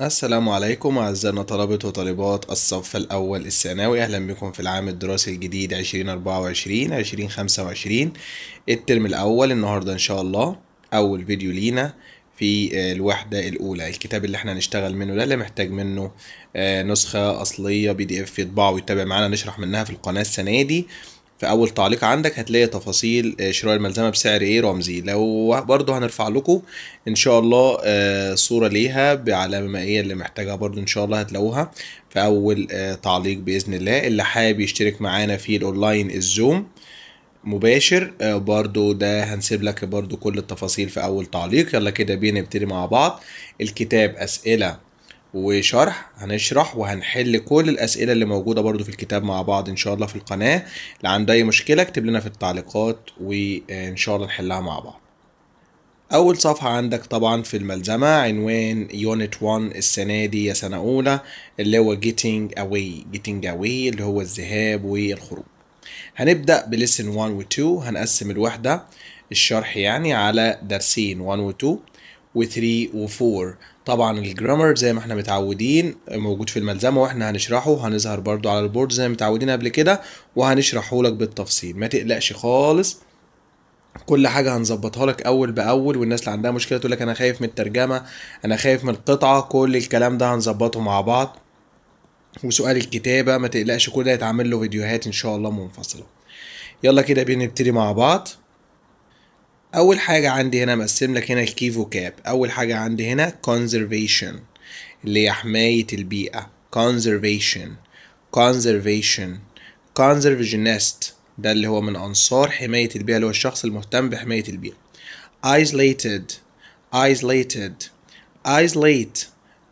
السلام عليكم أعزائنا طلبة وطالبات الصف الأول الثانوي أهلا بكم في العام الدراسي الجديد 2024-2025 الترم الأول النهاردة إن شاء الله أول فيديو لينا في آه، الوحدة الأولى الكتاب اللي احنا هنشتغل منه ده اللي محتاج منه آه، نسخة أصلية بي دي اف يطبعه ويتابع معانا نشرح منها في القناة السنة دي في اول تعليق عندك هتلاقي تفاصيل آه، شراء الملزمه بسعر ايه رمزي لو برضو هنرفع لكم ان شاء الله آه، صوره ليها بعلامه مائيه اللي محتاجها برضو ان شاء الله هتلاقوها في اول آه، تعليق باذن الله اللي حابب يشترك معانا في الاونلاين الزوم مباشر برضو ده هنسيب لك برضو كل التفاصيل في اول تعليق يلا كده بينا نبتدي مع بعض الكتاب اسئله وشرح هنشرح وهنحل كل الأسئلة اللي موجودة برضو في الكتاب مع بعض إن شاء الله في القناة اللي عنده أي مشكلة اكتب لنا في التعليقات وإن شاء الله نحلها مع بعض أول صفحة عندك طبعا في الملزمة عنوان يونت 1 السنة دي يا سنة أولى اللي هو getting away getting away اللي هو الذهاب والخروج هنبدأ بلسن 1 و 2 هنقسم الوحدة الشرح يعني على درسين 1 و 2 و 3 و 4 طبعا الجرامر زي ما احنا متعودين موجود في الملزمه واحنا هنشرحه هنظهر برده على البورد زي ما متعودين قبل كده وهنشرحه لك بالتفصيل ما تقلقش خالص كل حاجه هنظبطها لك اول باول والناس اللي عندها مشكله تقول لك انا خايف من الترجمه انا خايف من القطعه كل الكلام ده هنظبطه مع بعض وسؤال الكتابه ما تقلقش كل ده هيتعمل له فيديوهات ان شاء الله منفصله يلا كده بنبتدي مع بعض اول حاجه عندي هنا مقسم لك هنا الكيفو كاب اول حاجه عندي هنا conservation اللي هي حمايه البيئه conservation conservation conservationist ده اللي هو من انصار حمايه البيئه اللي هو الشخص المهتم بحمايه البيئه isolated isolated isolate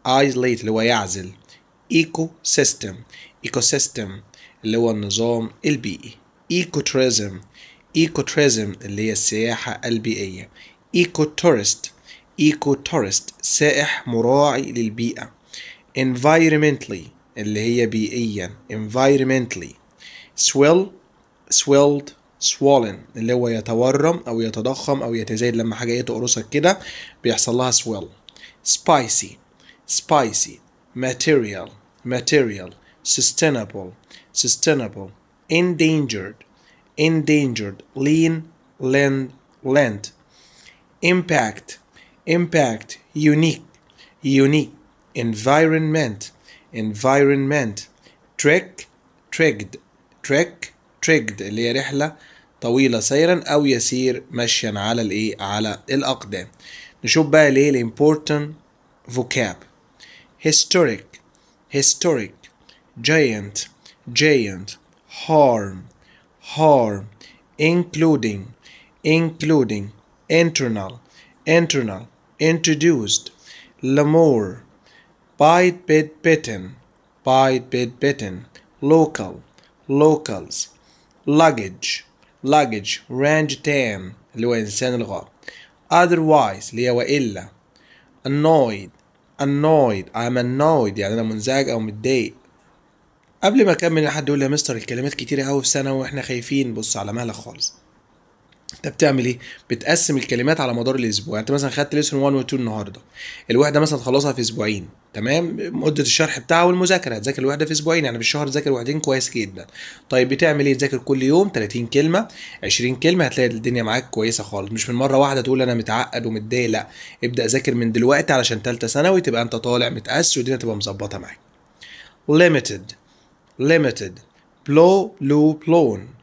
isolate اللي هو يعزل ايكو سيستم ايكو سيستم اللي هو النظام البيئي ecotourism ecotourism اللي هي السياحة البيئية ecotourist ecotourist سائح مراعي للبيئة environmentally اللي هي بيئيا environmentally swell swelled swollen اللي هو يتورم او يتضخم او يتزايد لما حاجه ايه تقرصك كده بيحصل لها swell spicy spicy material material sustainable sustainable endangered endangered lean lend lent impact impact unique unique environment environment trick triggered trick trigged اللي هي رحله طويله سيرا او يسير مشيا على الايه على الاقدام نشوف بقى ليه الامبورتنت vocab historic historic giant giant harm harm, including, including, internal, internal, introduced, Lamour, bite Bit Bitten, bite Bit Bitten, local, locals, luggage, luggage, range تام otherwise اللي illa. annoyed annoyed I'm annoyed يعني أنا منزعج أو متضايق قبل ما اكمل حد يقول لي يا مستر الكلمات كتيره قوي في سنه واحنا خايفين بص على مهلك خالص انت بتعمل ايه؟ بتقسم الكلمات على مدار الاسبوع، يعني انت مثلا خدت ليسون 1 و 2 النهارده، الوحده مثلا تخلصها في اسبوعين، تمام؟ مده الشرح بتاعها والمذاكره، هتذاكر الوحده في اسبوعين، يعني في الشهر تذاكر وحدين كويس جدا. طيب بتعمل ايه؟ تذاكر كل يوم 30 كلمه، 20 كلمه هتلاقي الدنيا معاك كويسه خالص، مش من مره واحده تقول انا متعقد ومتضايق، لا، ابدا ذاكر من دلوقتي علشان ثالثه ثانوي تبقى انت طالع متقس والدنيا تبقى مظبطه معاك. limited limited, plow, blue, plone,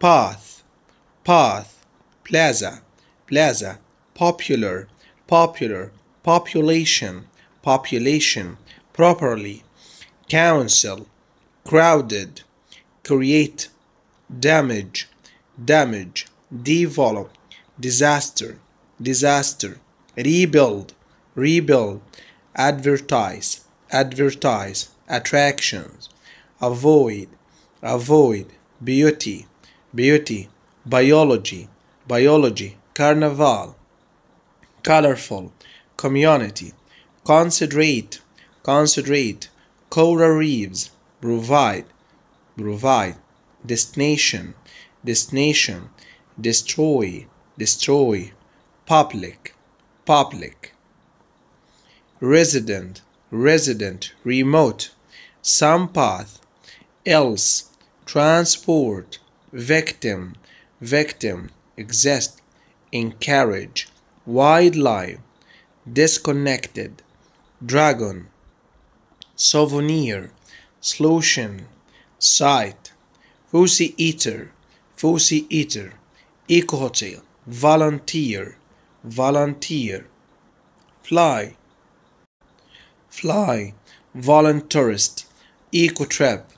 path, path, plaza, plaza, popular, popular, population, population, properly, council, crowded, create, damage, damage, develop, disaster, disaster, rebuild, rebuild, advertise, advertise, attractions, avoid, avoid, beauty, beauty, biology, biology, carnival, colorful, community, considerate, considerate, coral reefs, provide, provide, destination, destination, destroy, destroy, public, public, resident, resident, remote, some path, else, transport, victim, victim, exist, encourage, wildlife, disconnected, dragon, souvenir, solution, Sight fussy eater, Fussy eater, eco hotel, volunteer, volunteer, fly, fly, voluntourist eco trip,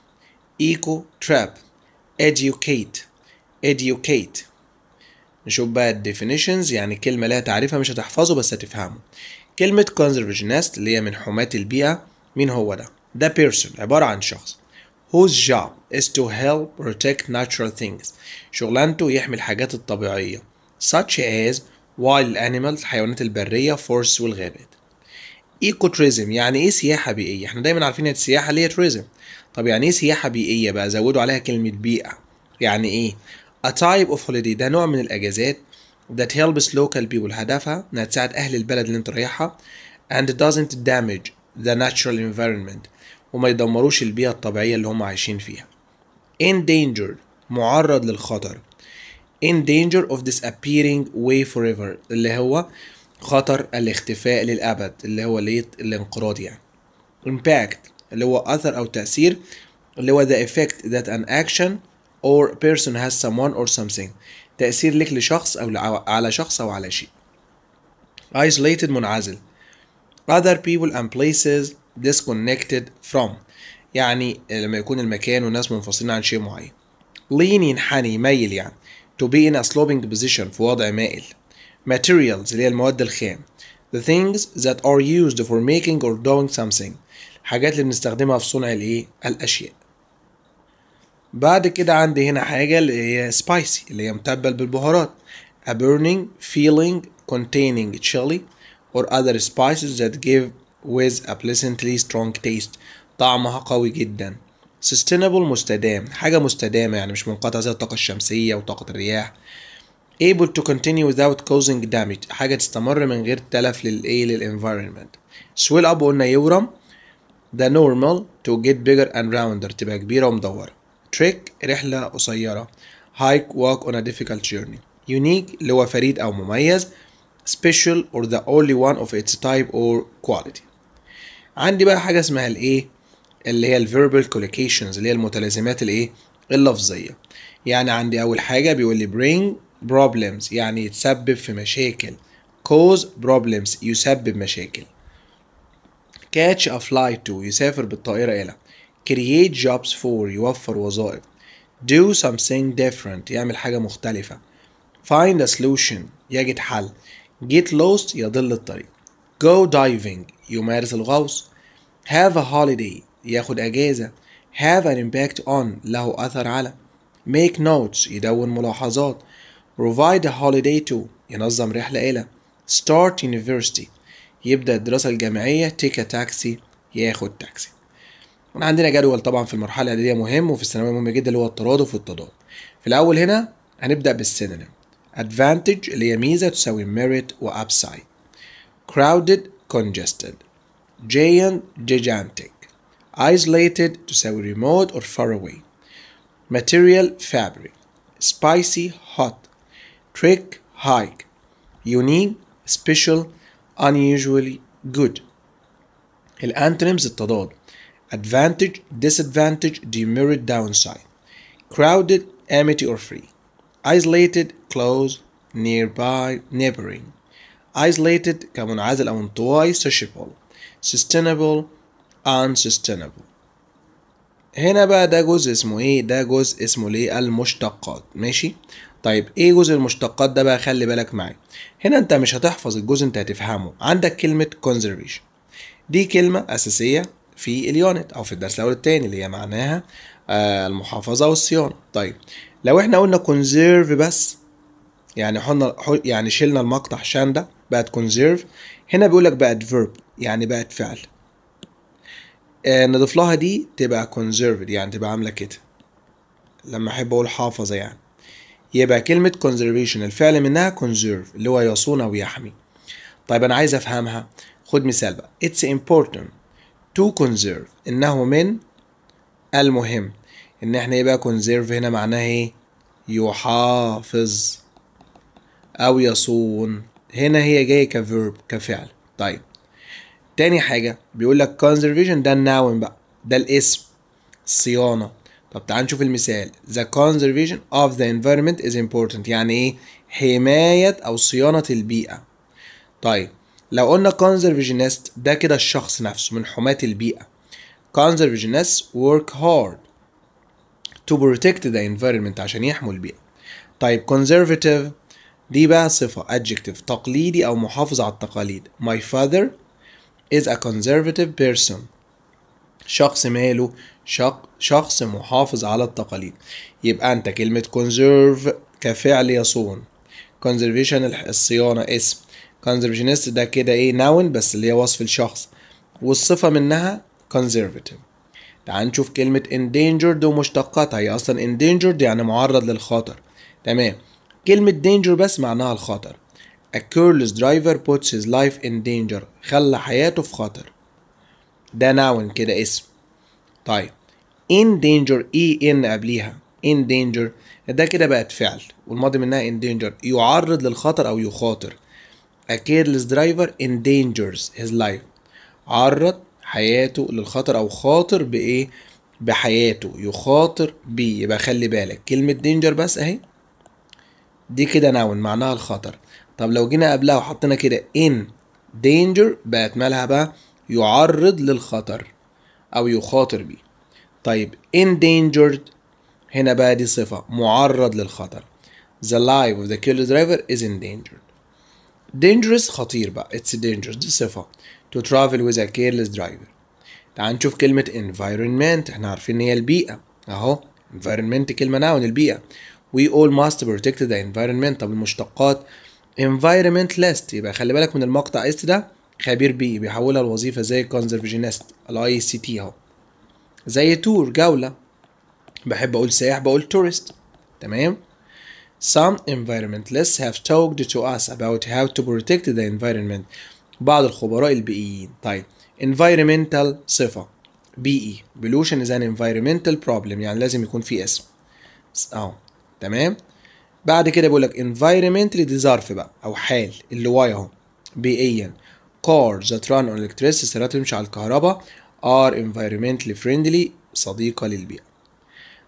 eco trap educate educate نشوف بقى الديفينيشنز يعني كلمة لها تعريفها مش هتحفظه بس هتفهمه كلمة conservationist اللي هي من حماة البيئة مين هو ده؟ ده person عبارة عن شخص whose job is to help protect natural things شغلانته يحمي الحاجات الطبيعية such as wild animals الحيوانات البرية forests والغابات ecotourism يعني ايه سياحة بيئية؟ احنا دايما عارفين السياحة اللي هي tourism طب يعني ايه سياحة بيئية بقى زودوا عليها كلمة بيئة يعني ايه A type of holiday ده نوع من الأجازات that helps local people هدفها انها تساعد أهل البلد اللي انت رايحها and doesn't damage the natural environment وما يدمروش البيئة الطبيعية اللي هم عايشين فيها in danger معرض للخطر in danger of disappearing way forever اللي هو خطر الاختفاء للأبد اللي هو الانقراض يعني impact اللي هو اثر او تاثير اللي هو the effect that an action or person has someone or something تأثير لك لشخص أو على شخص أو على شيء isolated منعزل other people and places disconnected from يعني لما يكون المكان والناس منفصلين عن شيء معين lean ينحني ميل يعني to be in a sloping position في وضع مائل materials اللي هي المواد الخام the things that are used for making or doing something حاجات اللي بنستخدمها في صنع الايه الاشياء بعد كده عندي هنا حاجة اللي هي سبايسي اللي هي متبل بالبهارات a burning feeling containing chili or other spices that give with a pleasantly strong taste طعمها قوي جدا sustainable مستدام حاجة مستدامة يعني مش منقطعة زي الطاقة الشمسية وطاقة الرياح able to continue without causing damage حاجة تستمر من غير تلف للإيه للانفيرمنت swell up قلنا يورم ده normal to get bigger and rounder تبقى كبيرة ومدورة trick رحلة قصيرة hike walk on a difficult journey unique اللي هو فريد أو مميز special or the only one of its type or quality عندي بقى حاجة اسمها الايه اللي هي الverbal collocations اللي هي المتلازمات الايه اللفظية يعني عندي أول حاجة بيقول لي bring problems يعني يتسبب في مشاكل cause problems يسبب مشاكل catch a flight to يسافر بالطائرة إلى create jobs for يوفر وظائف do something different يعمل حاجة مختلفة find a solution يجد حل get lost يضل الطريق go diving يمارس الغوص have a holiday ياخد أجازة have an impact on له أثر على make notes يدون ملاحظات provide a holiday to ينظم رحلة إلى start university يبدا الدراسه الجامعيه تيكا تاكسي ياخد تاكسي وانا عندنا جدول طبعا في المرحله الاعداديه مهم وفي الثانويه مهم جدا اللي هو الترادف والتضاد في الاول هنا هنبدا بالسينونيم advantage اللي هي ميزه تساوي merit وابسايد crowded congested giant gigantic isolated تساوي remote or far away material fabric spicy hot trick hike unique special unusually good الانتونيمز التضاد advantage disadvantage demerit downside crowded amity or free isolated close nearby neighboring isolated كمنعزل أو انطوائي sociable sustainable unsustainable هنا بقى ده جزء اسمه ايه ده جزء اسمه ليه المشتقات ماشي طيب ايه جزء المشتقات ده بقى خلي بالك معايا هنا انت مش هتحفظ الجزء انت هتفهمه عندك كلمه conservation دي كلمه اساسيه في اليونت او في الدرس الاول التاني اللي هي معناها آه، المحافظه والصيانه طيب لو احنا قلنا conserve بس يعني حنا يعني شلنا المقطع عشان ده بقت conserve هنا بيقول لك بقت verb يعني بقت فعل آه، نضيف لها دي تبقى conserved يعني تبقى عامله كده لما احب اقول حافظه يعني يبقى كلمة conservation الفعل منها conserve اللي هو يصون أو يحمي طيب أنا عايز أفهمها خد مثال بقى it's important to conserve إنه من المهم إن إحنا يبقى conserve هنا معناه إيه يحافظ أو يصون هنا هي جاية كفيرب كفعل طيب تاني حاجة بيقول لك conservation ده الناون بقى ده الاسم صيانة طب تعال نشوف المثال the conservation of the environment is important يعني ايه حماية او صيانة البيئة طيب لو قلنا conservationist ده كده الشخص نفسه من حماة البيئة conservationists work hard to protect the environment عشان يحموا البيئة طيب conservative دي بقى صفة adjective تقليدي أو محافظ على التقاليد my father is a conservative person شخص ماله شخص محافظ على التقاليد يبقى انت كلمة conserve كفعل يصون conservation الصيانة اسم conservationist ده كده ايه noun بس اللي هي وصف الشخص والصفة منها conservative تعال نشوف كلمة endangered ومشتقاتها هي أصلا endangered يعني معرض للخطر تمام كلمة danger بس معناها الخطر A careless driver puts his life in danger خلى حياته في خطر ده ناون كده اسم طيب in danger اي e ان قبليها in danger ده كده بقت فعل والماضي منها in danger يعرض للخطر او يخاطر a careless driver endangers his life عرض حياته للخطر او خاطر بايه بحياته يخاطر بيه يبقى خلي بالك كلمة دينجر بس اهي دي كده ناون معناها الخطر طب لو جينا قبلها وحطينا كده in danger بقت مالها بقى يعرض للخطر أو يخاطر بيه طيب endangered هنا بقى دي صفة معرض للخطر the life of the killer driver is endangered dangerous خطير بقى it's dangerous دي صفة to travel with a careless driver تعال نشوف كلمة environment احنا عارفين ان هي البيئة اهو environment كلمة ناون البيئة we all must protect the environment طب المشتقات environment list يبقى خلي بالك من المقطع است ده خبير بيئي بيحولها لوظيفة زي كونزرفيجينست الاي سي تي اهو زي تور جولة بحب أقول سائح بقول تورست تمام Some environmentalists have talked to us about how to protect the environment بعض الخبراء البيئيين طيب environmental صفة بيئي pollution is an environmental problem يعني لازم يكون في اسم اهو تمام بعد كده بقول لك environmentally دي ظرف بقى او حال اللي واي اهو بيئيا cars that run on electricity سيارات اللي بتمشي على الكهرباء are environmentally friendly صديقة للبيئة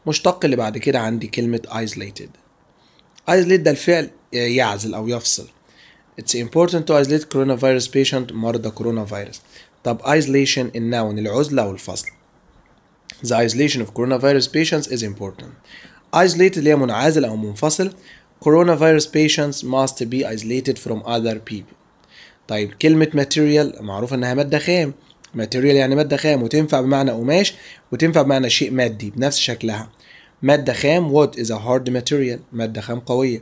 مشتق اللي بعد كده عندي كلمة isolated isolate ده الفعل يعزل أو يفصل It's important to isolate coronavirus patient مرضى كورونا فيروس طب isolation النون العزلة والفصل The isolation of coronavirus patients is important isolated اللي هي منعزل أو منفصل coronavirus patients must be isolated from other people طيب كلمة ماتيريال معروف انها مادة خام ماتيريال يعني مادة خام وتنفع بمعنى قماش وتنفع بمعنى شيء مادي بنفس شكلها مادة خام what is a hard material مادة خام قوية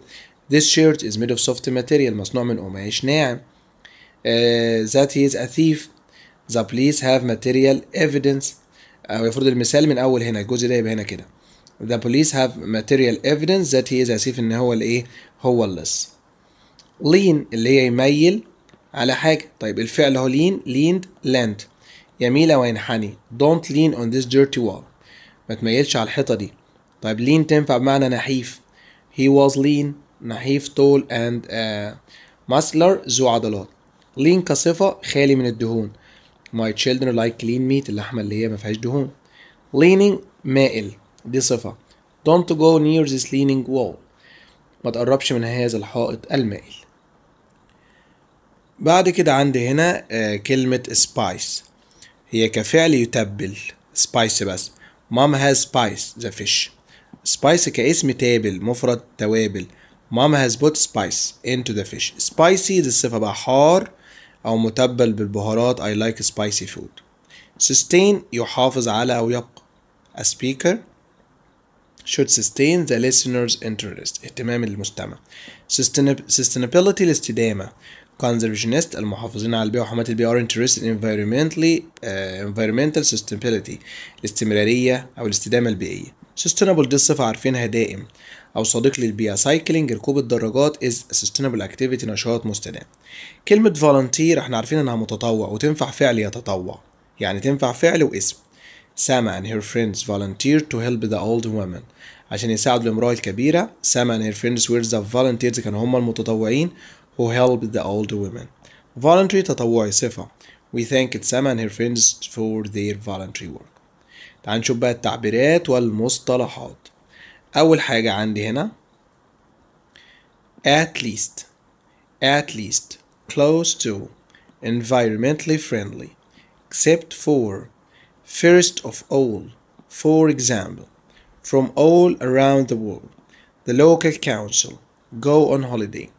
this shirt is made of soft material مصنوع من قماش ناعم uh, that he is a thief the police have material evidence أو يفرض المثال من أول هنا الجزء ده يبقى هنا كده the police have material evidence that he is a thief إن هو الإيه هو اللص lean اللي هي يميل على حاجة طيب الفعل هو lean leaned land يميل وينحني don't lean on this dirty wall ما تميلش على الحيطة دي طيب lean تنفع بمعنى نحيف he was lean نحيف tall and uh, muscular ذو عضلات lean كصفة خالي من الدهون my children like lean meat اللحمة اللي هي ما فيهاش دهون leaning مائل دي صفة don't go near this leaning wall ما تقربش من هذا الحائط المائل بعد كده عندي هنا آه، كلمة سبايس هي كفعل يتبل سبايس بس مام هاز سبايس ذا فيش سبايس كاسم تابل مفرد توابل مام هاز بوت سبايس انتو ذا فيش سبايسي دي الصفة بقى حار أو متبل بالبهارات I like spicy food sustain يحافظ على أو يبقى a speaker should sustain the listener's interest اهتمام المستمع sustainability الاستدامة conservationist المحافظين على البيئة وحماية البيئة are interested in environmentally uh, environmental sustainability الاستمرارية أو الاستدامة البيئية sustainable دي الصفة عارفينها دائم أو صديق للبيئة cycling ركوب الدراجات is a sustainable activity نشاط مستدام كلمة volunteer احنا عارفين إنها متطوع وتنفع فعل يتطوع يعني تنفع فعل واسم Sam and her friends volunteer to help the old woman عشان يساعدوا الامرأة الكبيرة Sam and her friends were the volunteers كانوا هم المتطوعين who helped the older women. Voluntary تطوعي صفة. We thank Sam and her friends for their voluntary work. تعال نشوف بقى التعبيرات والمصطلحات. أول حاجة عندي هنا at least at least close to environmentally friendly except for first of all for example from all around the world the local council go on holiday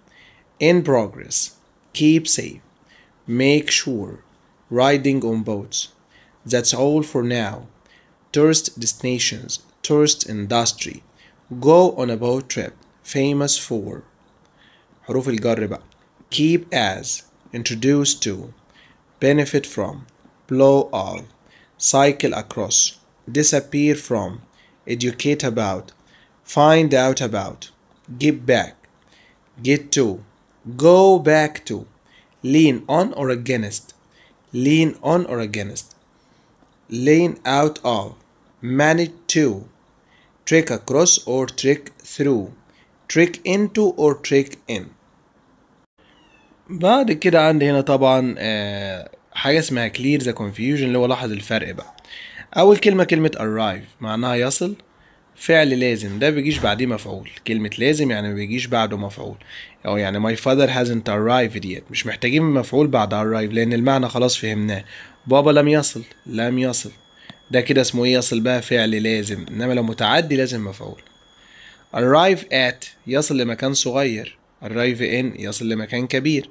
in progress, keep safe, make sure, riding on boats. That's all for now. Tourist destinations, tourist industry. Go on a boat trip, famous for. حروف الجر بقى. Keep as, introduce to, benefit from, blow off, cycle across, disappear from, educate about, find out about, give back, get to, go back to lean on or against lean on or against lean out of manage to trick across or trick through trick into or trick in بعد كده عندي هنا طبعا حاجة اسمها clear the confusion اللي هو لاحظ الفرق بقى أول كلمة كلمة arrive معناها يصل فعل لازم ده بيجيش بعديه مفعول كلمة لازم يعني ما بيجيش بعده مفعول أو يعني my father hasn't arrived yet مش محتاجين مفعول بعد arrive لأن المعنى خلاص فهمناه بابا لم يصل لم يصل ده كده اسمه ايه يصل بقى فعل لازم انما لو متعدي لازم مفعول arrive at يصل لمكان صغير arrive in يصل لمكان كبير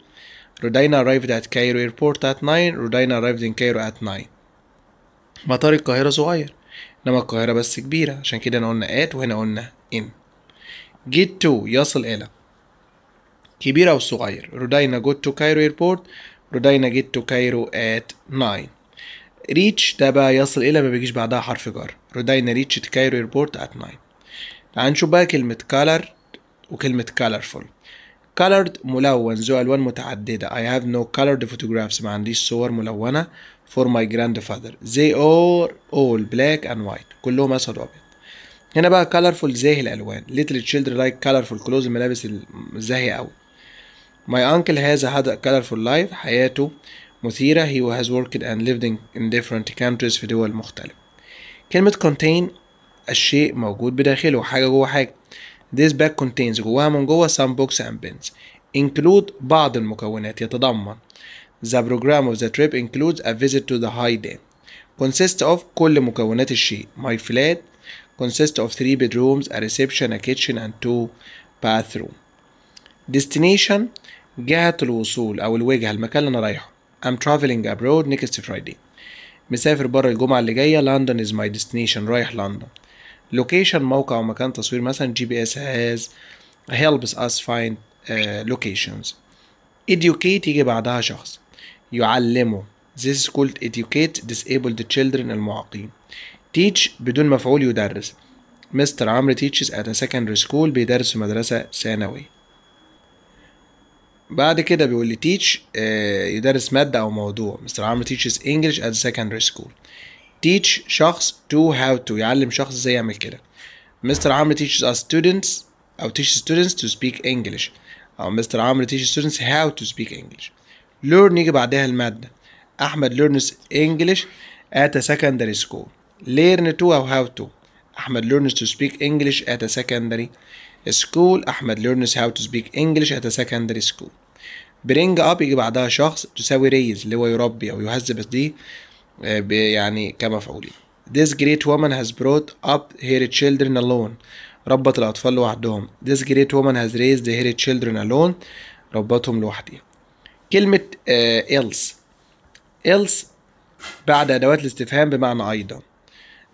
رودينا arrived at Cairo airport at 9 رودينا arrived in Cairo at 9 مطار القاهرة صغير انما القاهرة بس كبيرة عشان كده انا قلنا at وهنا قلنا in get to يصل الى كبير أو صغير روداينا جوت تو كايرو ايربورت روداينا جيت تو كايرو ات 9 ريتش ده بقى يصل إلى ما بيجيش بعدها حرف جر روداينا ريتش كايرو ايربورت ات 9 تعال نشوف بقى كلمة color وكلمة colorful colored ملون ذو ألوان متعددة I have no colored photographs ما عنديش صور ملونة for my grandfather they are all black and white كلهم أسود وأبيض هنا بقى colorful زاهي الألوان little children like colorful clothes الملابس الزاهية أوي My uncle has had a colorful life حياته مثيرة He has worked and lived in, in different countries في دول مختلفة كلمة contain الشيء موجود بداخله حاجة جوا حاجة This bag contains جواها من جوا some books and pens include بعض المكونات يتضمن The program of the trip includes a visit to the high dam consists of كل مكونات الشيء my flat consists of three bedrooms a reception a kitchen and two bathrooms. destination جهة الوصول أو الوجهة المكان اللي أنا رايحه I'm traveling abroad next Friday مسافر بره الجمعة اللي جاية London is my destination رايح لندن location موقع ومكان تصوير مثلا GPS has helps us find uh, locations educate يجي بعدها شخص يعلمه this is called educate disabled children المعاقين teach بدون مفعول يدرس Mr. عمرو teaches at a secondary school بيدرس في مدرسة ثانوية بعد كده بيقول لي تيتش يدرس مادة أو موضوع مستر عمرو teaches English at secondary school teach شخص to how to يعلم شخص ازاي يعمل كده مستر عمرو teaches us students أو teaches students to speak English أو مستر عمرو teaches students how to speak English learn يجي بعدها المادة أحمد learns English at a secondary school learn to أو how to أحمد learns to speak English at a secondary school school أحمد learns how to speak English at a secondary school bring up يجي بعدها شخص تساوي raise اللي هو يربي أو يهذب دي يعني كمفعولي This great woman has brought up her children alone ربت الأطفال لوحدهم This great woman has raised her children alone ربتهم لوحدي كلمة uh, else else بعد أدوات الاستفهام بمعنى أيضا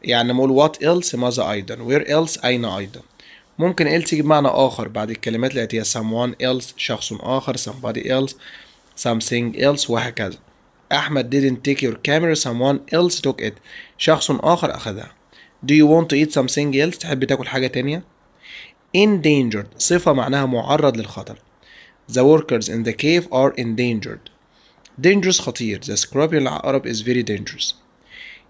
يعني نقول what else ماذا أيضا where else أين أيضا ممكن else يجيب معنى آخر بعد الكلمات اللي هي someone else شخص آخر somebody else something else وهكذا أحمد didn't take your camera someone else took it شخص آخر أخذها do you want to eat something else تحب تاكل حاجة تانية endangered صفة معناها معرض للخطر the workers in the cave are endangered dangerous خطير the scorpion العقرب is very dangerous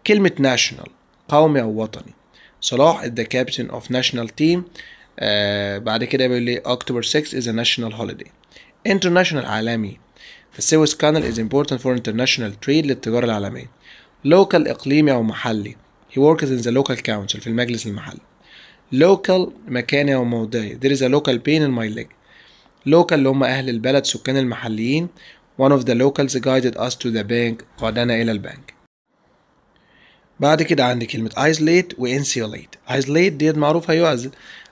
كلمة national قومي أو وطني صلاح is the captain of national team بعد كده بيقول لي اكتوبر 6 is a national holiday international عالمي the Suez Canal is important for international trade للتجارة العالمية local إقليمي أو محلي he works in the local council في المجلس المحلي local مكاني أو موضعي there is a local pain in my leg local اللي هم أهل البلد سكان المحليين one of the locals guided us to the bank قادنا إلى البنك بعد كده عندي كلمة isolate و insulate isolate ديت معروفة يعزل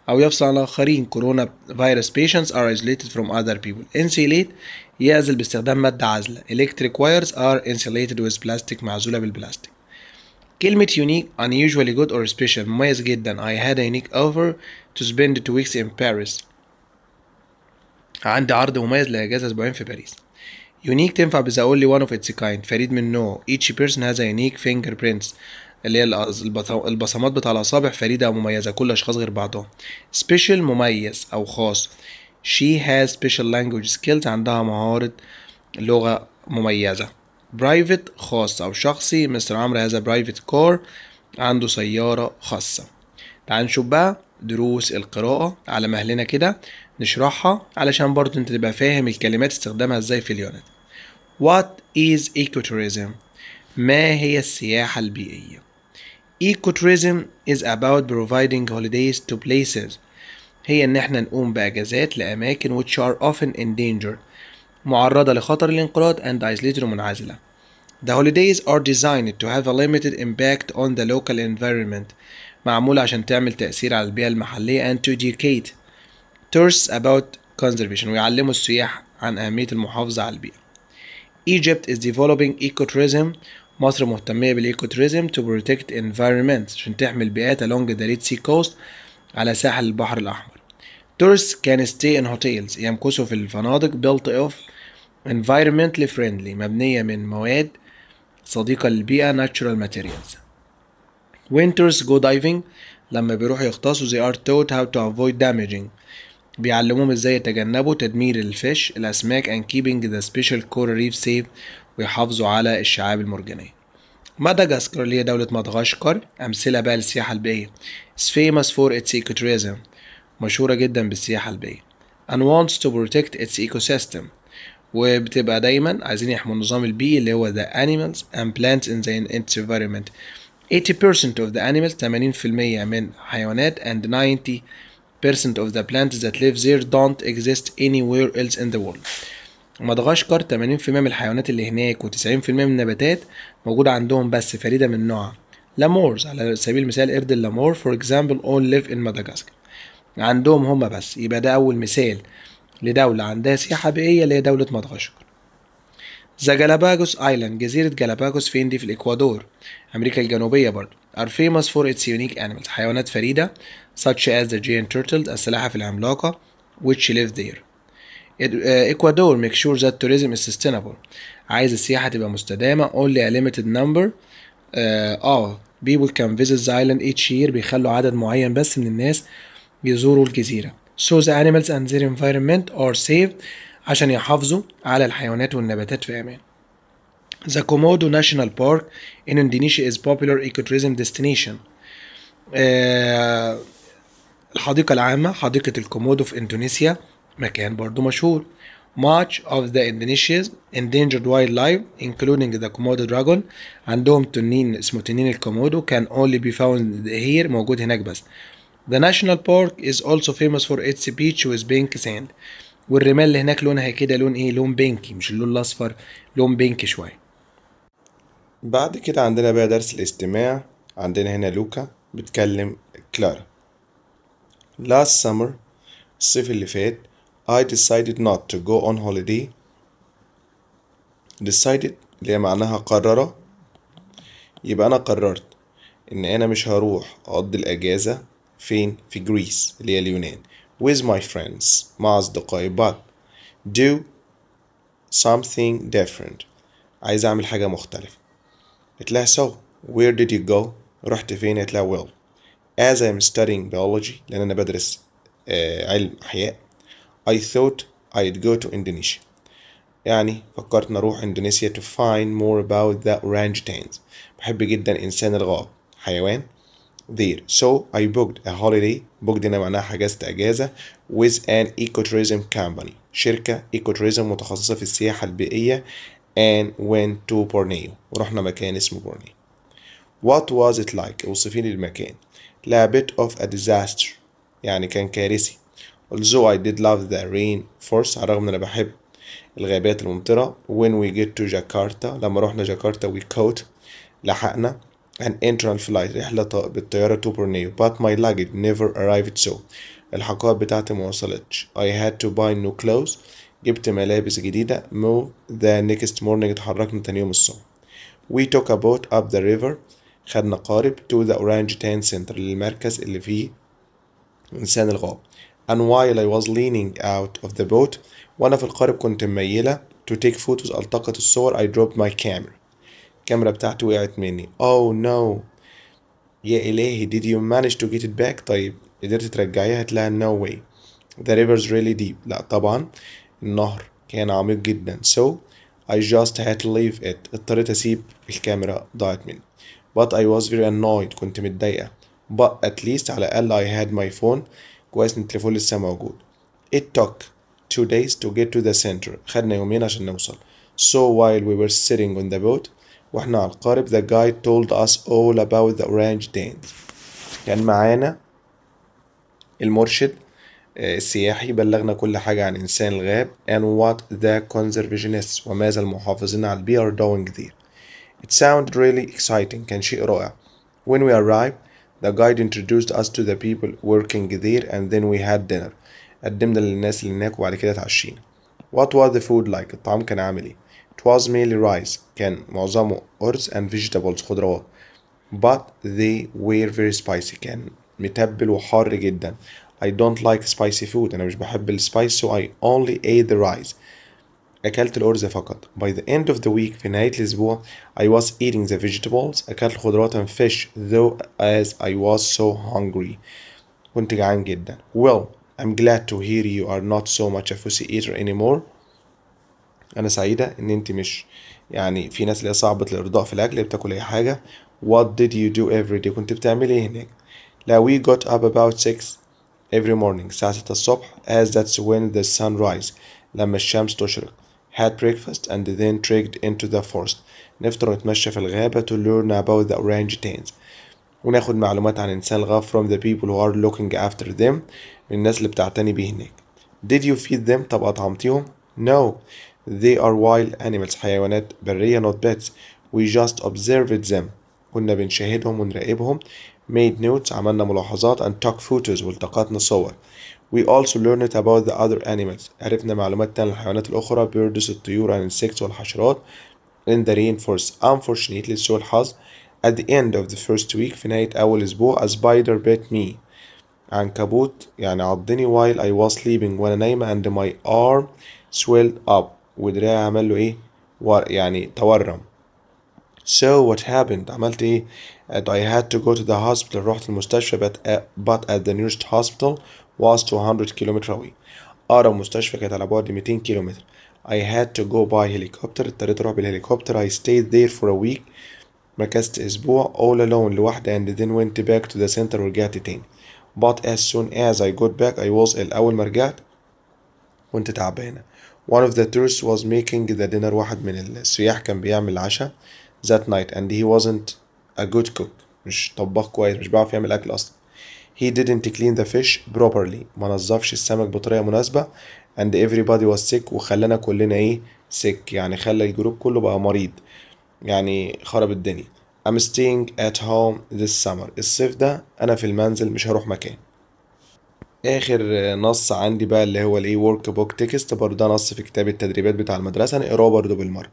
أويبصى على آخرين كورونا فيروس patients are isolated from other people insulate يعزل باستخدام مادة عازلة electric wires are insulated with plastic معزولة بالبلاستيك كلمة unique unusually good or special مميز جدا I had a unique offer to spend two weeks in Paris عندي عرض مميز لإجازة أسبوعين في باريس unique تنفع بذا only one of its kind فريد من نوعه each person has a unique fingerprints اللي هي البصمات بتاع الأصابع فريدة ومميزه كل أشخاص غير بعضهم special مميز أو خاص she has special language skills عندها مهارة لغة مميزة برايفت خاص أو شخصي مستر عمرو هذا برايفت كار عنده سيارة خاصة تعال نشوف بقى دروس القراءة على مهلنا كده نشرحها علشان برضه انت تبقى فاهم الكلمات استخدامها ازاي في اليونت What is ecotourism؟ ما هي السياحة البيئية؟ Ecotourism is about providing holidays to places هي إن إحنا نقوم بأجازات لأماكن which are often endangered معرضة لخطر الانقراض and isolated ومنعزلة. The holidays are designed to have a limited impact on the local environment معمولة عشان تعمل تأثير على البيئة المحلية and to educate tourists about conservation ويعلموا السياح عن أهمية المحافظة على البيئة. Egypt is developing ecotourism مصر مهتمية بالايكو توريزم تو بروتكت انفايرمنت عشان تحمي البيئات along the Red Sea coast على ساحل البحر الأحمر. Tourists can stay in hotels يمكثوا في الفنادق built of environmentally friendly مبنية من مواد صديقة للبيئة natural materials. Winters go diving لما بيروحوا يغطسوا they are taught how to avoid damaging بيعلموهم ازاي يتجنبوا تدمير الفيش الأسماك and keeping the special coral reef safe ويحافظوا على الشعاب المرجانية مدغسكر اللي هي دولة مدغشقر أمثلة بقى للسياحة البيئية is famous for its ecotourism مشهورة جدا بالسياحة البيئية and wants to protect its ecosystem وبتبقى دايما عايزين يحموا النظام البيئي اللي هو the animals and plants in the its environment 80% of the animals 80% من حيوانات and 90% of the plants that live there don't exist anywhere else in the world مدغشقر 80% من الحيوانات اللي هناك و90% من النباتات موجودة عندهم بس فريدة من نوعها لامورز على سبيل المثال قرد اللامور فور اكزامبل اول ليف ان مدغشقر عندهم هما بس يبقى ده أول مثال لدولة عندها سياحة بيئية اللي هي دولة مدغشقر ذا جالاباجوس ايلاند جزيرة جالاباجوس فين دي في الإكوادور أمريكا الجنوبية برضه are famous for its unique animals حيوانات فريدة such as the giant turtle السلاحف العملاقة which live there اكوادور ميك شور ذات توريزم از سستينابل عايز السياحه تبقى مستدامه اونلي limited نمبر اه بيبول كان فيزيت ذا ايلاند ايتش يير بيخلوا عدد معين بس من الناس يزوروا الجزيره سو ذا انيمالز اند ذير environment ار سيف عشان يحافظوا على الحيوانات والنباتات في امان The Komodo National Park in Indonesia is popular ecotourism destination. آه الحديقة العامة حديقة الكومودو في إندونيسيا مكان برضو مشهور much of the Indonesia's endangered wildlife including the Komodo dragon عندهم تنين اسمه تنين الكومودو can only be found here موجود هناك بس The national park is also famous for its beach with pink sand والرمال اللي هناك لونها كده لون ايه لون بينكي مش اللون الاصفر لون بينكي شويه بعد كده عندنا بقى درس الاستماع عندنا هنا لوكا بتكلم كلارا last summer الصيف اللي فات I decided not to go on holiday decided اللي هي معناها قرر يبقى أنا قررت إن أنا مش هروح أقضي الأجازة فين في جريس اللي هي اليونان with my friends مع أصدقائي but do something different عايز أعمل حاجة مختلفة قلت لها so where did you go رحت فين قلت لها well as I'm studying biology لأن أنا بدرس آه، علم أحياء I thought I'd go to Indonesia يعني فكرت نروح إندونيسيا to find more about the orangutans بحب جدا إنسان الغاب حيوان there so I booked a holiday booked هنا معناها حجزت أجازة with an ecotourism company شركة ecotourism متخصصة في السياحة البيئية and went to Borneo ورحنا مكان اسمه بورنيو what was it like اوصفي المكان لا bit of a disaster يعني كان كارثي although I did love the rain first على الرغم ان انا بحب الغابات الممطرة when we get to Jakarta لما رحنا جاكرتا we caught لحقنا an internal flight رحلة بالطيارة to Borneo but my luggage never arrived so الحقائب بتاعتي ما وصلتش I had to buy new clothes جبت ملابس جديدة move the next morning اتحركنا تاني يوم الصبح we took a boat up the river خدنا قارب to the orange tan center للمركز اللي فيه إنسان الغاب and while I was leaning out of the boat وأنا في القارب كنت مميلة to take photos ألتقط الصور I dropped my camera الكاميرا بتاعتي وقعت مني oh no يا إلهي did you manage to get it back طيب قدرت ترجعيها هتلاقيها no way the river's really deep لا طبعا النهر كان عميق جدا so I just had to leave it اضطريت أسيب الكاميرا ضاعت مني but I was very annoyed كنت متضايقة but at least على الأقل I had my phone كويس ان التليفون لسه موجود it took two days to get to the center خدنا يومين عشان نوصل so while we were sitting on the boat واحنا على القارب the guide told us all about the orange dance كان معانا المرشد السياحي بلغنا كل حاجة عن إنسان الغاب and what the conservationists وماذا المحافظين على البيئة are doing there. It sounded really exciting كان شيء رائع. When we arrived The guide introduced us to the people working there and then we had dinner قدمنا للناس اللي هناك وبعد كده اتعشينا What was the food like؟ الطعام كان عامل ايه؟ It was mainly rice كان معظمه أرز and vegetables خضروات But they were very spicy كان متبل وحار جدا I don't like spicy food أنا مش بحب السبايس so I only ate the rice أكلت الأرز فقط. By the end of the week في نهاية الأسبوع I was eating the vegetables أكلت خضروات and fish though as I was so hungry. كنت جعان جدا. Well, I'm glad to hear you are not so much a fussy eater anymore. أنا سعيدة إن أنت مش يعني في ناس اللي صعبة الإرضاء في الأكل بتاكل أي حاجة. What did you do every day؟ كنت بتعمل إيه هناك؟ لا we got up about 6 every morning الساعة 6 الصبح as that's when the sun rise لما الشمس تشرق had breakfast and then trekked into the forest نفطر ونتمشى في الغابة to learn about the orangutans وناخد معلومات عن إنسان الغابة from the people who are looking after them من الناس اللي بتعتني بيه هناك Did you feed them؟ طب أطعمتيهم؟ No They are wild animals حيوانات برية not pets We just observed them كنا بنشاهدهم ونراقبهم made notes عملنا ملاحظات and took photos والتقطنا صور we also learned about the other animals عرفنا معلومات تانية عن الحيوانات الأخرى birds الطيور and insects والحشرات in the rainforest unfortunately سوء الحظ at the end of the first week في نهاية أول أسبوع a spider bit me عنكبوت يعني عضني while I was sleeping وأنا نايمة and my arm swelled up ودراعي عمل له إيه يعني تورم So what happened? عملت إيه? And I had to go to the hospital. رحت المستشفى but, uh، but at the nearest hospital was 200 km away أقرب مستشفى كانت على بعد 200 كم I had to go by helicopter اضطريت أروح بالهليكوبتر I stayed there for a week مركزت أسبوع all alone لوحدي and then went back to the center ورجعت تاني but as soon as I got back I was ill أول ما رجعت كنت تعبانة one of the tourists was making the dinner واحد من السياح كان بيعمل العشاء that night and he wasn't a good cook مش طباخ كويس مش بيعرف يعمل أكل أصلا he didn't clean the fish properly ما نظفش السمك بطريقة مناسبة and everybody was sick وخلانا كلنا ايه sick يعني خلى الجروب كله بقى مريض يعني خرب الدنيا I'm staying at home this summer الصيف ده أنا في المنزل مش هروح مكان آخر نص عندي بقى اللي هو الإيه ورك بوك تكست برضه ده نص في كتاب التدريبات بتاع المدرسة نقراه برضه بالمرة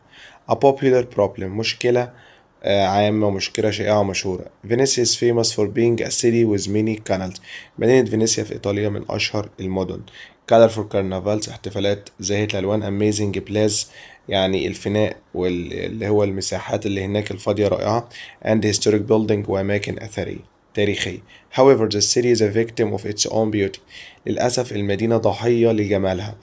A popular problem مشكلة آه، عامة ومشكلة شائعة ومشهورة فينيسيا is famous for being a city with many canals مدينة فينيسيا في إيطاليا من أشهر المدن colorful carnivals احتفالات زاهية الألوان amazing place يعني الفناء واللي هو المساحات اللي هناك الفاضية رائعة and historic building وأماكن أثرية تاريخية however the city is a victim of its own beauty للأسف المدينة ضحية لجمالها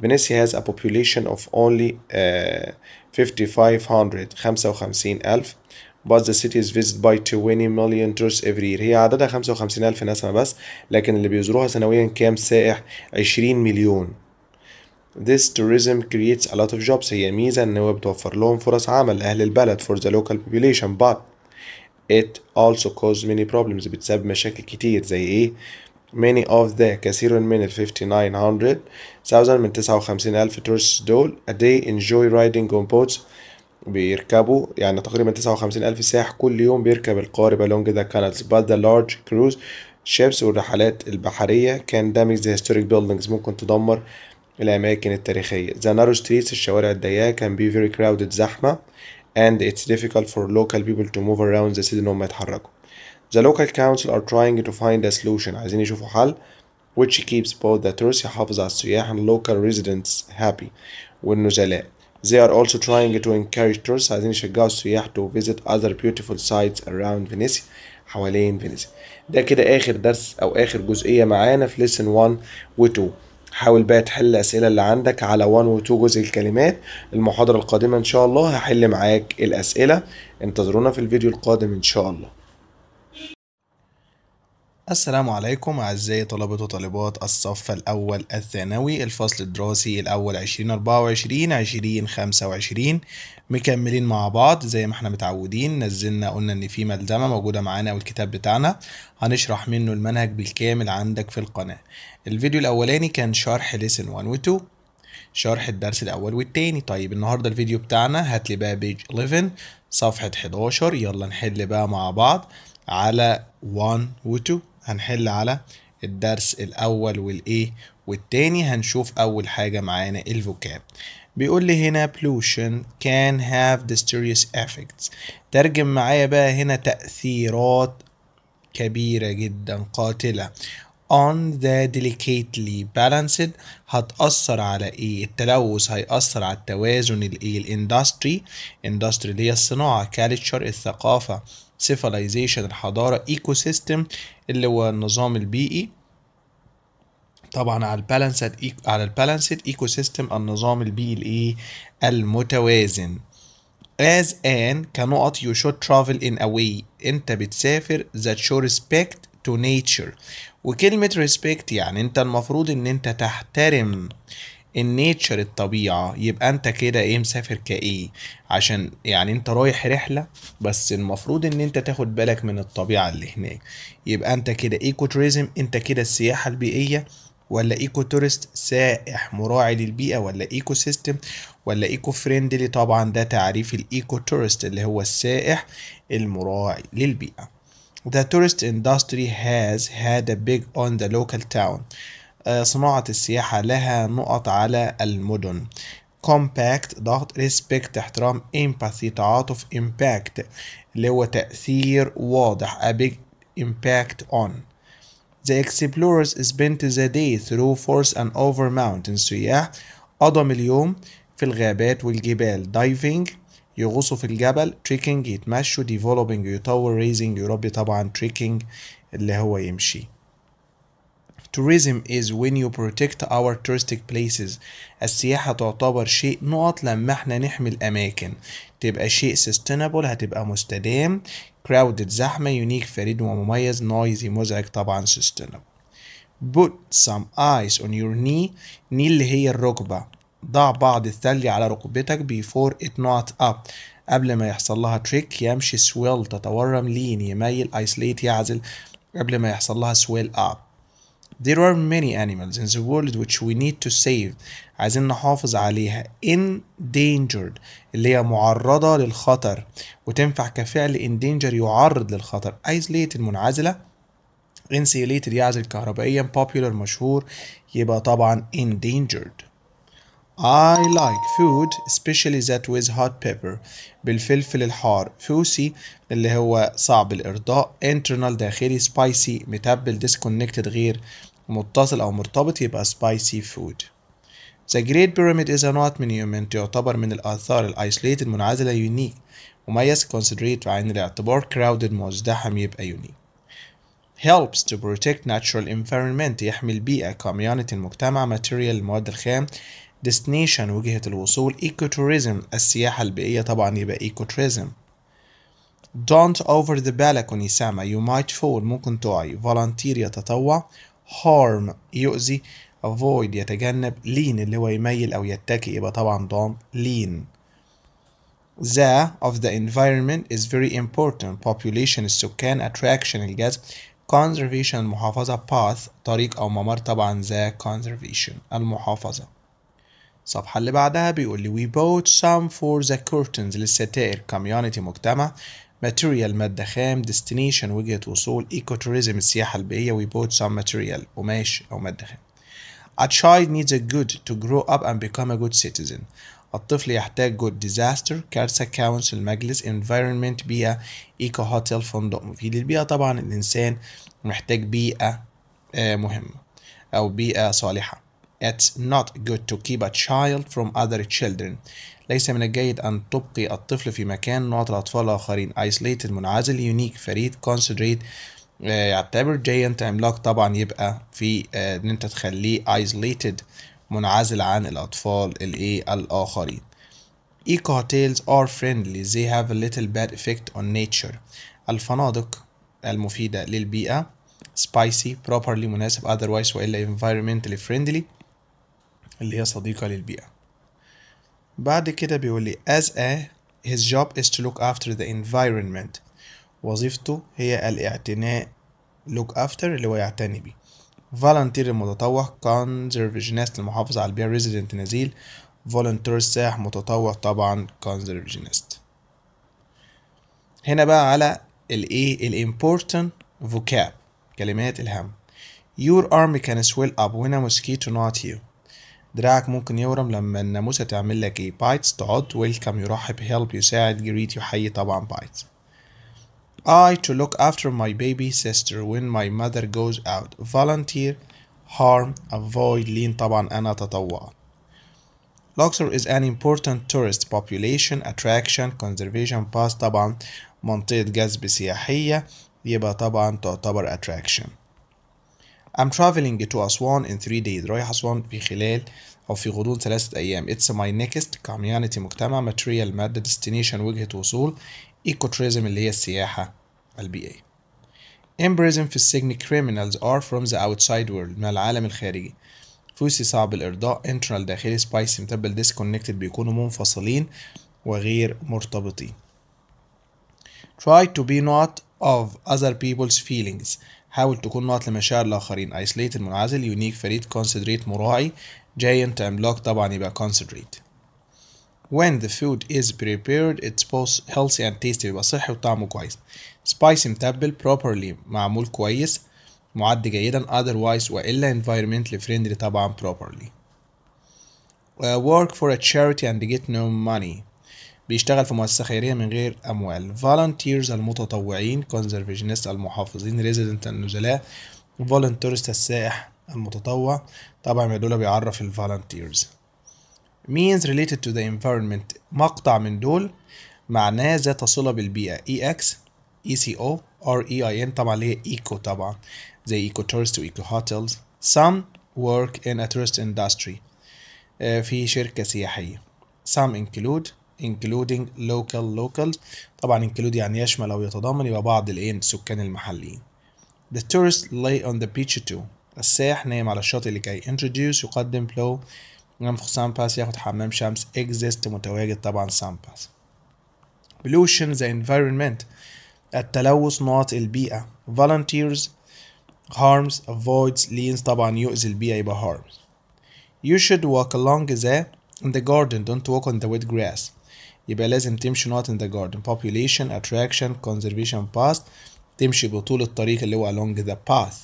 فينيسيا has a population of only uh, 5500 55000 but the city is visited by 20 million tourists every year هي عددها 55000 نسمة بس لكن اللي بيزوروها سنويا كام سائح 20 مليون This tourism creates a lot of jobs هي ميزة إن هو بتوفر لهم فرص عمل لأهل البلد for the local population but it also causes many problems بتسبب مشاكل كتير زي إيه many of the كثير من ال 5900 من 59000 tourists دول a day enjoy riding on boats بيركبوا يعني تقريبا 59000 سائح كل يوم بيركب القارب along the canals but the large cruise ships والرحلات البحرية can damage the historic buildings ممكن تدمر الأماكن التاريخية the narrow streets الشوارع الضيقة can be very crowded زحمة and it's difficult for local people to move around the city إنهم يتحركوا The local council are trying to find a solution عايزين يشوفوا حل which keeps both the tourists يحافظ على السياح and local residents happy والنزلاء They are also trying to encourage tourists عايزين يشجعوا السياح to visit other beautiful sites around Venice حوالين فينيسيا ده كده آخر درس أو آخر جزئية معانا في lesson 1 و 2 حاول بقى تحل الأسئلة اللي عندك على 1 و 2 جزء الكلمات المحاضرة القادمة إن شاء الله هحل معاك الأسئلة انتظرونا في الفيديو القادم إن شاء الله السلام عليكم أعزائي طلبة وطالبات الصف الأول الثانوي الفصل الدراسي الأول 2024 2025 مكملين مع بعض زي ما احنا متعودين نزلنا قلنا إن في ملزمة موجودة معانا والكتاب بتاعنا هنشرح منه المنهج بالكامل عندك في القناة الفيديو الأولاني كان شرح لسن 1 و 2 شرح الدرس الأول والتاني طيب النهاردة الفيديو بتاعنا هاتلي بقى بيج 11 صفحة 11 يلا نحل بقى مع بعض على 1 و 2 هنحل على الدرس الأول والإيه والتاني هنشوف أول حاجة معانا الفوكاب بيقول لي هنا pollution can have deleterious effects ترجم معايا بقى هنا تأثيرات كبيرة جدا قاتلة on the delicately balanced هتأثر على ايه التلوث هيأثر على التوازن الايه الاندستري اندستري اللي هي الصناعة كالتشر الثقافة سيفلايزيشن الحضارة ايكو سيستم اللي هو النظام البيئي طبعا على البالانسد على البالانسد ايكو سيستم النظام البيئي الايه المتوازن as an كنقط you should travel in a way انت بتسافر that should respect to nature وكلمة respect يعني انت المفروض ان انت تحترم النيتشر الطبيعة يبقى انت كده ايه مسافر كايه عشان يعني انت رايح رحلة بس المفروض ان انت تاخد بالك من الطبيعة اللي هناك يبقى انت كده ايكو توريزم انت كده السياحة البيئية ولا ايكو تورست سائح مراعي للبيئة ولا ايكو سيستم ولا ايكو فريندلي طبعا ده تعريف الايكو تورست اللي هو السائح المراعي للبيئة The tourist industry has had a big on the local town. Uh, صناعة السياحة لها نقط على المدن compact ضغط respect احترام empathy تعاطف impact اللي هو تأثير واضح a big impact on The explorers spent the day through forest and over mountains سياح قضم اليوم في الغابات والجبال diving يغوصوا في الجبل تريكنج يتمشوا ديفلوبينج يطور ريزنج يربي طبعا تريكنج اللي هو يمشي Tourism is when you protect our touristic places السياحة تعتبر شيء نقط لما احنا نحمي الأماكن تبقى شيء sustainable هتبقى مستدام crowded زحمة يونيك فريد ومميز noisy مزعج طبعا sustainable put some ice on your knee knee اللي هي الركبة ضع بعض الثلج على ركبتك before it not up قبل ما يحصل لها تريك يمشي سويل تتورم لين يميل isolate يعزل قبل ما يحصل لها swell up There are many animals in the world which we need to save عايزين نحافظ عليها endangered اللي هي معرضة للخطر وتنفع كفعل endanger يعرض للخطر isolate المنعزلة insulated يعزل كهربائيا popular مشهور يبقى طبعا endangered I like food especially that with hot pepper بالفلفل الحار فوسي اللي هو صعب الإرضاء internal داخلي spicy متبل disconnected غير متصل أو مرتبط يبقى spicy food The Great Pyramid is a not monument يعتبر من الآثار ال isolated المنعزلة unique مميز considerate عين الاعتبار crowded مزدحم يبقى unique helps to protect natural environment يحمي البيئة community المجتمع material المواد الخام destination وجهة الوصول ecotourism السياحة البيئية طبعا يبقى ecotourism don't over the balcony سامة you might fall ممكن تقعي volunteer يتطوع harm يؤذي avoid يتجنب lean اللي هو يميل أو يتكي يبقى طبعا don't lean the of the environment is very important population السكان attraction الجذب conservation المحافظة path طريق أو ممر طبعا the conservation المحافظة الصفحة اللي بعدها بيقول لي we bought some for the curtains للستائر community مجتمع material مادة خام destination وجهة وصول ecotourism السياحة البيئية we bought some material قماش أو مادة خام A child needs a good to grow up and become a good citizen. الطفل يحتاج good disaster كارثة council مجلس environment بيئة eco hotel فندق مفيد للبيئة طبعا الإنسان محتاج بيئة مهمة أو بيئة صالحة. It's not good to keep a child from other children. ليس من الجيد أن تبقي الطفل في مكان نقط الأطفال الآخرين. Isolated منعزل unique فريد concentrate يعتبر جينت عملاق طبعا يبقى في إن أنت تخليه isolated منعزل عن الأطفال الإيه الآخرين. Eco hotels are friendly. They have a little bad effect on nature. الفنادق المفيدة للبيئة spicy properly مناسب otherwise وإلا environmentally friendly اللي هي صديقة للبيئة بعد كده بيقول لي as a his job is to look after the environment وظيفته هي الاعتناء look after اللي هو يعتني بيه فالنتير المتطوع conservationist المحافظ على البيئة resident نزيل volunteer ساح متطوع طبعا conservationist هنا بقى على الايه important vocab كلمات الهام your army can swell up when a mosquito not you دراعك ممكن يورم لما الناموسة تعمل لك ايه بايتس تقعد ويلكم يرحب هيلب يساعد جريت يحيي طبعا بايتس I to look after my baby sister when my mother goes out volunteer harm avoid lean طبعا أنا تطوع Luxor is an important tourist population attraction conservation pass طبعا منطقة جذب سياحية يبقى طبعا تعتبر attraction I'm traveling to Aswan in 3 days رايح أسوان في خلال أو في غضون ثلاثة أيام It's my next community مجتمع material مادة destination وجهة وصول Ecotourism اللي هي السياحة البيئية Imprison في السجن criminals are from the outside world من العالم الخارجي فوسي صعب الإرضاء internal داخلي spicy متبل disconnected بيكونوا منفصلين وغير مرتبطين Try to be not of other people's feelings حاول تكون نقط لمشاعر الآخرين isolate المنعزل يونيك فريد considerate مراعي giant عملاق طبعا يبقى considerate when the food is prepared it's both healthy and tasty يبقى صحي وطعمه كويس spicy متبل properly معمول كويس معد جيدا otherwise وإلا environmentally friendly طبعا properly uh, work for a charity and get no money بيشتغل في مؤسسة خيرية من غير أموال فالنتيرز المتطوعين كونزرفيشنست المحافظين ريزيدنت النزلاء فولنتيرست السائح المتطوع طبعا دول بيعرف الفالنتيرز means related to the environment مقطع من دول معناه ذات صلة بالبيئة EX ECO EIN طبعا اللي هي ايكو طبعا زي ايكو تورست ECO hotels some work in a tourist industry آه، في شركة سياحية some include including local locals طبعا include يعني يشمل أو يتضمن يبقى بعض الإيه السكان المحليين The tourist lay on the beach too السائح نايم على الشاطئ لكي introduce يقدم flow ينفخ سامباس ياخد حمام شمس exist متواجد طبعا سامباس pollution the environment التلوث نقط البيئة volunteers harms avoids leans طبعا يؤذي البيئة يبقى harms you should walk along the in the garden don't walk on the wet grass يبقى لازم تمشي not in the garden population attraction conservation path تمشي بطول الطريق اللي هو along the path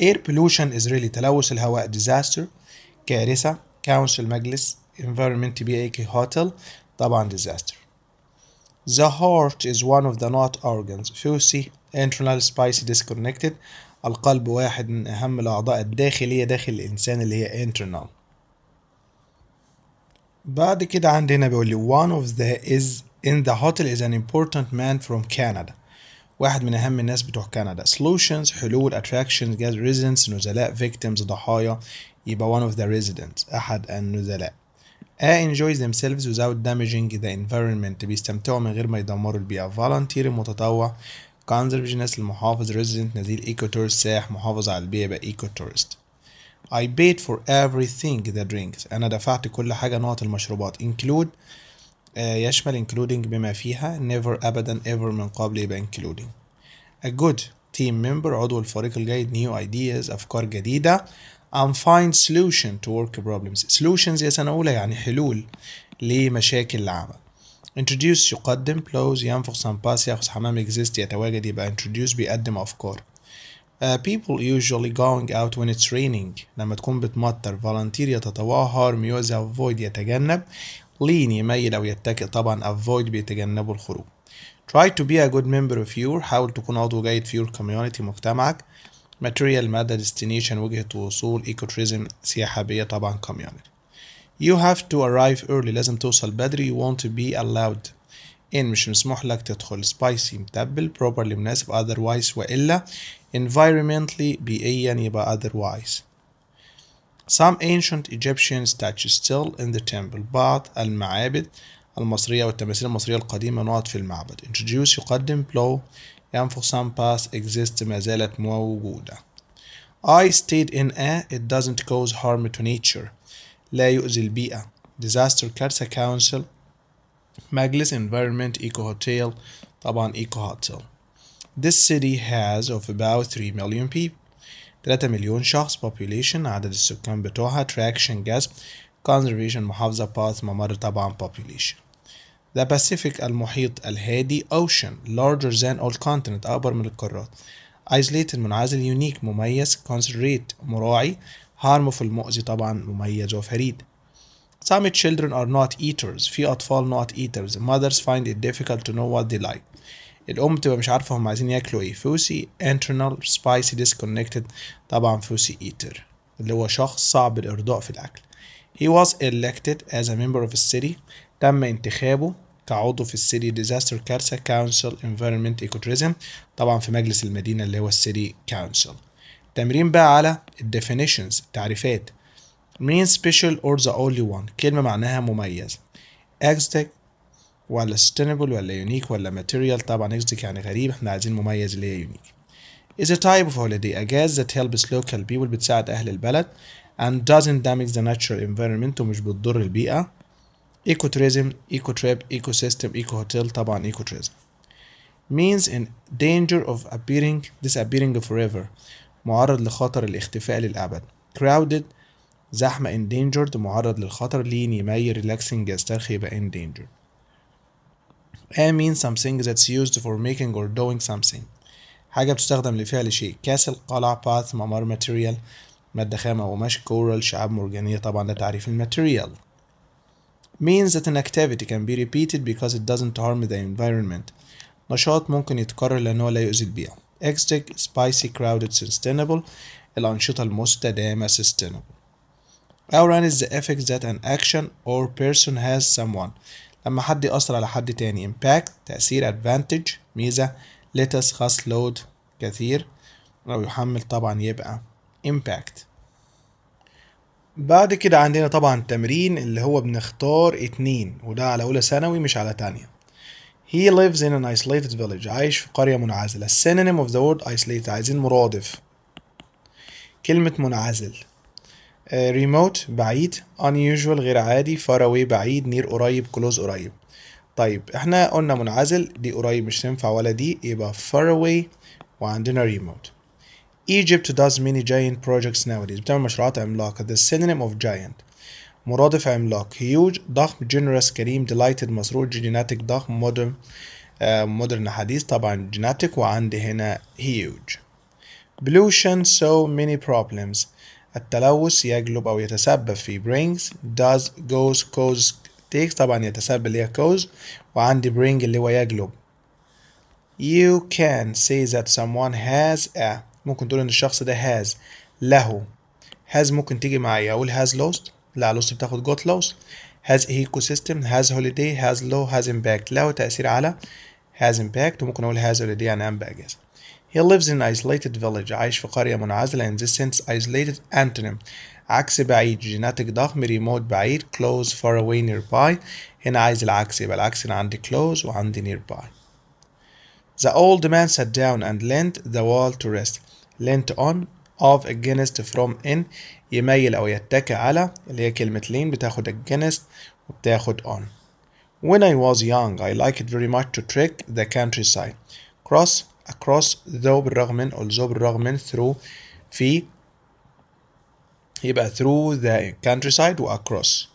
air pollution is really تلوث الهواء disaster كارثة council مجلس environment a hotel طبعا disaster The heart is one of the not organs فوسي internal spicy disconnected القلب واحد من أهم الأعضاء الداخلية داخل الإنسان اللي هي internal بعد كده عندنا بيقول لي one of the is in the hotel is an important man from Canada واحد من أهم الناس بتوع كندا solutions حلول attractions جاز residents نزلاء victims ضحايا يبقى one of the residents أحد النزلاء A enjoys themselves without damaging the environment بيستمتعوا من غير ما يدمروا البيئة volunteer متطوع conservationist المحافظ resident نزيل ecotourist سائح محافظ على البيئة يبقى ecotourist I paid for everything the drinks أنا دفعت كل حاجة نقط المشروبات include يشمل including بما فيها never أبدا ever من قبل يبقى including a good team member عضو الفريق الجيد new ideas أفكار جديدة and find solution to work problems solutions يا سنة أولى يعني حلول لمشاكل العمل introduce يقدم close ينفخ سامباس ياخذ حمام exist يتواجد يبقى introduce بيقدم أفكار Uh, people usually going out when it's raining لما تكون بتمطر volunteer يتطوهر ميوز avoid يتجنب lean يميل أو يتكئ طبعا avoid بيتجنبوا الخروج try to be a good member of your حاول تكون عضو جيد في your community مجتمعك material مادة destination وجهة وصول ecotourism سياحة بيا طبعا community you have to arrive early لازم توصل بدري you want to be allowed ان مش مسموح لك تدخل سبايسي متبل بروبرلي مناسب otherwise والا environmentally بيئيا يبقى otherwise Some ancient Egyptian statues still in the temple بعض المعابد المصرية والتماثيل المصرية القديمة نقط في المعبد introduce يقدم blow ينفخ some past exist ما زالت موجودة I stayed in a it doesn't cause harm to nature لا يؤذي البيئة disaster كارثة council مجلس environment eco hotel طبعا eco hotel This city has of about 3 million people 3 مليون شخص population عدد السكان بتوعها traction gas conservation محافظة path ممر طبعا population The Pacific المحيط الهادي ocean larger than all continent أكبر من القارات isolated منعزل unique مميز concentrate مراعي harmful مؤذي طبعا مميز وفريد Some children are not eaters في أطفال not eaters Mothers find it difficult to know what they like الأم تبقى مش عارفة هم عايزين ياكلوا إيه فوسي internal spicy disconnected طبعا فوسي eater اللي هو شخص صعب الإرضاء في الأكل He was elected as a member of the city تم انتخابه كعضو في السيتي ديزاستر كارثة كونسل انفيرمنت ايكوتريزم طبعا في مجلس المدينة اللي هو السيتي كونسل تمرين بقى على الديفينيشنز التعريفات mean special or the only one كلمة معناها مميز exotic ولا sustainable ولا unique ولا material طبعا exotic يعني غريب احنا عايزين مميز اللي هي unique is a type of holiday a gas that helps local people بتساعد أهل البلد and doesn't damage the natural environment ومش بتضر البيئة ecotourism ecotrip ecosystem trip eco hotel طبعا ecotourism means in danger of appearing disappearing forever معرض لخطر الاختفاء للأبد crowded زحمة endangered معرض للخطر لين يماي relaxing يسترخي يبقى endangered I mean something that's used for making or doing something حاجة بتستخدم لفعل شيء كاسل قلع path ممر material مادة خامة وقماش كورال شعاب مرجانية طبعا ده تعريف الماتيريال means that an activity can be repeated because it doesn't harm the environment نشاط ممكن يتكرر لأنه لا يؤذي البيئة exotic spicy crowded sustainable الأنشطة المستدامة sustainable run is the effect that an action or person has someone لما حد يأثر على حد تاني impact تأثير advantage ميزة let us خاص load كثير لو يحمل طبعا يبقى impact بعد كده عندنا طبعا تمرين اللي هو بنختار اتنين وده على أولى ثانوي مش على تانية He lives in an isolated village عايش في قرية منعزلة synonym of the word isolated عايزين مرادف كلمة منعزل ريموت بعيد unusual غير عادي far away بعيد near قريب close قريب طيب احنا قلنا منعزل دي قريب مش تنفع ولا دي يبقى far away وعندنا remote Egypt does many giant projects nowadays بتعمل مشروعات عملاقة the synonym of giant مرادف عملاق huge ضخم generous كريم delighted مسرور genetic ضخم modern مودرن حديث طبعا genetic وعندي هنا huge pollution so many problems التلوث يجلب أو يتسبب في brings does goes causes takes طبعا يتسبب اللي هي cause وعندي bring اللي هو يجلب You can say that someone has a ممكن تقول إن الشخص ده has له has ممكن تيجي معايا أقول has lost لا lost بتاخد got lost has ecosystem has holiday has low has impact له تأثير على has impact وممكن أقول has holiday يعني أنا بأجازة He lives in an isolated village عايش في قرية منعزلة in the sense isolated antonym عكس بعيد genetic ضخم remote بعيد close far away nearby هنا عايز العكس يبقى العكس أنا عندي close وعندي nearby The old man sat down and leant the wall to rest leant on of against from in يميل أو يتكى على اللي هي كلمة lean بتاخد against وبتاخد on When I was young I liked very much to trek the countryside cross across ذو بالرغم من أو ذو بالرغم من through في يبقى through the countryside و across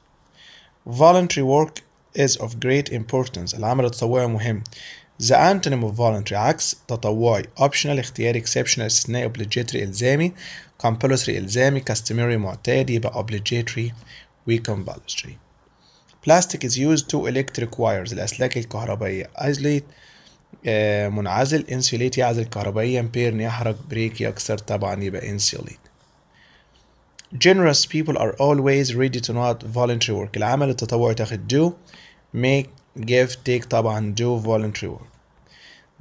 voluntary work is of great importance العمل التطوعي مهم The antonym of voluntary عكس تطوعي optional اختياري exceptional استثنائي obligatory إلزامي compulsory إلزامي customary معتاد يبقى obligatory و compulsory Plastic is used to electric wires الأسلاك الكهربائية isolate منعزل انسوليت يعزل كهربائيا بيرن يحرك بريك يكسر طبعا يبقى انسوليت generous people are always ready to not voluntary work العمل التطوعي تاخد do make give take طبعا do voluntary work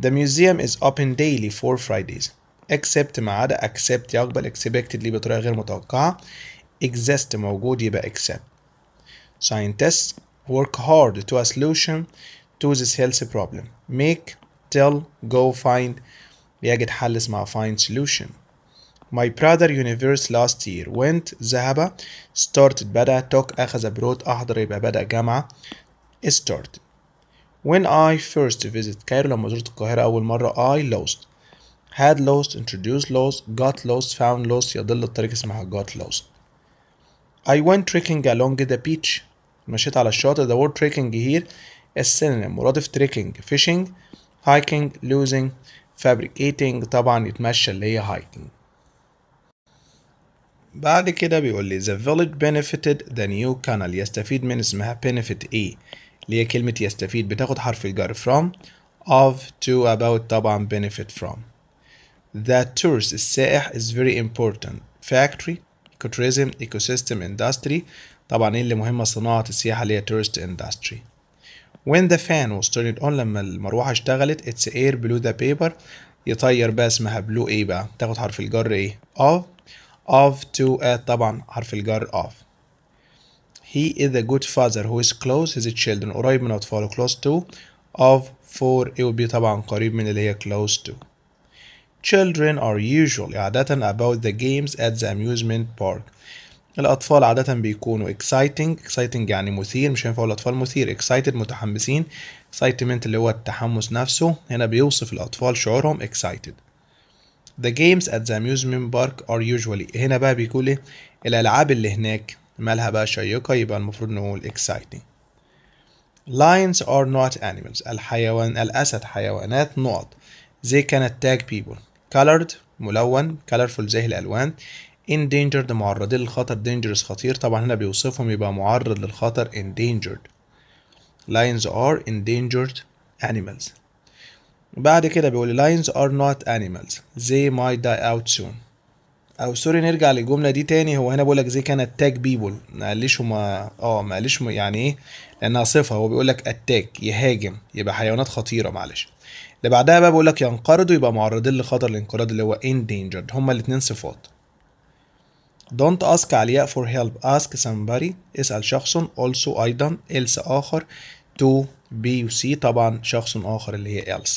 the museum is open daily for Fridays accept ما عدا accept يقبل expected بطريقة غير متوقعة exist موجود يبقى accept scientists work hard to a solution to this health problem make still go find يجد حل اسمها find solution My brother universe last year went ذهب started بدأ took أخذ بروت أحضر يبقى بدأ جامعة started When I first visit كايرو لما زرت القاهرة أول مرة I lost had lost introduced lost got lost found lost يضل الطريق اسمها got lost I went trekking along the beach مشيت على الشاطئ the word trekking here a synonym مرادف trekking fishing hiking losing fabricating طبعا يتمشى اللي هي hiking بعد كده بيقول لي the village benefited the new canal يستفيد من اسمها benefit A اللي هي كلمة يستفيد بتاخد حرف الجر from of to about طبعا benefit from the tourist السائح is very important factory tourism ecosystem industry طبعا ايه اللي مهمة صناعة السياحة اللي هي tourist industry when the fan was turned on لما المروحه اشتغلت its air blew the paper يطير بقى اسمها بلو ايه بقى تاخد حرف الجر ايه of of to at طبعا حرف الجر of he is a good father who is close his children قريب من اطفاله close to of for it will be طبعا قريب من اللي هي close to children are usually عادة about the games at the amusement park الأطفال عادة بيكونوا exciting exciting يعني مثير مش هينفع الأطفال مثير excited متحمسين excitement اللي هو التحمس نفسه هنا بيوصف الأطفال شعورهم excited The games at the amusement park are usually هنا بقى بيقول إيه الألعاب اللي هناك مالها بقى شيقة يبقى المفروض نقول exciting Lions are not animals الحيوان الأسد حيوانات نقط They can attack people Colored ملون colorful زي الألوان endangered معرضين للخطر dangerous خطير طبعا هنا بيوصفهم يبقى معرض للخطر endangered lions are endangered animals بعد كده بيقول lions are not animals they might die out soon او سوري نرجع للجمله دي تاني هو هنا بيقول لك زي كانت تاج بيبل ما قاليش هما اه ما قاليش يعني ايه لانها صفه هو بيقول لك اتاك يهاجم يبقى حيوانات خطيره معلش اللي بعدها بقى بيقول لك ينقرضوا يبقى معرضين لخطر الانقراض اللي هو endangered هما الاثنين صفات Don't ask علياء for help ask somebody اسأل شخص also أيضا else آخر to B و C طبعا شخص آخر اللي هي else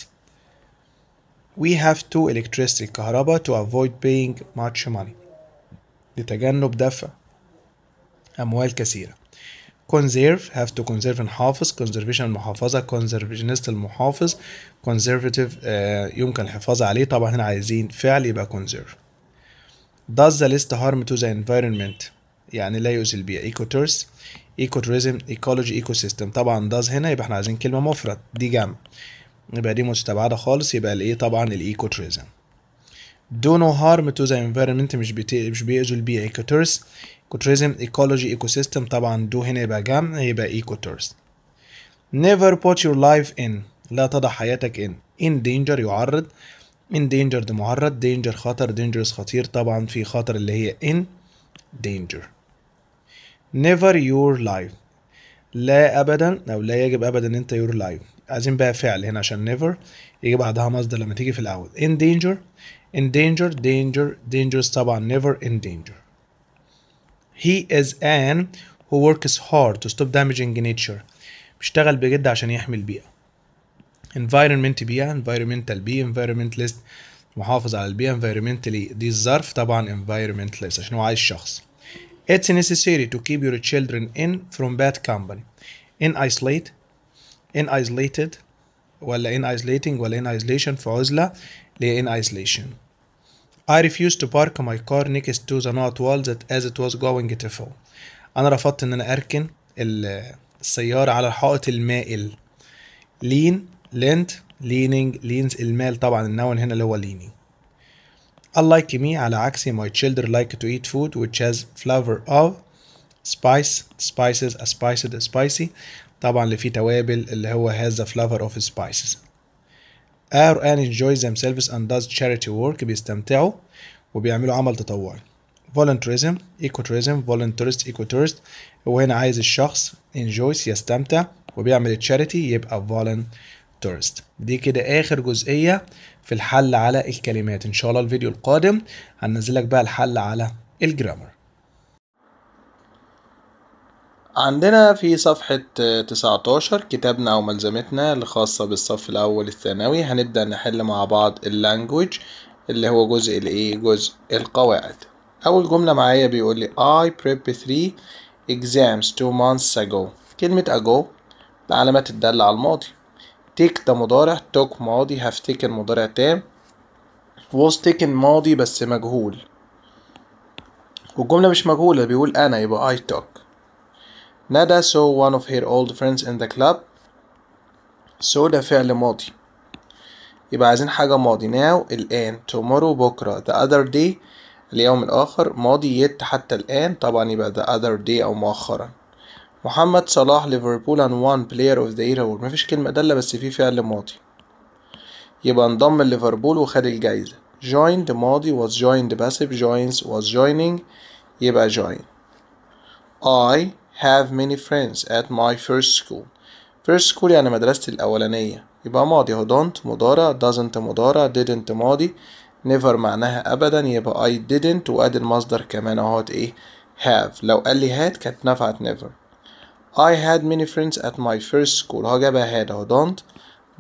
We have to electricity الكهرباء to avoid paying much money لتجنب دفع أموال كثيرة conserve have to conserve نحافظ conservation المحافظة conservationist المحافظ conservative uh, يمكن الحفاظ عليه طبعا هنا عايزين فعل يبقى conserve does the list harm to the environment يعني لا يؤذي البيئة ايكو ecotourism, ecology, ecosystem. طبعا does هنا يبقى احنا عايزين كلمة مفرد دي جمع يبقى دي مستبعدة خالص يبقى الايه طبعا الايكو do no harm to the environment مش بت... مش بيأذوا البيئة ايكو ecotourism, ecology, ecosystem. طبعا do هنا يبقى جمع يبقى ايكو never put your life in لا تضع حياتك in in danger يعرض من دي معرض دينجر خطر دينجرس خطير طبعا في خطر اللي هي in danger never your life لا ابدا او لا يجب ابدا ان انت يور لايف عايزين بقى فعل هنا عشان never يجي بعدها مصدر لما تيجي في الاول in danger ان danger danger dangerous طبعا never in danger he is an who works hard to stop damaging nature بيشتغل بجد عشان يحمي البيئة environment بيئة environmental بي environment environmentalist محافظ على البيئة environmentally دي الظرف طبعا environment environmentalist عشان هو عايز شخص It's necessary to keep your children in from bad company. In isolate, in isolated, ولا in isolating ولا in isolation في عزلة ليه in isolation. I refused to park my car next to the north wall that as it was going to fall. أنا رفضت إن أنا أركن السيارة على الحائط المائل. Lean lent leaning leans المال طبعا النون هنا اللي هو leaning unlike me على عكسي my children like to eat food which has flavor of spice spices a spiced a spicy طبعا اللي فيه توابل اللي هو has the flavor of spices our and enjoy themselves and does charity work بيستمتعوا وبيعملوا عمل تطوعي voluntarism ecotourism voluntarist ecotourist وهنا عايز الشخص enjoys يستمتع وبيعمل charity يبقى voluntarism tourist دي كده اخر جزئيه في الحل على الكلمات ان شاء الله الفيديو القادم هننزل لك بقى الحل على الجرامر عندنا في صفحة 19 كتابنا أو ملزمتنا الخاصة بالصف الأول الثانوي هنبدأ نحل مع بعض اللانجوج اللي هو جزء الإيه جزء القواعد أول جملة معايا بيقول لي I prep 3 exams 2 months ago كلمة ago العلامات تدل على الماضي تيك ده مضارع توك ماضي هاف تيكن مضارع تام was taken ماضي بس مجهول والجملة مش مجهولة بيقول أنا يبقى I توك ندى saw one of her old friends in the club saw ده فعل ماضي يبقى عايزين حاجة ماضي now الآن tomorrow بكرة the other day اليوم الآخر ماضي يت حتى الآن طبعا يبقى the other day أو مؤخرا محمد صلاح ليفربول ان وان بلاير اوف ذا اير اوورد مفيش كلمه داله بس في فعل ماضي يبقى انضم لليفربول وخد الجايزه joined ماضي was joined passive joins was joining يبقى join I have many friends at my first school first school يعني مدرستي الأولانية يبقى ماضي هو don't مضارع doesn't مضارع didn't ماضي never معناها أبدا يبقى I didn't وأدي المصدر كمان أهوت إيه have لو قال لي had كانت نفعت never I had many friends at my first school هو جابها had اهو don't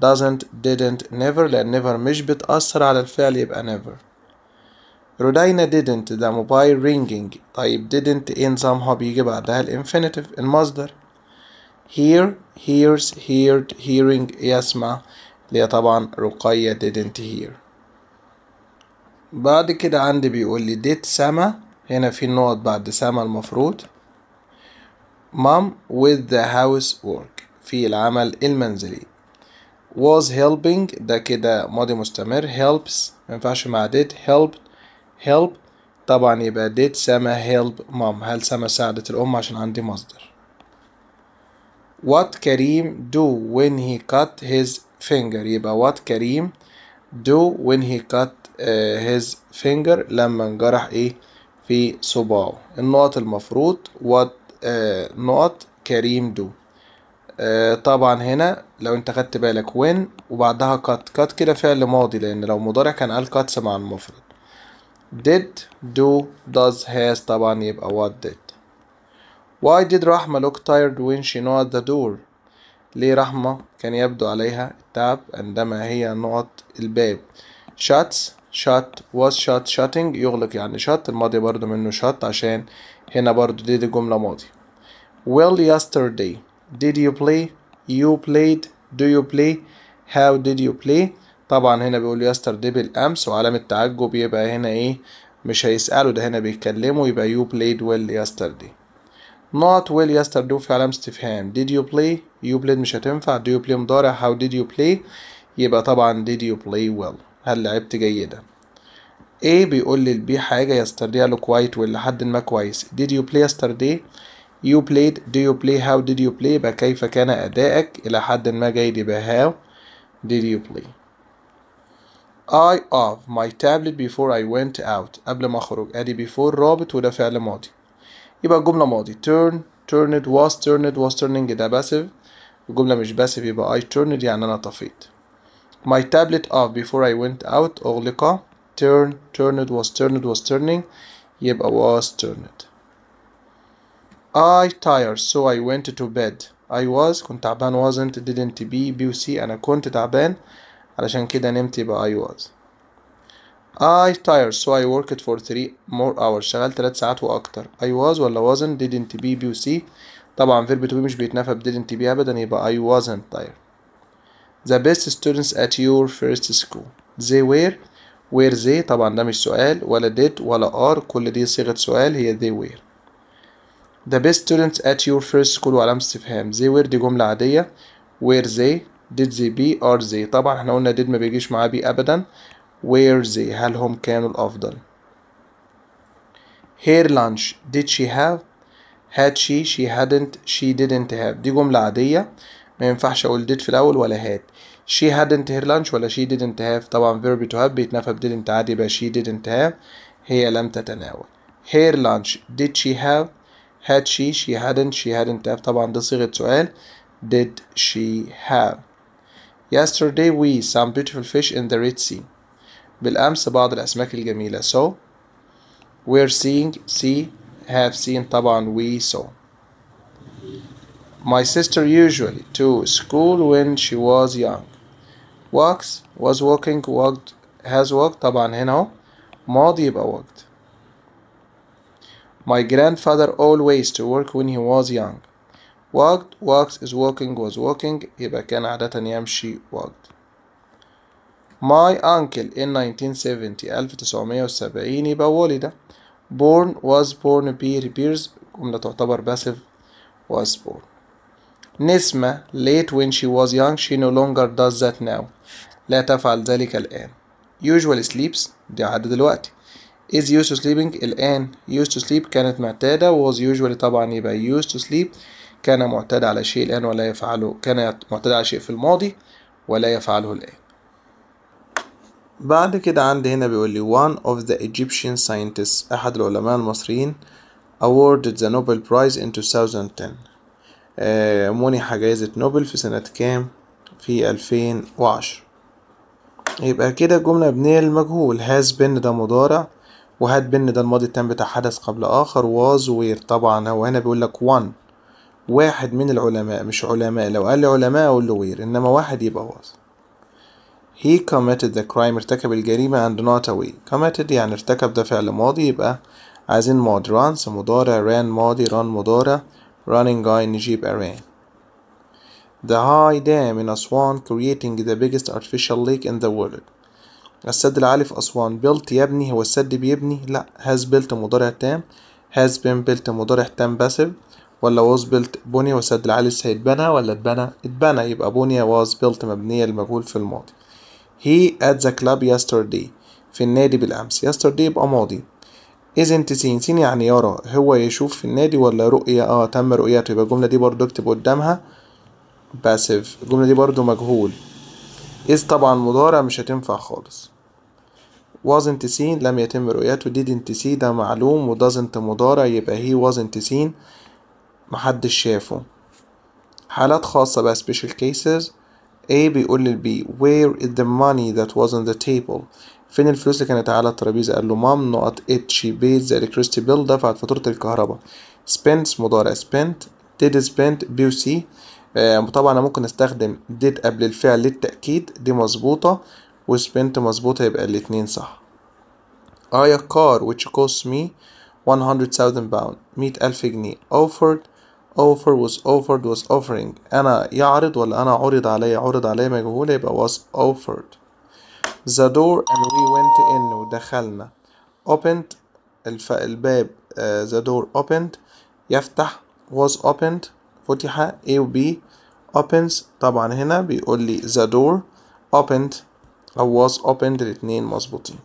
doesn't didn't never لأن never مش بتأثر على الفعل يبقى never رودينا didn't ده موبايل ringing طيب didn't in somehow بيجي بعدها الانفينيتيف المصدر hear hears heard hearing يسمع اللي طبعا رقية didn't hear بعد كده عندي بيقول لي did سما هنا في النقط بعد سما المفروض mom with the housework في العمل المنزلي was helping ده كده ماضي مستمر helps ما ينفعش مع did helped help طبعا يبقى did سما help mom هل سما ساعدت الأم عشان عندي مصدر what كريم do when he cut his finger يبقى what كريم do when he cut uh, his finger لما انجرح ايه في صباعه النقط المفروض what آه، نقط كريم دو آه، طبعا هنا لو انت خدت بالك وين وبعدها كات كات كده فعل ماضي لان لو مضارع كان قال كاتس مع المفرد did do does has طبعا يبقى what did why did رحمة look tired when she knocked the door ليه رحمة كان يبدو عليها التعب عندما هي نقط الباب shuts shut was shut shutting يغلق يعني shut الماضي برضو منه shut عشان هنا برضو دي, دي جملة ماضي well yesterday did you play you played do you play how did you play طبعا هنا بيقول yesterday بالأمس وعلامة تعجب يبقى هنا إيه مش هيسأله ده هنا بيتكلموا يبقى you played well yesterday not well yesterday في علامة استفهام did you play you played مش هتنفع do you play مضارع how did you play يبقى طبعا did you play well هل لعبت جيدا A بيقول لي البي حاجة yesterday look white ولحد ما كويس did you play yesterday you played do you play how did you play يبقى كيف كان أدائك إلى حد ما جيد يبقى how did you play I off my tablet before I went out قبل ما أخرج أدي before رابط وده فعل ماضي يبقى الجملة ماضي turn Turn it was Turn it was turning ده باسف الجملة مش باسف يبقى I turned يعني أنا طفيت my tablet off before I went out أغلقه turn turned was turned was turning I was turned I tired so I went to bed I was كنت تعبان wasn't didn't be B و C أنا كنت تعبان علشان كده نمت يبقى I was I tired so I worked for 3 more hours شغلت 3 ساعات وأكتر I was ولا wasn't didn't be B و C طبعا verb to be مش بيتنفى ب didn't be أبدا يبقى I wasn't tired The best students at your first school they were وير زي طبعا ده مش سؤال ولا ديد ولا ار كل دي صيغة سؤال هي they were The best students at your first school وعلامة استفهام they were دي جملة عادية where they did they be are they طبعا احنا قلنا did ما بيجيش معاه بي أبدا where they هل هم كانوا الأفضل her lunch did she have had she she hadn't she didn't have دي جملة عادية ما ينفعش أقول did في الأول ولا had she hadn't her lunch ولا she didn't have طبعا verb to have بيتنفى ب didn't she didn't have هي لم تتناول her lunch did she have had she she hadn't she hadn't have طبعا دي صيغة سؤال did she have yesterday we some beautiful fish in the Red Sea بالأمس بعض الأسماك الجميلة so we're seeing see have seen طبعا we saw my sister usually to school when she was young works was working worked has worked طبعا هنا ماضي يبقى worked My grandfather always to work when he was young worked works is working was working يبقى كان عادة يمشي worked My uncle in 1970 1970 يبقى ولد born was born be peers. جملة تعتبر passive was born Nisma late when she was young she no longer does that now لا تفعل ذلك الآن usual sleeps دي عدد دلوقتي is used to sleeping الآن used to sleep كانت معتادة was usually طبعا يبقى used to sleep كان معتاد على شيء الآن ولا يفعله كان معتاد على شيء في الماضي ولا يفعله الآن بعد كده عندي هنا بيقول لي one of the Egyptian scientists أحد العلماء المصريين awarded the Nobel Prize in 2010 آه منح جائزة نوبل في سنة كام؟ في 2010 يبقى كده الجملة مبنية للمجهول هاز بن ده مضارع وهات بن ده الماضي التام بتاع حدث قبل آخر واز وير طبعا هو هنا بيقول لك وان واحد من العلماء مش علماء لو قال لي علماء أقول له وير إنما واحد يبقى واز he committed the crime ارتكب الجريمة and not away committed يعني ارتكب ده فعل ماضي يبقى عايزين ماضي runs مضارع ran ماضي run مضارع running guy نجيب a ran The high dam in Aswan creating the biggest artificial lake in the world السد العالي في أسوان built يبني هو السد بيبني لا has built مضارع تام has been built مضارع تام passive ولا was built بني والسد العالي سيتبنى ولا اتبنى اتبنى يبقى بني was built مبنية المجهول في الماضي he at the club yesterday في النادي بالأمس yesterday يبقى ماضي isn't seen seen يعني يرى هو يشوف في النادي ولا رؤية اه تم رؤيته يبقى الجملة دي برضو اكتب قدامها باسيف الجملة دي برضو مجهول إذ طبعا مضارع مش هتنفع خالص wasn't seen لم يتم رؤيته didn't see ده معلوم و doesn't مضارع يبقى he wasn't seen محدش شافه حالات خاصة بقى special cases A بيقول B where is the money that was on the table فين الفلوس اللي كانت على الترابيزة قال له مام نقط she paid the electricity bill دفعت فاتورة الكهرباء spent مضارع spent did spent بي و سي آه، طبعا انا ممكن استخدم did قبل الفعل للتأكيد دي مظبوطة وسبنت مظبوطة يبقى الاتنين صح I a car which cost me 100,000 pound 100,000 جنيه offered offer was offered was offering أنا يعرض ولا أنا عرض عليا عرض عليا مجهول يبقى was offered the door and we went in ودخلنا opened الف... الباب uh, the door opened يفتح was opened فتح A و B opens طبعا هنا بيقول لي the door opened أو was opened الاتنين مظبوطين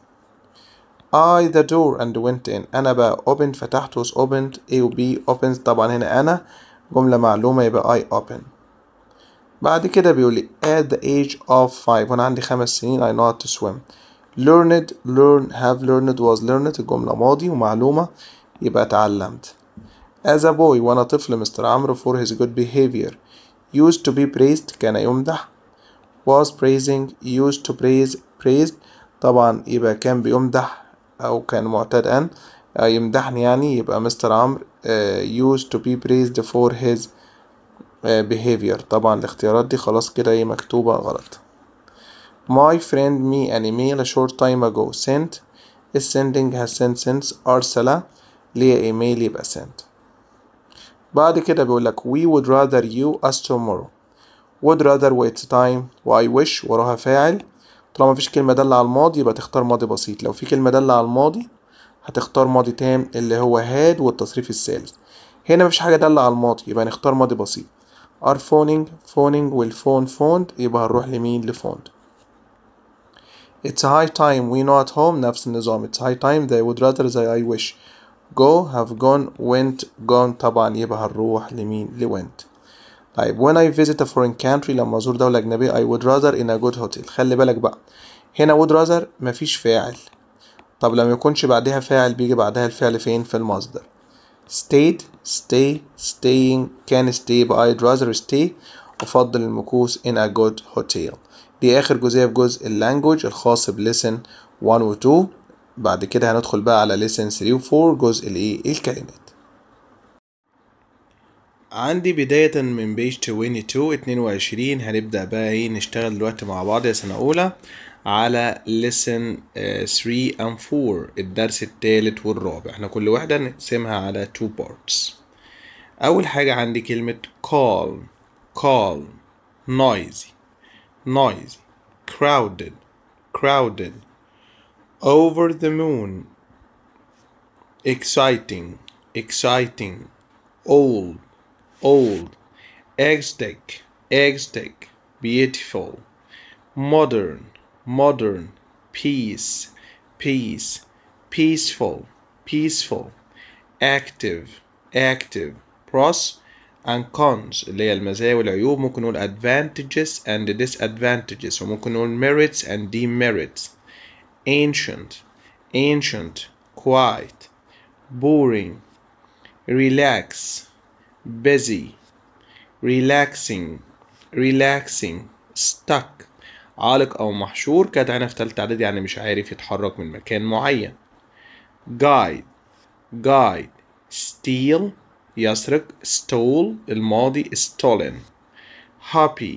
I the door and went in أنا بقى opened فتحت was opened A و B opens طبعا هنا أنا جملة معلومة يبقى I open بعد كده بيقول لي at the age of five وأنا عندي خمس سنين I know how to swim learned learn have learned was learned الجملة ماضي ومعلومة يبقى اتعلمت As a boy وأنا طفل مستر عمرو for his good behavior used to be praised كان يمدح was praising used to praise praised طبعا يبقى كان بيمدح أو كان معتاد أن يمدحني يعني يبقى مستر عمرو used to be praised for his behavior طبعا الاختيارات دي خلاص كده هي مكتوبة غلط My friend me an email a short time ago sent is sending has sent since أرسل ليا إيميل يبقى sent بعد كده بيقول لك we would rather you us tomorrow would rather wait time و I wish وراها فاعل طالما مفيش كلمة دالة على الماضي يبقى تختار ماضي بسيط لو في كلمة دالة على الماضي هتختار ماضي تام اللي هو had والتصريف الثالث هنا مفيش حاجة دالة على الماضي يبقى نختار ماضي بسيط are phoning phoning والفون فوند يبقى هنروح لمين لفوند It's high time we not home نفس النظام It's high time they would rather they I wish go have gone went gone طبعا يبقى هنروح لمين لوينت طيب when I visit a foreign country لما أزور دولة أجنبية I would rather in a good hotel خلي بالك بقى هنا would rather مفيش فاعل طب لما يكونش بعدها فاعل بيجي بعدها الفعل فين في المصدر stayed stay staying can stay but I'd rather stay أفضل المكوس in a good hotel دي آخر جزئية في جزء اللانجوج الخاص بلسن 1 و 2 بعد كده هندخل بقى على lesson 3 و 4 جزء الايه الكلمات عندي بداية من بيج 22 22 هنبدأ بقى ايه نشتغل دلوقتي مع بعض يا سنة أولى على lesson 3 آه، and 4 الدرس الثالث والرابع احنا كل واحدة نقسمها على two parts أول حاجة عندي كلمة call call noisy noisy crowded crowded Over the moon. Exciting, exciting. Old, old. Ecstatic, ecstatic. Beautiful. Modern, modern. Peace, peace. Peaceful, peaceful. Active, active. Pros and cons اللي هي المزايا والعيوب ممكن نقول advantages and disadvantages وممكن نقول merits and demerits ancient, ancient, quiet, boring, relax, busy, relaxing, relaxing, stuck عالق أو محشور كتعنى في تالتة إعدادي يعني مش عارف يتحرك من مكان معين guide guide steal يسرق stole الماضي stolen happy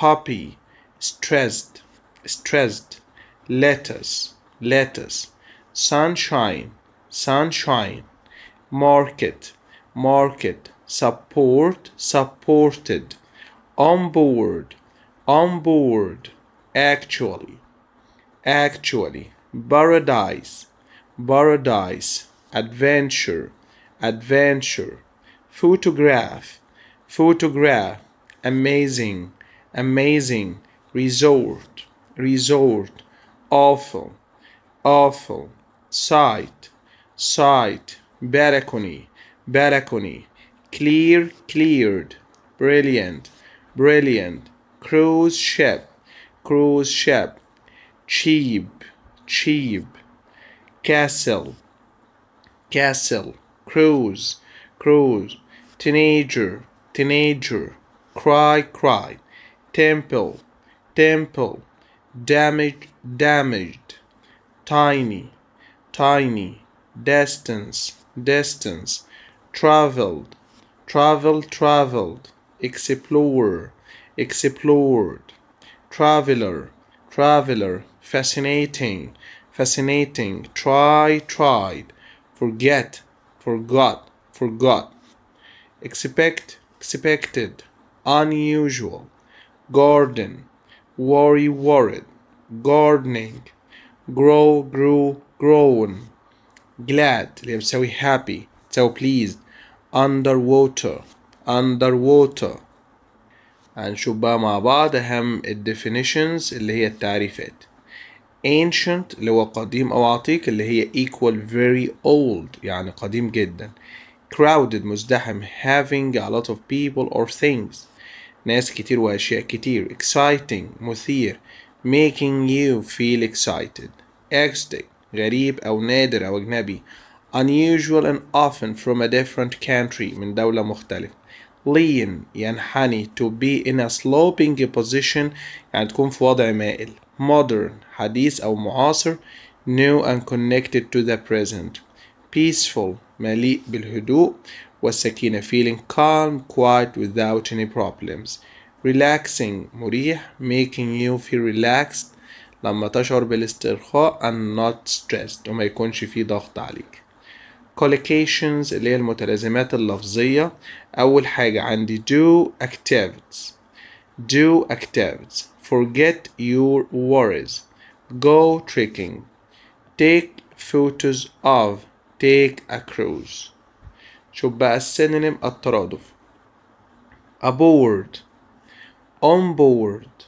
happy stressed stressed letters, letters, sunshine, sunshine, market, market, support, supported, on board, on board, actually, actually, paradise, paradise, adventure, adventure, photograph, photograph, amazing, amazing, resort, resort, awful, awful, sight, sight, balcony, balcony, clear, cleared, brilliant, brilliant, cruise ship, cruise ship, cheap, cheap, castle, castle, cruise, cruise, teenager, teenager, cry, cry, temple, temple, damage, damaged tiny tiny distance distance traveled travel traveled explorer explored traveler traveler fascinating fascinating try tried forget forgot forgot expect expected unusual garden worry worried gardening grow grew grown glad اللي بتساوي happy تساوي pleased underwater underwater هنشوف بقى مع بعض أهم الديفينيشنز اللي هي التعريفات ancient اللي هو قديم أو عتيق اللي هي equal very old يعني قديم جدا crowded مزدحم having a lot of people or things ناس كتير وأشياء كتير exciting مثير making you feel excited exotic غريب أو نادر أو أجنبي unusual and often from a different country من دولة مختلفة lean ينحني to be in a sloping position يعني تكون في وضع مائل modern حديث أو معاصر new and connected to the present peaceful مليء بالهدوء والسكينة feeling calm quiet without any problems relaxing مريح making you feel relaxed لما تشعر بالاسترخاء and not stressed وما يكونش فيه ضغط عليك collocations اللي هي المتلازمات اللفظية أول حاجة عندي do activities do activities forget your worries go trekking take photos of take a cruise شوف بقى السينونيم الترادف aboard on board,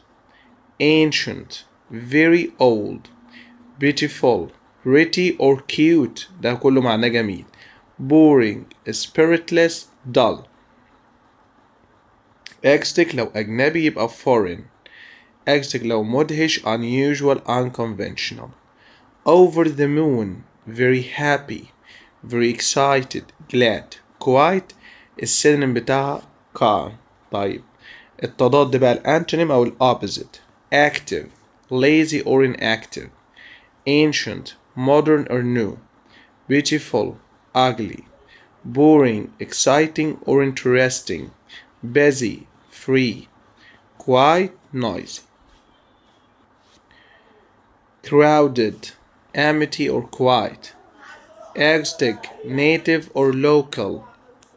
ancient, very old, beautiful, pretty or cute ده كله معناه جميل boring, spiritless, dull exotic لو أجنبي يبقى foreign exotic لو مدهش unusual unconventional over the moon very happy very excited glad quite السينم بتاعها calm طيب التضاد بقى الانتونيم او الاوبوزيت active lazy or inactive ancient modern or new beautiful ugly boring exciting or interesting busy free quiet noisy crowded amity or quiet exotic, native or local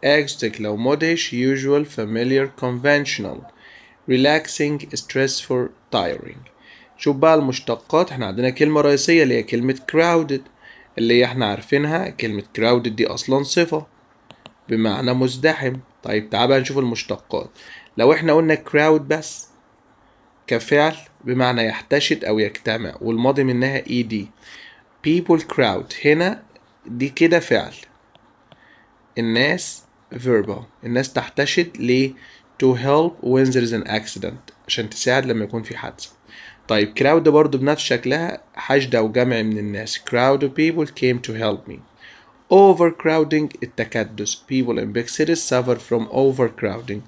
اكستك لو مودش usual familiar conventional relaxing stressful tiring شوف بقى المشتقات احنا عندنا كلمة رئيسية اللي هي كلمة crowded اللي احنا عارفينها كلمة crowded دي أصلا صفة بمعنى مزدحم طيب تعال بقى نشوف المشتقات لو احنا قلنا crowd بس كفعل بمعنى يحتشد أو يجتمع والماضي منها ed people crowd هنا دي كده فعل الناس verbal الناس تحتشد ل to help when there is an accident عشان تساعد لما يكون في حادثة طيب crowd برضو بنفس شكلها حشد أو جمع من الناس crowd of people came to help me overcrowding التكدس people in big cities suffer from overcrowding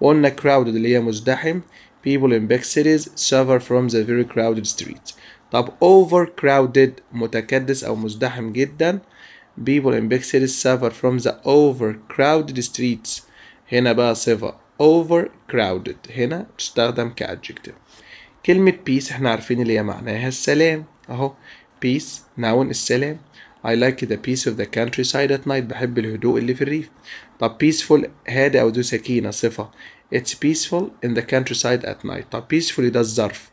قلنا crowded اللي هي مزدحم people in big cities suffer from the very crowded streets طب overcrowded متكدس أو مزدحم جدا People in big cities suffer from the overcrowded streets. هنا بقى صفة overcrowded هنا تستخدم كadjective. كلمة peace احنا عارفين اللي هي معناها السلام اهو peace noun السلام I like the peace of the countryside at night بحب الهدوء اللي في الريف طب peaceful هادئ أو ذو سكينة صفة It's peaceful in the countryside at night طب peacefully ده الظرف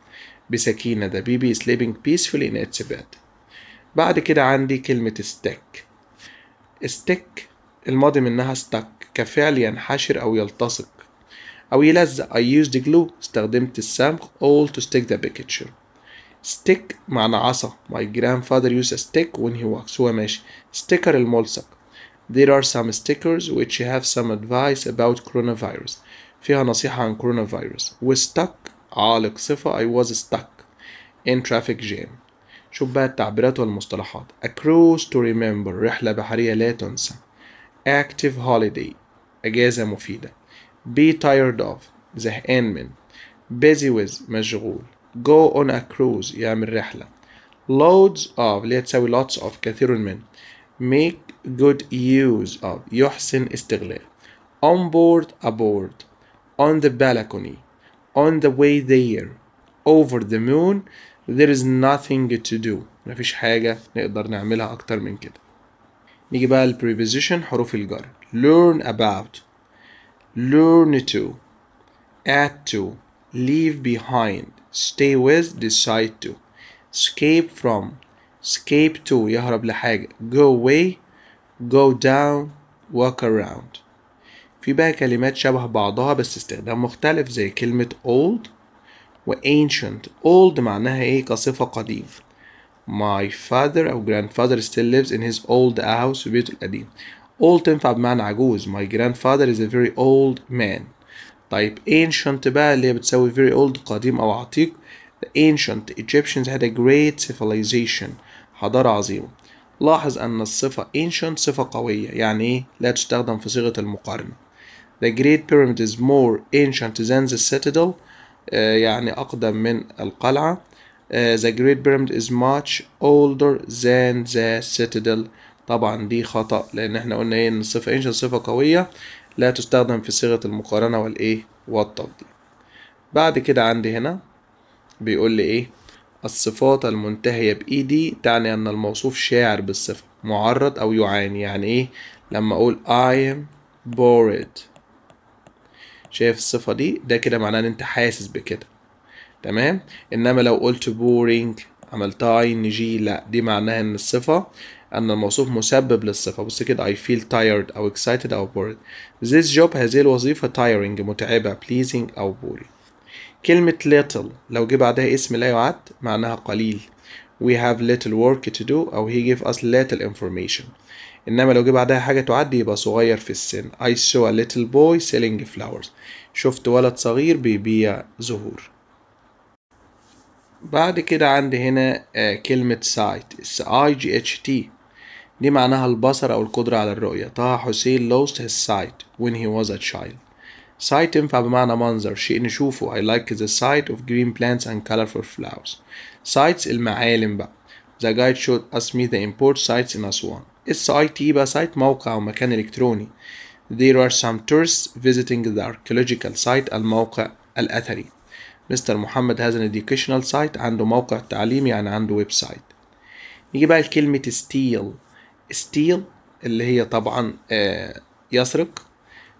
بسكينة ده. baby is sleeping peacefully in its bed بعد كده عندي كلمة stick stick الماضي منها stuck كفعل ينحشر أو يلتصق أو يلزق I used glue استخدمت الصمغ all to stick the picture stick معنى عصا my grandfather used a stick when he walks هو ماشي sticker الملصق there are some stickers which have some advice about coronavirus فيها نصيحة عن coronavirus و stuck عالق صفة I was stuck in traffic jam شوف بقى التعبيرات والمصطلحات a cruise to remember رحلة بحرية لا تنسى active holiday أجازة مفيدة be tired of زهقان من busy with مشغول go on a cruise يعمل رحلة loads of اللي هي تساوي lots of كثير من make good use of يحسن استغلال on board aboard on the balcony on the way there over the moon there is nothing to do مفيش حاجة نقدر نعملها أكتر من كده نيجي بقى preposition حروف الجر learn about learn to add to leave behind stay with decide to escape from escape to يهرب لحاجة go away go down walk around في بقى كلمات شبه بعضها بس استخدام مختلف زي كلمة old were ancient old معناها ايه كصفة قديم my father أو grandfather still lives in his old house بيته القديم old تنفع بمعنى عجوز my grandfather is a very old man طيب ancient بقى اللي هي بتساوي very old قديم أو عتيق the ancient Egyptians had a great civilization حضارة عظيمة لاحظ أن الصفة ancient صفة قوية يعني إيه لا تستخدم في صيغة المقارنة The Great Pyramid is more ancient than the citadel آه، يعني أقدم من القلعة آه، The Great Pyramid is much older than the Citadel طبعا دي خطأ لأن احنا قلنا ايه ان الصفة ancient صفة قوية لا تستخدم في صيغة المقارنة والايه والتفضيل بعد كده عندي هنا بيقول لي ايه الصفات المنتهية بإيدي تعني أن الموصوف شاعر بالصفة معرض أو يعاني يعني إيه لما أقول I am bored شايف الصفة دي ده كده معناه ان انت حاسس بكده تمام انما لو قلت بورينج عملتها ان جي لا دي معناها ان الصفة ان الموصوف مسبب للصفة بص كده I feel tired او excited او bored this job هذه الوظيفة tiring متعبة pleasing او boring كلمة little لو جه بعدها اسم لا يعد معناها قليل we have little work to do أو he gave us little information انما لو جه بعدها حاجه تعدي يبقى صغير في السن I saw a little boy selling flowers شفت ولد صغير بيبيع زهور بعد كده عندي هنا كلمة sight I G H T دي معناها البصر أو القدرة على الرؤية طه حسين lost his sight when he was a child sight ينفع بمعنى منظر شيء نشوفه I like the sight of green plants and colorful flowers sights المعالم بقى The guide showed us me the import sites in Aswan SIT يبقى سايت موقع أو مكان إلكتروني There are some tourists visiting the archaeological site الموقع الأثري مستر محمد has an educational site عنده موقع تعليمي يعني عنده ويب سايت نيجي بقى لكلمة steal steal اللي هي طبعا آه، يسرق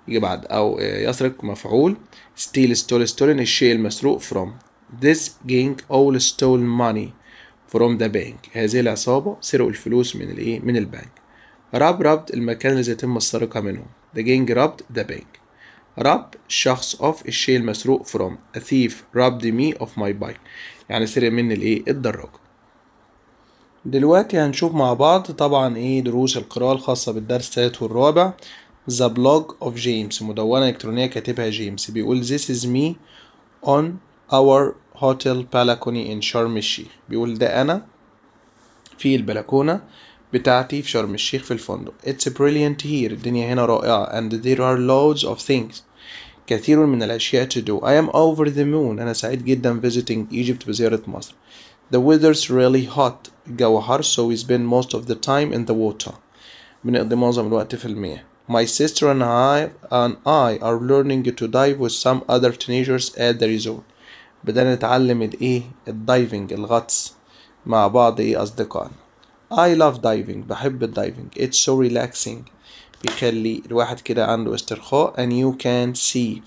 يجي بعد أو آه، يسرق مفعول steal stole stolen الشيء المسروق from this gang all stole money فروم ذا بانك هذه العصابة سرقوا الفلوس من الايه من البنك راب ربط المكان الذي يتم السرقة منه the gang robbed the bank راب شخص of الشيء المسروق from a thief robbed me of my bike يعني سرق مني الايه الدراجة دلوقتي هنشوف مع بعض طبعا ايه دروس القراءة الخاصة بالدرس الثالث والرابع The blog of James مدونة إلكترونية كاتبها جيمس بيقول This is me on our هوتيل بالكوني ان شرم الشيخ بيقول ده انا في البلكونه بتاعتي في شرم الشيخ في الفندق It's brilliant here الدنيا هنا رائعة and there are loads of things كثير من الأشياء to do I am over the moon أنا سعيد جدا visiting Egypt بزيارة مصر The weather's really hot الجو حر so we spend most of the time in the water بنقضي معظم الوقت في المياه My sister and I and I are learning to dive with some other teenagers at the resort بدأنا نتعلم الايه الدايفنج الغطس مع بعض ايه اصدقائنا I love diving بحب الدايفنج it's so relaxing بيخلي الواحد كده عنده استرخاء and you can see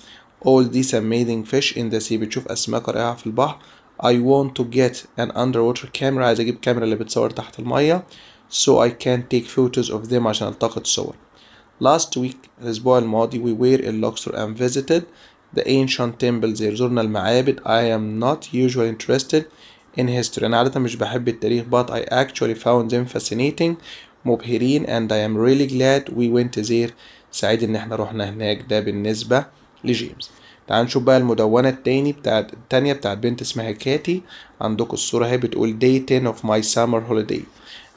all these amazing fish in the sea بتشوف اسماك رائعة في البحر I want to get an underwater camera عايز اجيب كاميرا اللي بتصور تحت المية so I can take photos of them عشان التقط صور Last week الأسبوع الماضي we were in Luxor and visited the ancient temples زي زرنا المعابد I am not usually interested in history أنا عادة مش بحب التاريخ but I actually found them fascinating مبهرين and I am really glad we went there سعيد إن احنا رحنا هناك ده بالنسبة لجيمس تعال نشوف بقى المدونة التاني بتاعت التانية بتاعت بنت اسمها كاتي عندكم الصورة اهي بتقول day 10 of my summer holiday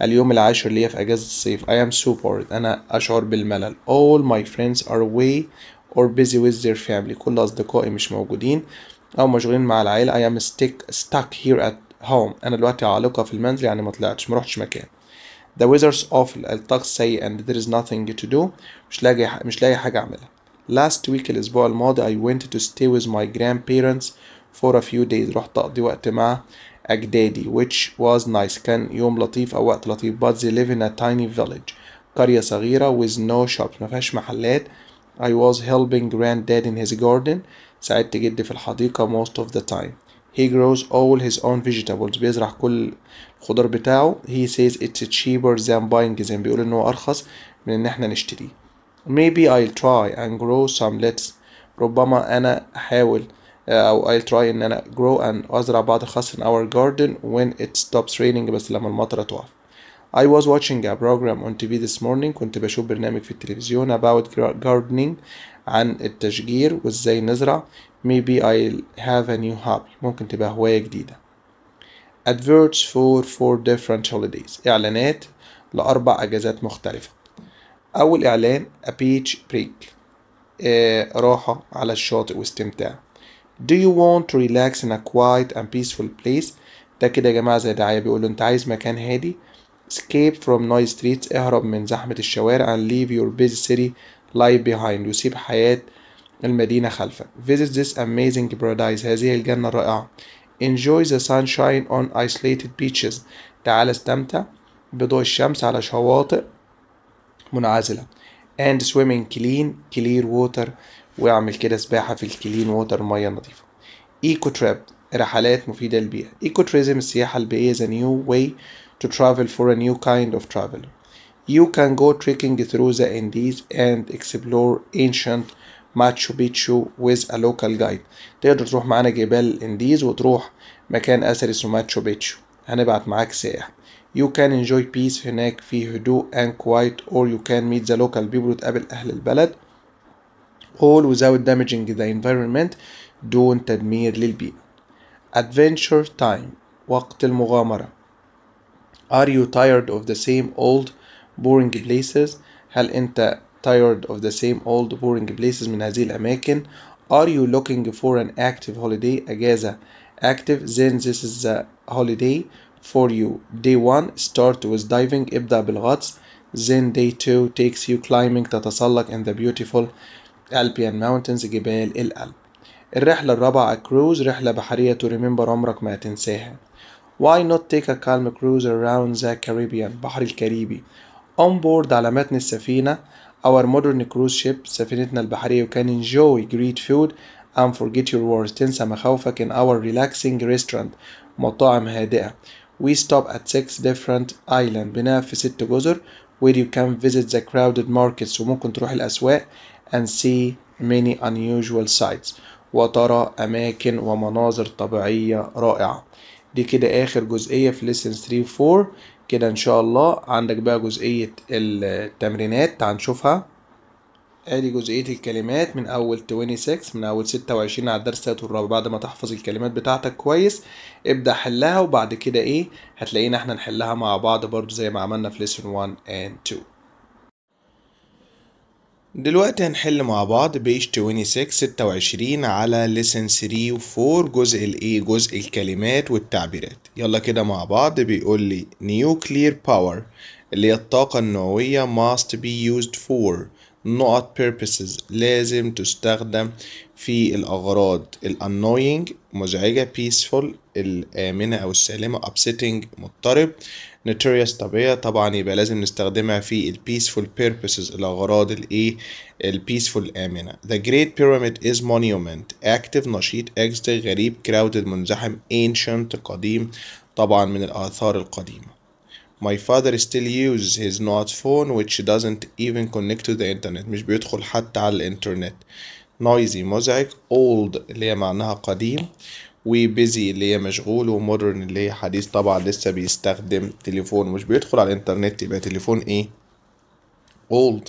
اليوم العاشر ليا في أجازة الصيف I am so bored أنا أشعر بالملل all my friends are away or busy with their family كل أصدقائي مش موجودين أو مشغولين مع العائلة I am stuck, stuck here at home أنا دلوقتي عالقة في المنزل يعني ما طلعتش ما روحتش مكان The weather's awful الطقس سيء and there is nothing to do مش لاقي مش لاقي حاجة أعملها Last week الأسبوع الماضي I went to stay with my grandparents for a few days رحت أقضي وقت مع أجدادي which was nice كان يوم لطيف أو وقت لطيف but they live in a tiny village قرية صغيرة with no shops مفيهاش محلات I was helping granddad in his garden ساعدت جدي في الحديقة most of the time He grows all his own vegetables بيزرع كل الخضار بتاعه He says it's cheaper than buying them بيقول إن هو أرخص من إن إحنا نشتريه Maybe I'll try and grow some lettuce ربما أنا أحاول أو I'll try إن أنا grow and أزرع بعض الخس in our garden when it stops raining بس لما المطرة تقف I was watching a program on TV this morning كنت بشوف برنامج في التلفزيون about gardening عن التشجير وازاي نزرع maybe I'll have a new hobby ممكن تبقى هواية جديدة adverts for four different holidays إعلانات لأربع أجازات مختلفة أول إعلان a beach break آه راحة على الشاطئ واستمتاع Do you want to relax in a quiet and peaceful place؟ ده كده يا جماعة زي دعاية بيقولوا أنت عايز مكان هادي escape from noise streets اهرب من زحمة الشوارع and leave your busy city life behind وسيب حياة المدينة خلفك visit this amazing paradise هذه الجنة الرائعة enjoy the sunshine on isolated beaches تعال استمتع بضوء الشمس على شواطئ منعزلة and swimming clean clear water واعمل كده سباحة في الكلين ووتر مية نظيفة ايكو trip رحلات مفيدة للبيئة ايكو السياحة البيئية is a new way to travel for a new kind of travel. You can go trekking through the Andes and explore ancient Machu Picchu with a local guide تقدر تروح معانا جبال الانديز وتروح مكان اثري اسمه ماتشو بيتشو هنبعت معاك سائح you can enjoy peace هناك في هدوء and quiet or you can meet the local people وتقابل اهل البلد all without damaging the environment دون تدمير للبيئة adventure time وقت المغامرة are you tired of the same old boring places هل أنت tired of the same old boring places من هذه الأماكن Are you looking for an active holiday أجازة active then this is the holiday for you day 1 start with diving ابدأ بالغطس then day 2 takes you climbing تتسلق in the beautiful Alpian mountains جبال الألب الرحلة الرابعة cruise رحلة بحرية to remember عمرك ما تنساها why not take a calm cruise around the Caribbean بحر الكاريبي on board على متن السفينة our modern cruise ship سفينتنا البحرية you can enjoy great food and forget your worries تنسى مخاوفك in our relaxing restaurant مطاعم هادئة we stop at six different islands بنقف في ست جزر where you can visit the crowded markets وممكن تروح الأسواق and see many unusual sights وترى أماكن ومناظر طبيعية رائعة دي كده اخر جزئية في ليسنز 3 و 4 كده ان شاء الله عندك بقى جزئية التمرينات هنشوفها ادي جزئية الكلمات من اول 26 من اول 26 على الدرس التالت والرابع بعد ما تحفظ الكلمات بتاعتك كويس ابدأ حلها وبعد كده ايه هتلاقينا احنا نحلها مع بعض برضو زي ما عملنا في ليسن 1 and 2 دلوقتي هنحل مع بعض بيج 26 26 على لسن 3 و 4 جزء الاي جزء الكلمات والتعبيرات يلا كده مع بعض بيقول لي nuclear power اللي هي الطاقة النووية must be used for نقط purposes لازم تستخدم في الأغراض ال annoying مزعجة peaceful الآمنة أو السالمة upsetting مضطرب notorious طبيعية طبعا يبقى لازم نستخدمها في ال peaceful purposes الأغراض الإيه ال peaceful آمنة the great pyramid is monument active نشيط active غريب crowded منزحم ancient قديم طبعا من الآثار القديمة My father still uses his not phone which doesn't even connect to the internet مش بيدخل حتى على الإنترنت noisy مزعج old اللي هي معناها قديم وبيزي اللي هي مشغول ومودرن اللي هي حديث طبعا لسه بيستخدم تليفون مش بيدخل على الانترنت يبقى تليفون ايه old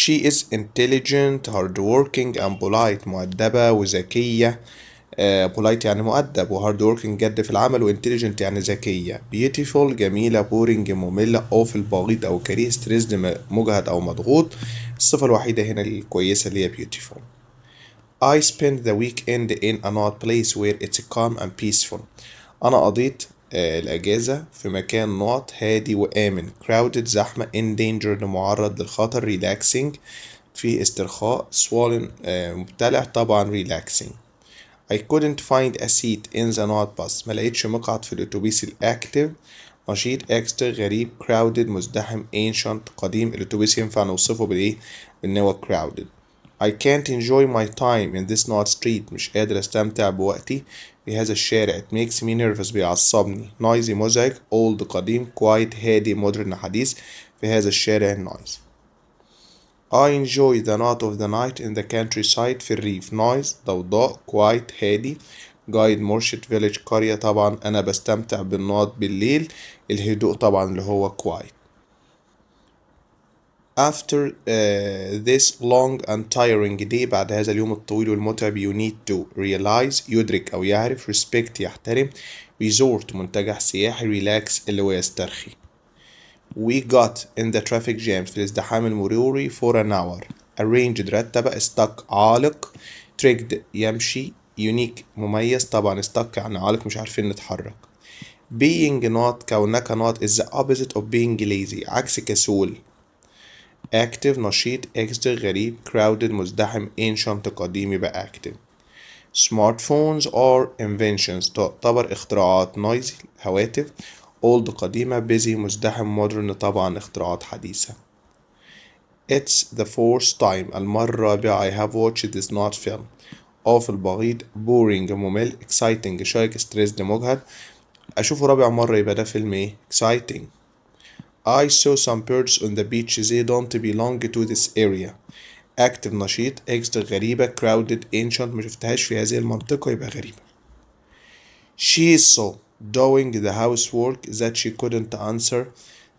she is intelligent working and polite مؤدبة وذكية uh, polite يعني مؤدب وهارد وركينج جد في العمل و intelligent يعني ذكية بيوتيفول جميلة بورينج مملة اوفل بغيض أو كريه stressed مجهد أو مضغوط الصفة الوحيدة هنا الكويسة اللي هي بيوتيفول I spent the weekend in not place where it's calm and peaceful أنا قضيت الأجازة في مكان not هادي وآمن crowded زحمة endangered معرض للخطر relaxing في استرخاء swollen مبتلع طبعا relaxing I couldn't find a seat in the not bus ملقتش مقعد في الأتوبيس الأكتف نشيط اكستر غريب crowded مزدحم ancient قديم الأتوبيس ينفع نوصفه بالإيه؟ إن هو crowded I can't enjoy my time in this not street مش قادر استمتع بوقتي في هذا الشارع it makes me nervous بيعصبني noisy مزعج old قديم quiet هادي modern حديث في هذا الشارع noise I enjoy the night of the night in the countryside في الريف noise ضوضاء quiet هادي guide مرشد village قرية طبعا أنا بستمتع بالنوت بالليل الهدوء طبعا اللي هو quiet after uh, this long and tiring day بعد هذا اليوم الطويل والمتعب you need to realize يدرك أو يعرف respect يحترم resort منتجع سياحي relax اللي هو يسترخي we got in the traffic jam في الازدحام المروري for an hour arranged رتب stuck عالق tricked يمشي unique مميز طبعا stuck يعني عالق مش عارفين نتحرك being not كونك not is the opposite of being lazy عكس كسول active نشيط exit غريب crowded مزدحم ancient قديم يبقى active smartphones or inventions تعتبر اختراعات noisy هواتف old قديمة busy مزدحم modern طبعا اختراعات حديثة It's the fourth time المرة الرابعة I have watched this not film of البغيض boring ممل exciting شايك stressed مجهد أشوفه رابع مرة يبقى ده فيلم إيه exciting I saw some birds on the beach they don't belong to this area active نشيط extra غريبة crowded ancient ما شفتهاش في هذه المنطقة يبقى غريبة she saw doing the housework that she couldn't answer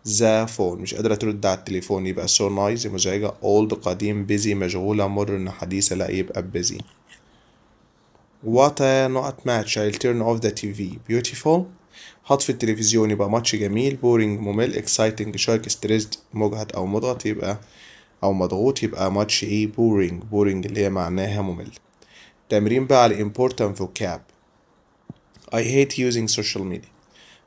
the phone مش قادرة ترد على التليفون يبقى so nice مزعجة old قديم busy مشغولة modern حديثة لا يبقى busy what a not match I'll turn off the TV beautiful هطفي التلفزيون يبقى ماتش جميل بورينج ممل اكسايتنج شارك ستريسد مجهد او مضغط يبقى او مضغوط يبقى ماتش ايه بورينج بورينج اللي هي معناها ممل تمرين بقى على important vocab I hate using social media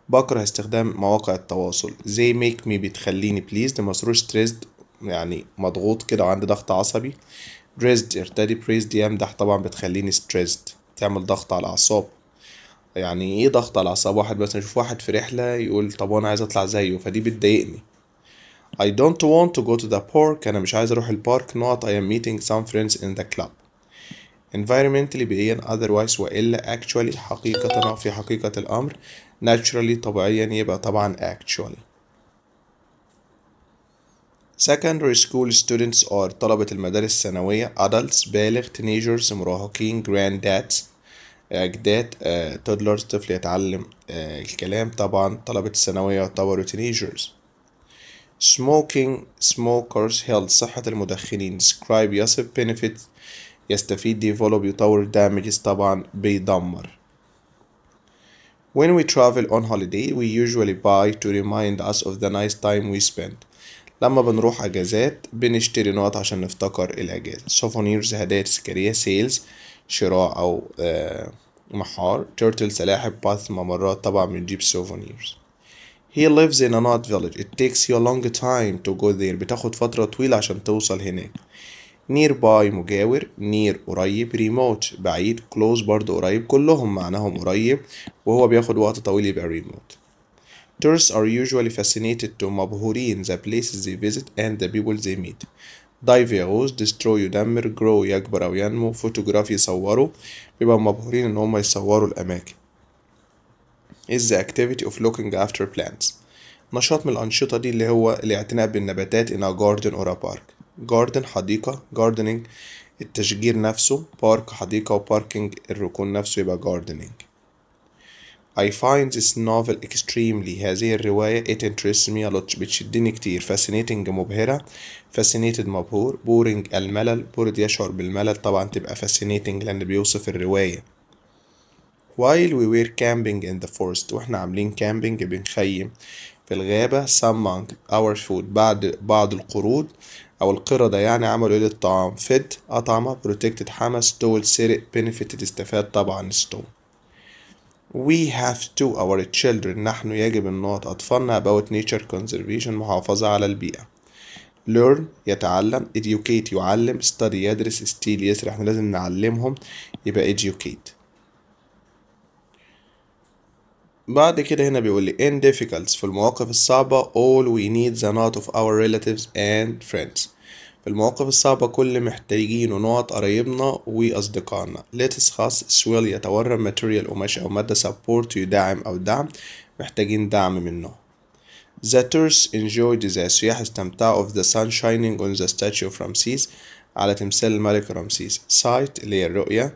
بكره استخدام مواقع التواصل زي make me بتخليني pleased مصروش stressed يعني مضغوط كده وعندي ضغط عصبي dressed ارتدي praised يمدح طبعا بتخليني stressed تعمل ضغط على الأعصاب يعني ايه ضغط على اعصاب واحد بس اشوف واحد في رحله يقول طب وانا عايز اطلع زيه فدي بتضايقني I don't want to go to the park انا مش عايز اروح البارك not I am meeting some friends in the club environmentally بيئيا otherwise والا actually حقيقة في حقيقة الامر naturally طبيعيا يبقى طبعا actually Secondary school students are طلبة المدارس الثانوية adults بالغ teenagers مراهقين granddads أجداد تودلرز طفل يتعلم الكلام طبعا طلبة الثانوية يعتبروا تينيجرز smoking smokers health صحة المدخنين describe يصف benefits يستفيد develop يطور damages طبعا بيدمر When we travel on holiday we usually buy to remind us of the nice time we spent لما بنروح اجازات بنشتري نقط عشان نفتكر الاجازه سوفونيرز هدايا تذكاريه سيلز شراء او آه، محار تيرتل سلاحف باث ممرات طبعا بنجيب سوفونيرز He lives in a not village. It takes you a long time to go there. بتاخد فترة طويلة عشان توصل هناك. nearby مجاور near قريب remote بعيد close برضو قريب كلهم معناهم قريب وهو بياخد وقت طويل يبقى remote Tourists are usually fascinated to مبهورين the places they visit and the people they meet. Dive يغوص destroy يدمر grow يكبر أو ينمو photograph يصوروا بيبقوا مبهورين إن هما يصوروا الأماكن is the activity of looking after plants نشاط من الأنشطة دي اللي هو الاعتناء بالنباتات in a garden or a park garden حديقة gardening التشجير نفسه park حديقة parking الركون نفسه يبقى gardening I find this novel extremely هذه الرواية it interests me a lot بتشدني كتير fascinating مبهرة fascinated مبهور boring الملل bored يشعر بالملل طبعا تبقى fascinating لأن بيوصف الرواية while we were camping in the forest واحنا عاملين camping بنخيم في الغابة some monk our food بعد بعض القرود أو القردة يعني عملوا إيه للطعام fed أطعمة protected حمى stole سرق benefited استفاد طبعا stole We have to our children نحن يجب أن نعط أطفالنا about nature conservation محافظة على البيئة learn يتعلم educate يعلم study يدرس steal يسرق احنا لازم نعلمهم يبقى educate بعد كده هنا بيقول لي in difficulties في المواقف الصعبة all we need the not of our relatives and friends في المواقف الصعبة كل محتاجينه نقط قرايبنا وأصدقائنا latest خاص will يتورم material قماش أو مادة support يدعم أو دعم محتاجين دعم منه The tourists enjoyed the السياح استمتعوا of the sun shining on the statue of Ramses على تمثال الملك رمسيس sight اللي هي الرؤية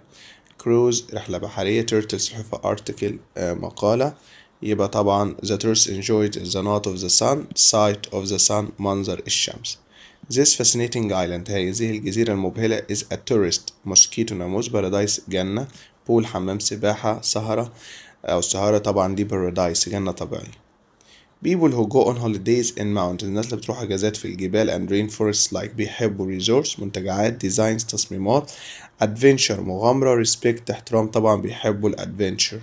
كروز رحلة بحرية turtle صحيفة article آه مقالة يبقى طبعا the tourists enjoyed the night of the sun sight of the sun منظر الشمس This fascinating island هذه الجزيرة المبهلة is a tourist mosquito ناموس paradise جنة بول حمام سباحة سهرة أو السهرة طبعا دي paradise جنة طبيعية People who go on holidays in mountains الناس اللي بتروح اجازات في الجبال and rainforests like بيحبوا resorts منتجعات designs تصميمات adventure مغامرة respect احترام طبعا بيحبوا الادفنتشر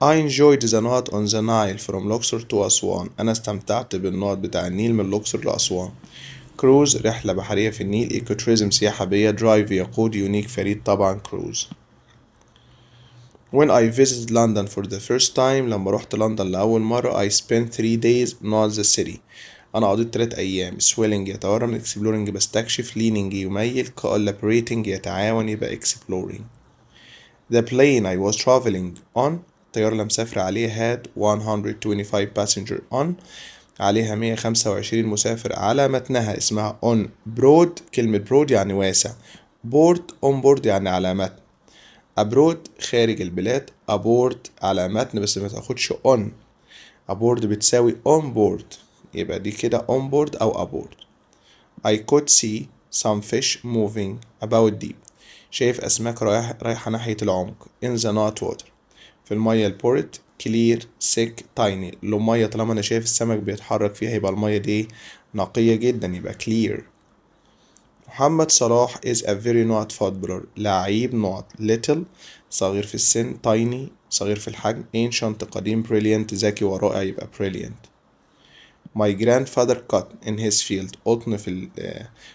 I enjoyed the night on the Nile from Luxor to أسوان أنا استمتعت بالنهض بتاع النيل من لوكسور لأسوان Cruise رحلة بحرية في النيل Ecotourism سياحة بيا Drive يقود يونيك فريد طبعا cruise. When I visited London for the first time لما روحت لندن لأول مرة I spent three days not the city أنا قضيت تلات أيام swelling يتورم exploring بستكشف leaning يميل collaborating يتعاون يبقى exploring The plane I was traveling on الطيارة اللي مسافرة عليها had 125 passenger on عليها 125 مسافر على متنها اسمها on broad كلمة broad يعني واسع board on board يعني على متن abroad خارج البلاد aboard على متن بس ما تاخدش on aboard بتساوي on board يبقى دي كده on board أو aboard I could see some fish moving about deep شايف أسماك رايحة رايح ناحية العمق in the not water في المية البورت كلير سيك تايني لو مية طالما انا شايف السمك بيتحرك فيها يبقى المية دي نقية جدا يبقى كلير محمد صلاح is a very not footballer لعيب نوت little صغير في السن tiny صغير في الحجم ancient قديم brilliant ذكي ورائع يبقى brilliant my grandfather cut in his field قطن في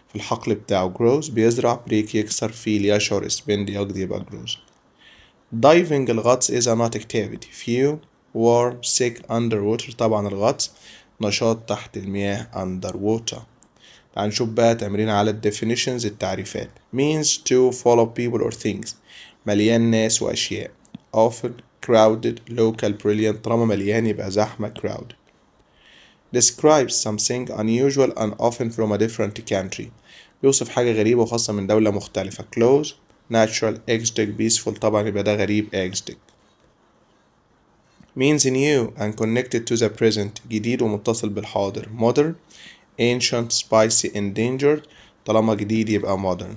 في الحقل بتاعه grows بيزرع بريك يكسر فيل يشعر spend يقضي يبقى grows Diving الغطس is an activity few warm sick underwater طبعا الغطس نشاط تحت المياه underwater هنشوف بقى تمرين على الديفينيشنز التعريفات means to follow people or things مليان ناس وأشياء often crowded local brilliant طالما مليان يبقى زحمة crowded describes something unusual and often from a different country يوصف حاجة غريبة وخاصة من دولة مختلفة close natural extract, peaceful طبعا يبقى ده غريب extract. means new and connected to the present جديد ومتصل بالحاضر modern ancient spicy endangered طالما جديد يبقى modern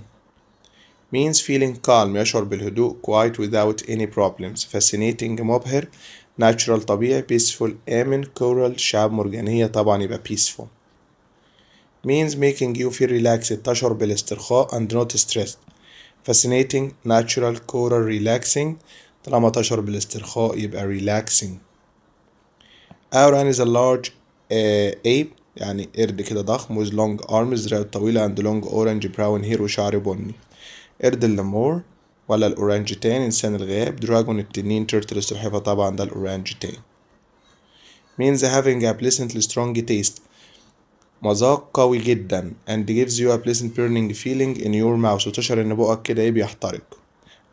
means feeling calm يشعر بالهدوء quiet without any problems fascinating مبهر natural طبيعي peaceful آمن coral شعاب مرجانية طبعا يبقى peaceful means making you feel relaxed تشعر بالاسترخاء and not stressed Fascinating Natural Coral Relaxing طالما تشعر بالاسترخاء يبقى relaxing Auran is a large uh, ape يعني قرد كده ضخم with long arms ذراعه طويلة and long orange brown hair وشعر بني قرد الليمور ولا الأورانج تان إنسان الغاب دراجون التنين تيرتل السلحفاة طبعا ده الأورانج تان means having a pleasantly strong taste مذاق قوي جدا and gives you a pleasant burning feeling in your mouth وتشعر ان بقك كده ايه بيحترق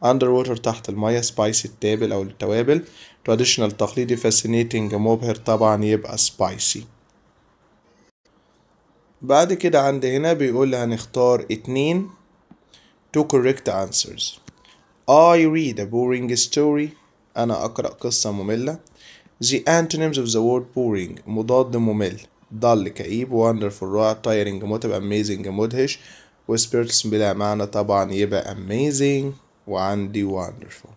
underwater تحت المية spicy التابل او التوابل traditional تقليدي fascinating مبهر طبعا يبقى spicy بعد كده عند هنا بيقول هنختار اتنين two correct answers I read a boring story أنا أقرأ قصة مملة The antonyms of the word boring مضاد ممل ضل كئيب وندرفول رائع تايرنج متعب اميزنج مدهش وسبيرتس بلا معنى طبعا يبقى اميزنج وعندي wonderful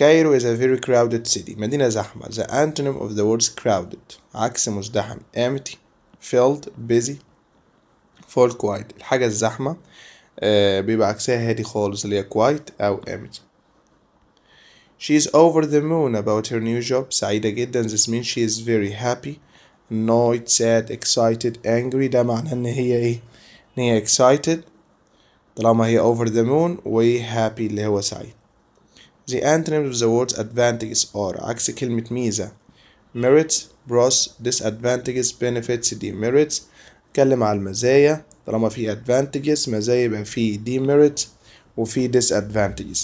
Cairo is a very crowded city مدينة زحمة the antonym of the words crowded عكس مزدحم empty filled busy full quiet الحاجة الزحمة آه بيبقى عكسها هادي خالص اللي هي quiet أو empty She is over the moon about her new job سعيدة جدا this means she is very happy annoyed sad excited angry ده معناه ان هي ايه ان هي excited طالما هي over the moon و happy اللي هو سعيد The antonyms of the words advantages are عكس كلمة ميزة merits pros disadvantages benefits demerits اتكلم على المزايا طالما في advantages مزايا يبقى في demerits وفي disadvantages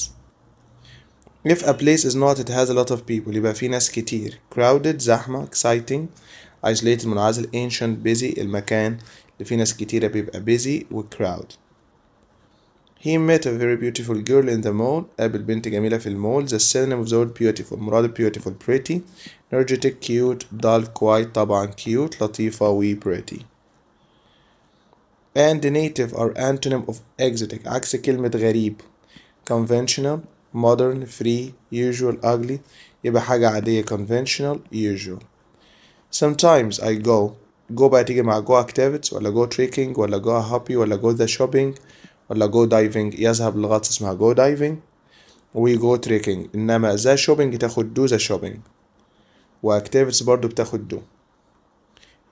If a place is not it has a lot of people يبقى في ناس كتير crowded زحمة exciting isolated منعزل ancient busy المكان اللي فيه ناس كتيرة بيبقى busy و crowd He met a very beautiful girl in the mall. قابل بنت جميلة في المول. The synonym of the word beautiful. مراد beautiful pretty. energetic cute. dull quiet طبعا cute. لطيفة و pretty. And native are antonym of exotic. عكس كلمة غريب. conventional. modern. free. usual. ugly. يبقى حاجة عادية conventional. usual. sometimes I go go the تيجي مع go activities ولا go trekking ولا go happy ولا go the shopping ولا go diving يذهب لغطس اسمها go diving We go trekking إنما the shopping تاخد do the shopping و activities برضو بتاخد do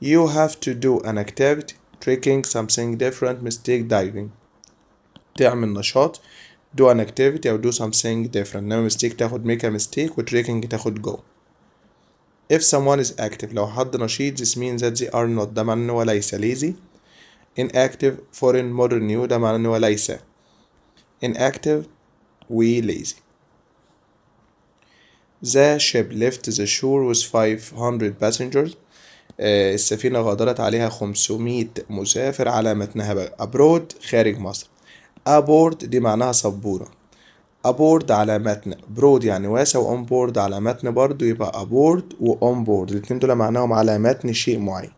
you have to do an activity trekking something different mistake diving تعمل نشاط do an activity or do something different no mistake تاخد make a mistake و trekking تاخد go if someone is active لو حد نشيط this means that they are not ده معناه وليس ليس lazy inactive foreign modern new ده معناه وليس ليس inactive we lazy The ship left the shore with 500 passengers السفينة غادرت عليها 500 مسافر على متنها abroad خارج مصر aboard دي معناها سبورة ابورد على متن برود يعني واسع واون بورد على متن برضو يبقى ابورد واون بورد الاتنين دول معناهم على متن شيء معين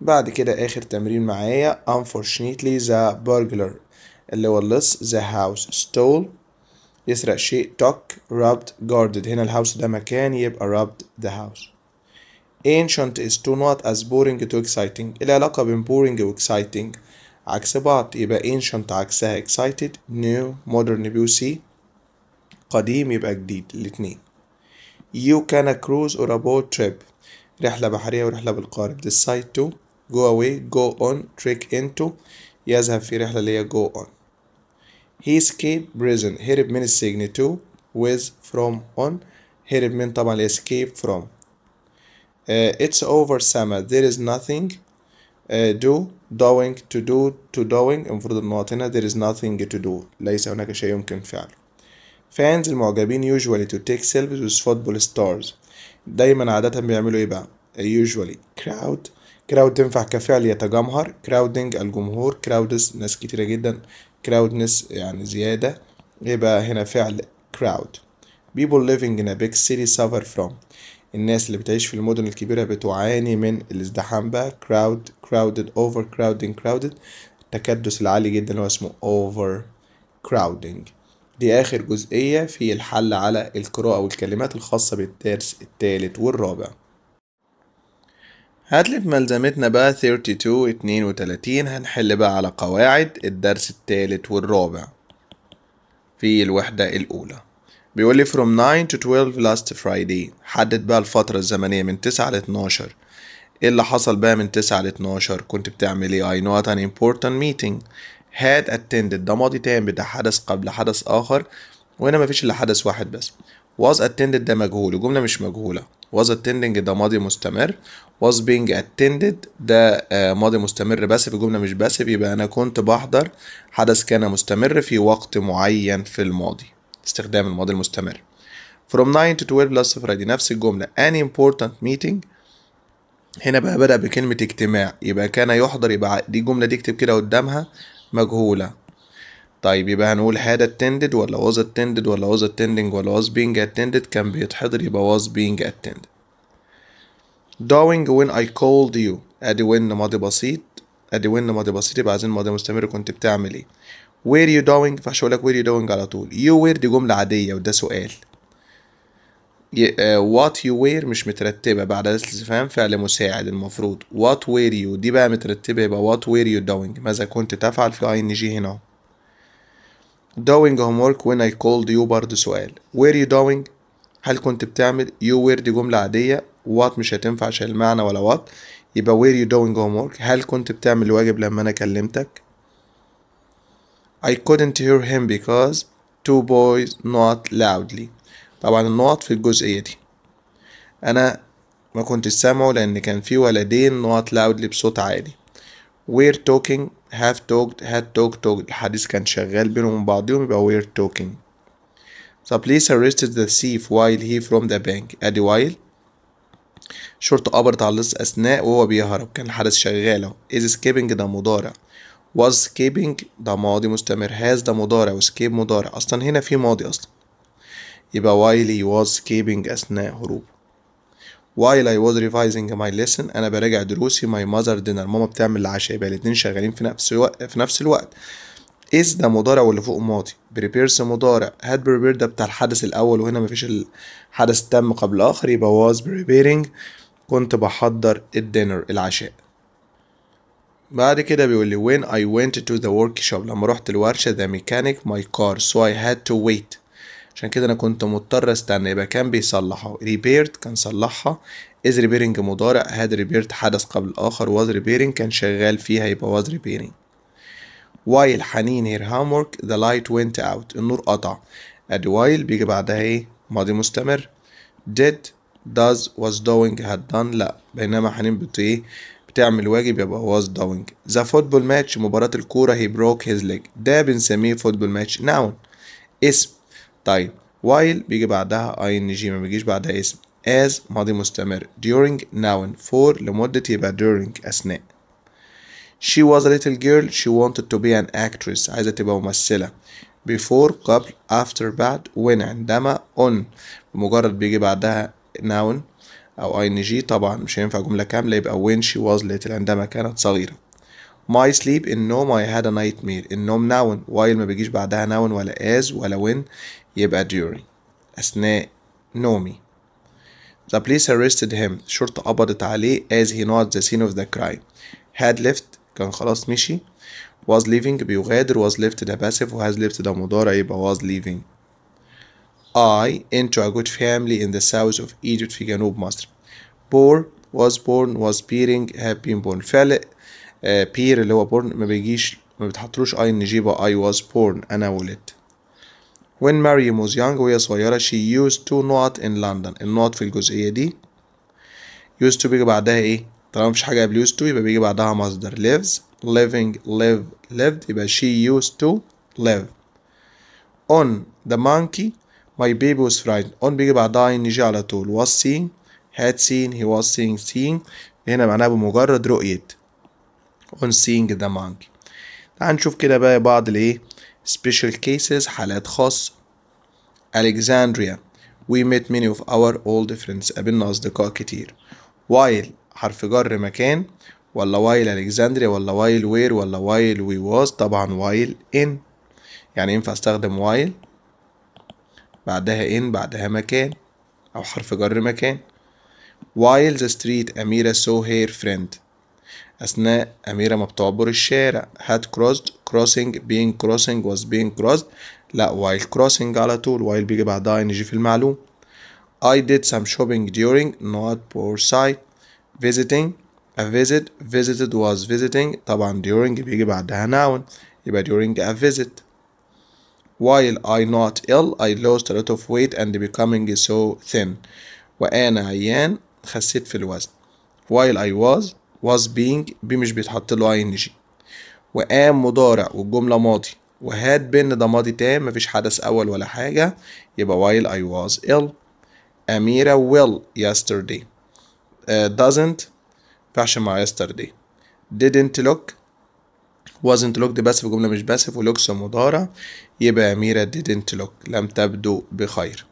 بعد كده اخر تمرين معايا unfortunately the burglar اللي هو اللص the house stole يسرق شيء took robbed guarded هنا الهاوس ده مكان يبقى robbed the house ancient is too not as boring to exciting العلاقة بين boring و exciting عكس بعض يبقى ancient عكسها excited new modern بيوسي قديم يبقى جديد الاتنين you can a cruise or a boat trip رحلة بحرية ورحلة بالقارب decide to go away go on trick into يذهب في رحلة اللي هي go on he escaped prison هرب من السجن to with from on هرب من طبعا escape from uh, it's over summer there is nothing uh, do doing to do to doing المفروض ان هنا there is nothing to do ليس هناك شيء يمكن فعله fans المعجبين usually to take selfies with football stars دايما عادة بيعملوا ايه بقى usually crowd crowd تنفع كفعل يتجمهر crowding الجمهور crowds ناس كتيرة جدا crowdness يعني زيادة يبقى هنا فعل crowd people living in a big city suffer from الناس اللي بتعيش في المدن الكبيرة بتعاني من الازدحام بقى crowd crowded over crowding crowded التكدس العالي جدا اللي هو اسمه over crowding دي آخر جزئية في الحل على القراءة والكلمات الخاصة بالدرس الثالث والرابع هاتلي في ملزمتنا بقى 32 32 هنحل بقى على قواعد الدرس الثالث والرابع في الوحدة الأولى بيقول لي from 9 to 12 last Friday حدد بقى الفترة الزمنية من 9 ل 12 ايه اللي حصل بقى من 9 ل 12 كنت بتعمل ايه I know at an important meeting had attended ده ماضي تام بتاع حدث قبل حدث آخر وهنا مفيش إلا حدث واحد بس was attended ده مجهول الجملة مش مجهولة was attending ده ماضي مستمر was being attended ده آه، ماضي مستمر بس في الجملة مش بس يبقى أنا كنت بحضر حدث كان مستمر في وقت معين في الماضي استخدام الماضي المستمر from 9 to 12 plus Friday نفس الجملة any important meeting هنا بقى بدأ بكلمة اجتماع يبقى كان يحضر يبقى دي الجملة دي اكتب كده قدامها مجهولة طيب يبقى هنقول had attended ولا was attended ولا was attending ولا was being attended كان بيتحضر يبقى was being attended doing when I called you ادي when ماضي بسيط ادي when ماضي بسيط يبقى عايزين ماضي مستمر كنت بتعمل ايه وير يو دوينج فحش اقول لك where you doing على طول يو وير دي جملة عادية وده سؤال وات يو وير مش مترتبة بعد أداة الاستفهام فعل مساعد المفروض وات وير يو دي بقى مترتبة يبقى وات وير يو دوينج ماذا كنت تفعل في اي ان جي هنا doing homework when I called you برضه سؤال were you doing هل كنت بتعمل you were دي جملة عادية what مش هتنفع عشان المعنى ولا what يبقى were you doing homework هل كنت بتعمل الواجب لما أنا كلمتك I couldn't hear him because two boys not loudly طبعا النقط في الجزئية دي أنا ما كنت سامعه لأن كان في ولدين not loudly بصوت عالي we're talking have talked had talked talked الحديث كان شغال بينهم بعضهم يبقى we're talking The police arrested the thief while he from the bank ادي while الشرطة قبرت على اللص أثناء وهو بيهرب كان الحدث شغال اهو is escaping ده مضارع was escaping ده ماضي مستمر has ده مضارع escape مضارع اصلا هنا في ماضي اصلا يبقى while he was escaping اثناء هروبه while I was revising my lesson انا براجع دروسي my mother dinner ماما بتعمل العشاء يبقى الاتنين شغالين في نفس الوقت في نفس الوقت is ده مضارع واللي فوق ماضي prepares مضارع had prepared ده بتاع الحدث الاول وهنا مفيش الحدث تم قبل الاخر يبقى was preparing كنت بحضر الدينر العشاء بعد كده بيقول لي when I went to the workshop لما رحت الورشة the mechanic my car so I had to wait عشان كده انا كنت مضطر استنى يبقى كان بيصلحها repaired كان صلحها is repairing مضارع had repaired حدث قبل الاخر was repairing كان شغال فيها يبقى was repairing while حنين her homework the light went out النور قطع at while بيجي بعدها ايه ماضي مستمر did does was doing had done لا بينما حنين بت ايه تعمل واجب يبقى was doing the football match مباراة الكورة he broke his leg ده بنسميه football match noun اسم طيب while بيجي بعدها ing ما بيجيش بعدها اسم as ماضي مستمر during noun for لمدة يبقى during أثناء she was a little girl she wanted to be an actress عايزة تبقى ممثلة before قبل after بعد when عندما on بمجرد بيجي بعدها noun أو اي ان جي طبعا مش هينفع جملة كاملة يبقى when she was little عندما كانت صغيرة my sleep in no I had a nightmare النوم noun while ما بيجيش بعدها noun ولا as ولا when يبقى during أثناء نومي The police arrested him الشرطة قبضت عليه as he not the scene of the crime had left كان خلاص مشي was leaving بيغادر was left ده passive و has left ده مضارع يبقى was leaving I into a good family in the south of Egypt في جنوب مصر. Born was born was bearing have been born. فعل uh, peer اللي هو born ما بيجيش ما بتحطلوش I ان I was born أنا ولدت. When Mariam was young وهي صغيرة she used to not in London. النوت في الجزئية دي used to بيجي بعدها إيه؟ طالما مفيش حاجة قبل used to يبقى بيجي بعدها مصدر lives living live lived يبقى she used to live. On the monkey My baby was frightened on بيجي بعدها نيجي على طول was seen had seen he was seeing seeing هنا معناها بمجرد رؤية on seeing the monkey تعال نشوف كده بقى بعض الايه special cases حالات خاصة Alexandria we met many of our old friends قابلنا أصدقاء كتير while حرف جر مكان ولا while Alexandria ولا while where ولا while we was طبعا while in يعني ينفع استخدم while بعدها ان بعدها مكان او حرف جر مكان while the street أميرة saw her friend أثناء أميرة ما بتعبر الشارع had crossed crossing being crossing was being crossed لا while crossing على طول while بيجي بعدها ing في المعلوم I did some shopping during not for sight visiting a visit visited was visiting طبعا during بيجي بعدها noun يبقى during a visit while I not ill I lost a lot of weight and becoming so thin وأنا عيان خسيت في الوزن while I was was being بي مش بيتحط له ing وام مضارع والجملة ماضي وهاد بين ده ماضي تام مفيش حدث أول ولا حاجة يبقى while I was ill أميرة will yesterday uh, doesn't فعش مع yesterday didn't look wasn't looked في جملة مش باسف ولوكس مضارع يبقى أميرة didn't look لم تبدو بخير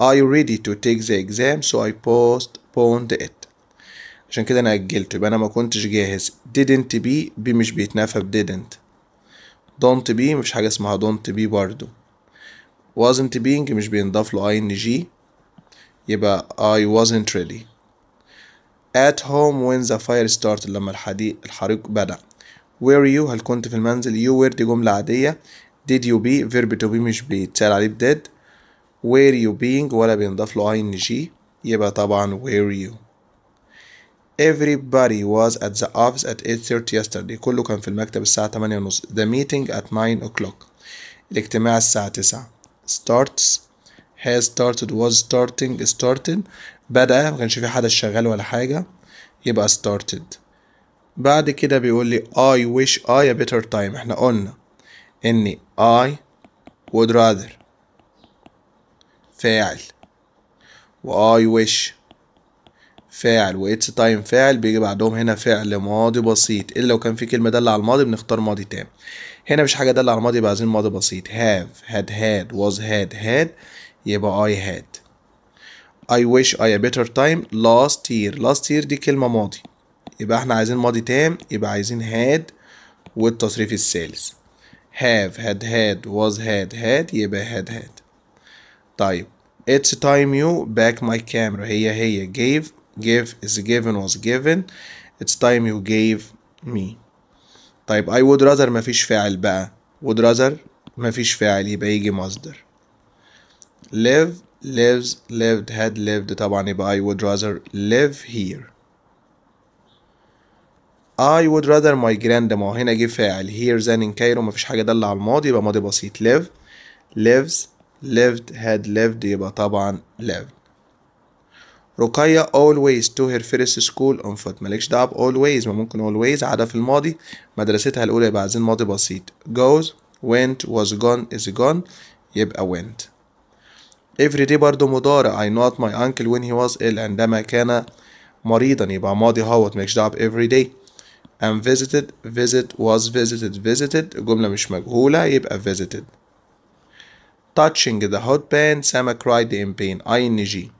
I ready to take the exam so I postponed it عشان كده أنا أجلته يبقى أنا ما كنتش جاهز didn't be ب مش بيتنافى ب didn't don't be مفيش حاجة اسمها don't be برضو wasn't being مش بينضاف له ing يبقى I wasn't ready at home when the fire started لما الحديق الحريق بدأ were you هل كنت في المنزل you were دي جملة عادية did you be verb to be مش بيتسأل عليه did where you being ولا بينضاف له ing يبقى طبعا where you Everybody was at the office at 8:30 yesterday كله كان في المكتب الساعة 8:30 The meeting at 9 o'clock الاجتماع الساعة 9 starts has started was starting started بدأ ما كانش في حد شغال ولا حاجة يبقى started بعد كده بيقول لي I wish I a better time احنا قلنا اني I would rather فاعل و I wish فاعل و it's time فاعل بيجي بعدهم هنا فعل ماضي بسيط الا لو كان في كلمه داله على الماضي بنختار ماضي تام هنا مش حاجه داله على الماضي يبقى عايزين ماضي بسيط have had had was had had يبقى I had I wish I a better time last year last year دي كلمه ماضي يبقى احنا عايزين ماضي تام يبقى عايزين هاد والتصريف الثالث have had had was had had يبقى had had طيب it's time you back my camera هي هي gave give is given was given it's time you gave me طيب I would rather مفيش فاعل بقى would rather مفيش فاعل يبقى يجي مصدر live lives lived had lived طبعا يبقى I would rather live here I would rather my grandma هنا جه فاعل here than in Cairo مفيش حاجة دالة على الماضي يبقى ماضي بسيط live lives lived had lived يبقى طبعا lived رقية always to her first school on foot مالكش دعوة always ما ممكن always عادة في الماضي مدرستها الأولى يبقى عايزين ماضي بسيط goes went was gone is gone يبقى went every day برضه مضارع I not my uncle when he was ill عندما كان مريضا يبقى ماضي هوت مالكش دعوة ب every day am visited visit was visited visited الجملة مش مجهولة يبقى visited touching the hot pan Sama cried in pain ing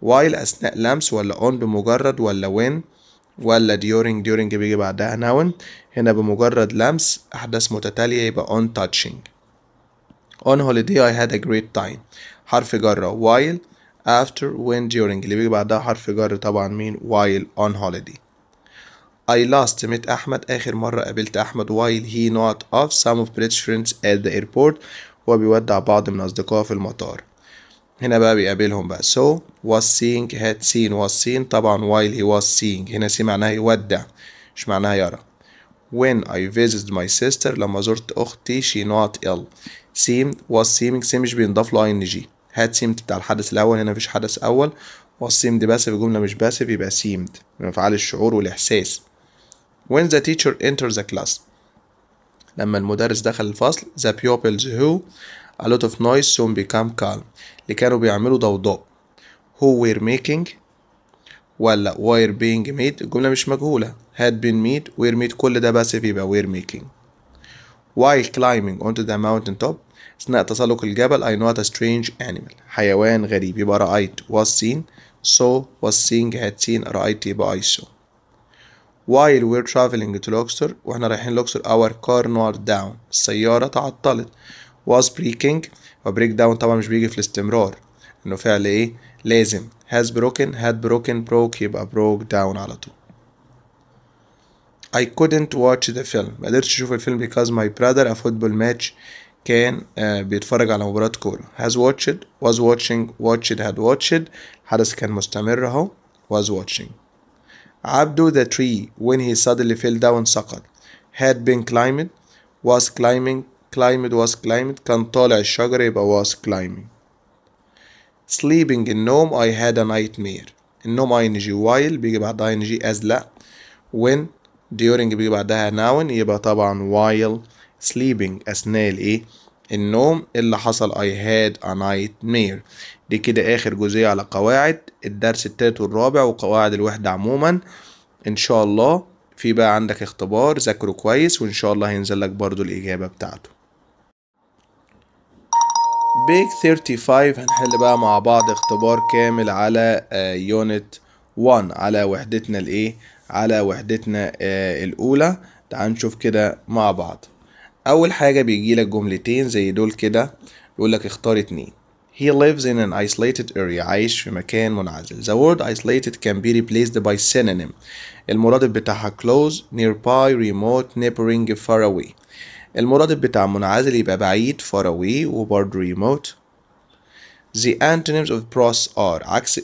while أثناء لمس ولا on بمجرد ولا when ولا during during بيجي بعدها noun هنا بمجرد لمس أحداث متتالية يبقى on touching on holiday I had a great time حرف جرة while after when during اللي بيجي بعدها حرف جر طبعا مين while on holiday I last met أحمد آخر مرة قابلت أحمد while he not off some of British friends at the airport هو بيودع بعض من أصدقائه في المطار هنا بقى بيقابلهم بقى so was seeing had seen was seen طبعا while he was seeing هنا سي معناها يودع مش معناها يرى when I visited my sister لما زرت أختي she not ill seemed was seeming سي مش بينضاف له ing had seemed بتاع الحدث الأول هنا مفيش حدث أول was seemed في الجملة مش بس يبقى seemed من أفعال الشعور والإحساس when the teacher enters the class لما المدرس دخل الفصل the pupils who a lot of noise soon become calm اللي كانوا بيعملوا ضوضاء who were making ولا were being made الجملة مش مجهولة had been made were made كل ده بس بيبقى were making while climbing onto the mountain top أثناء تسلق الجبل I not a strange animal حيوان غريب يبقى رأيت was seen saw was seeing had seen رأيت يبقى I saw while we're traveling to Luxor واحنا رايحين لوكسور our car knocked down السيارة تعطلت was breaking وبريك داون طبعا مش بيجي في الاستمرار انه فعل ايه لازم has broken had broken broke يبقى broke down على طول I couldn't watch the film ما قدرتش اشوف الفيلم because my brother a football match كان بيتفرج على مباراة كورة has watched was watching watched had watched حدث كان مستمر اهو was watching Abdu the tree when he suddenly fell down سقط had been climbing, was climbing climbed was climbing, كان طالع الشجرة يبقى was climbing sleeping in النوم I had a nightmare النوم ing while بيجي بعدها ing as لا when during بيجي بعدها noun يبقى طبعا while sleeping أثناء الإيه النوم اللي حصل I had a nightmare دي كده آخر جزئية على قواعد الدرس التالت والرابع وقواعد الوحدة عموما إن شاء الله في بقى عندك اختبار ذاكره كويس وإن شاء الله هينزل لك برضو الإجابة بتاعته بيك 35 هنحل بقى مع بعض اختبار كامل على يونت آه، 1 على وحدتنا الايه على وحدتنا آه، الأولى تعال نشوف كده مع بعض اول حاجه بيجي لك جملتين زي دول كده يقول لك اختار اتنين He lives in an isolated area عايش في مكان منعزل The word isolated can be replaced by synonym المرادف بتاعها close, nearby, remote, neighboring, far away المرادف بتاع منعزل يبقى بعيد far away وبرضه remote The antonyms of pros are عكس uh,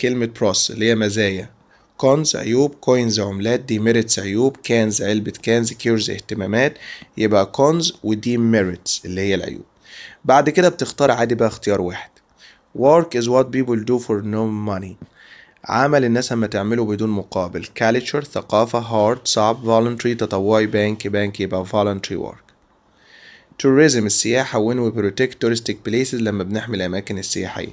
كلمة pros اللي هي مزايا كونز عيوب كوينز عملات ميريتس عيوب كانز علبة كانز كيرز اهتمامات يبقى كونز ميريتس اللي هي العيوب بعد كده بتختار عادي بقى اختيار واحد work is what people do for no money عمل الناس اما تعمله بدون مقابل culture ثقافة hard صعب voluntary تطوعي بانك بانك يبقى voluntary work tourism السياحة when we protect touristic places لما بنحمي الأماكن السياحية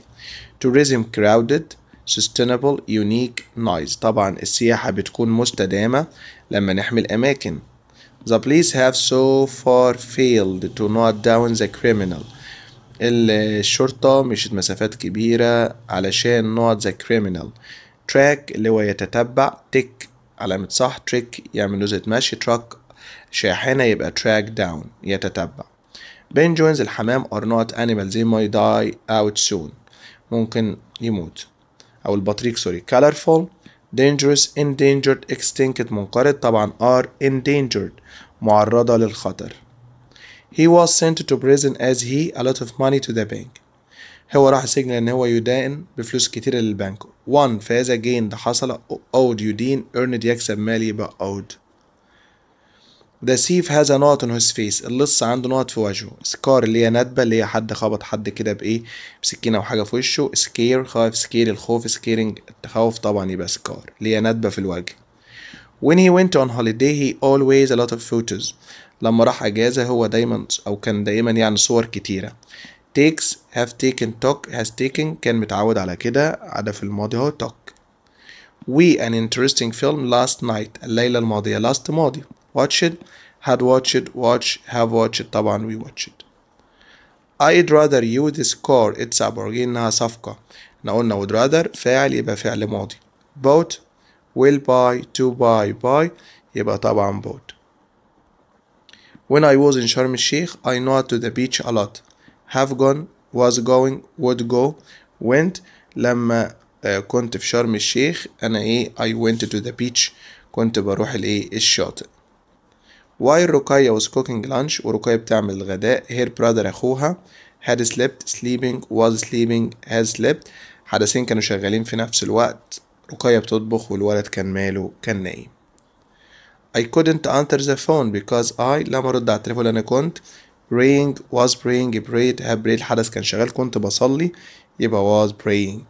tourism crowded sustainable يونيك nice طبعا السياحة بتكون مستدامة لما نحمي الأماكن the police have so far failed to knock down the criminal الشرطة مشيت مسافات كبيرة علشان not the criminal track اللي هو يتتبع تك علامة صح تريك يعمل نزلة مشي تراك شاحنة يبقى track down يتتبع بنجوينز الحمام ار نوت انيمال زي ماي داي اوت سون ممكن يموت او البطريق سوري colorful dangerous endangered extinct منقرض طبعا are endangered معرضة للخطر he was sent to prison as he a lot of money to the bank هو راح سجن لان هو يدائن بفلوس كتيرة للبنك one فهذا gain ده حصل owed يدين earned يكسب مال يبقى owed وده سيف هذا نقط his face. اللص عنده نقط في وجهه سكار اللي هي ندبه اللي هي حد خبط حد كده بايه بسكينه او حاجه في وشه سكير خايف سكير الخوف سكيرنج التخوف طبعا يبقى سكار اللي هي ندبه في الوجه When he went on holiday he always a lot of photos لما راح اجازه هو دايما او كان دايما يعني صور كتيره takes have taken talk has taken كان متعود على كده عدا في الماضي هو talk we an interesting film last night الليله الماضيه last ماضي watched had watched watch have watched طبعا we watched I'd rather you score it's a bargain إنها صفقة احنا قلنا would rather فاعل يبقى فعل ماضي bought will buy to buy buy يبقى طبعا bought When I was in Sharm el-Sheikh I know to the beach a lot have gone was going would go went لما كنت في شرم الشيخ انا ايه I went to the beach كنت بروح الايه الشاطئ while Rukaya was cooking lunch ورقية بتعمل الغداء her brother أخوها had slept sleeping was sleeping has slept حدثين كانوا شغالين في نفس الوقت رقية بتطبخ والولد كان ماله كان نايم I couldn't answer the phone because I لم أرد على التليفون أنا كنت praying was praying prayed have prayed الحدث كان شغال كنت بصلي يبقى was praying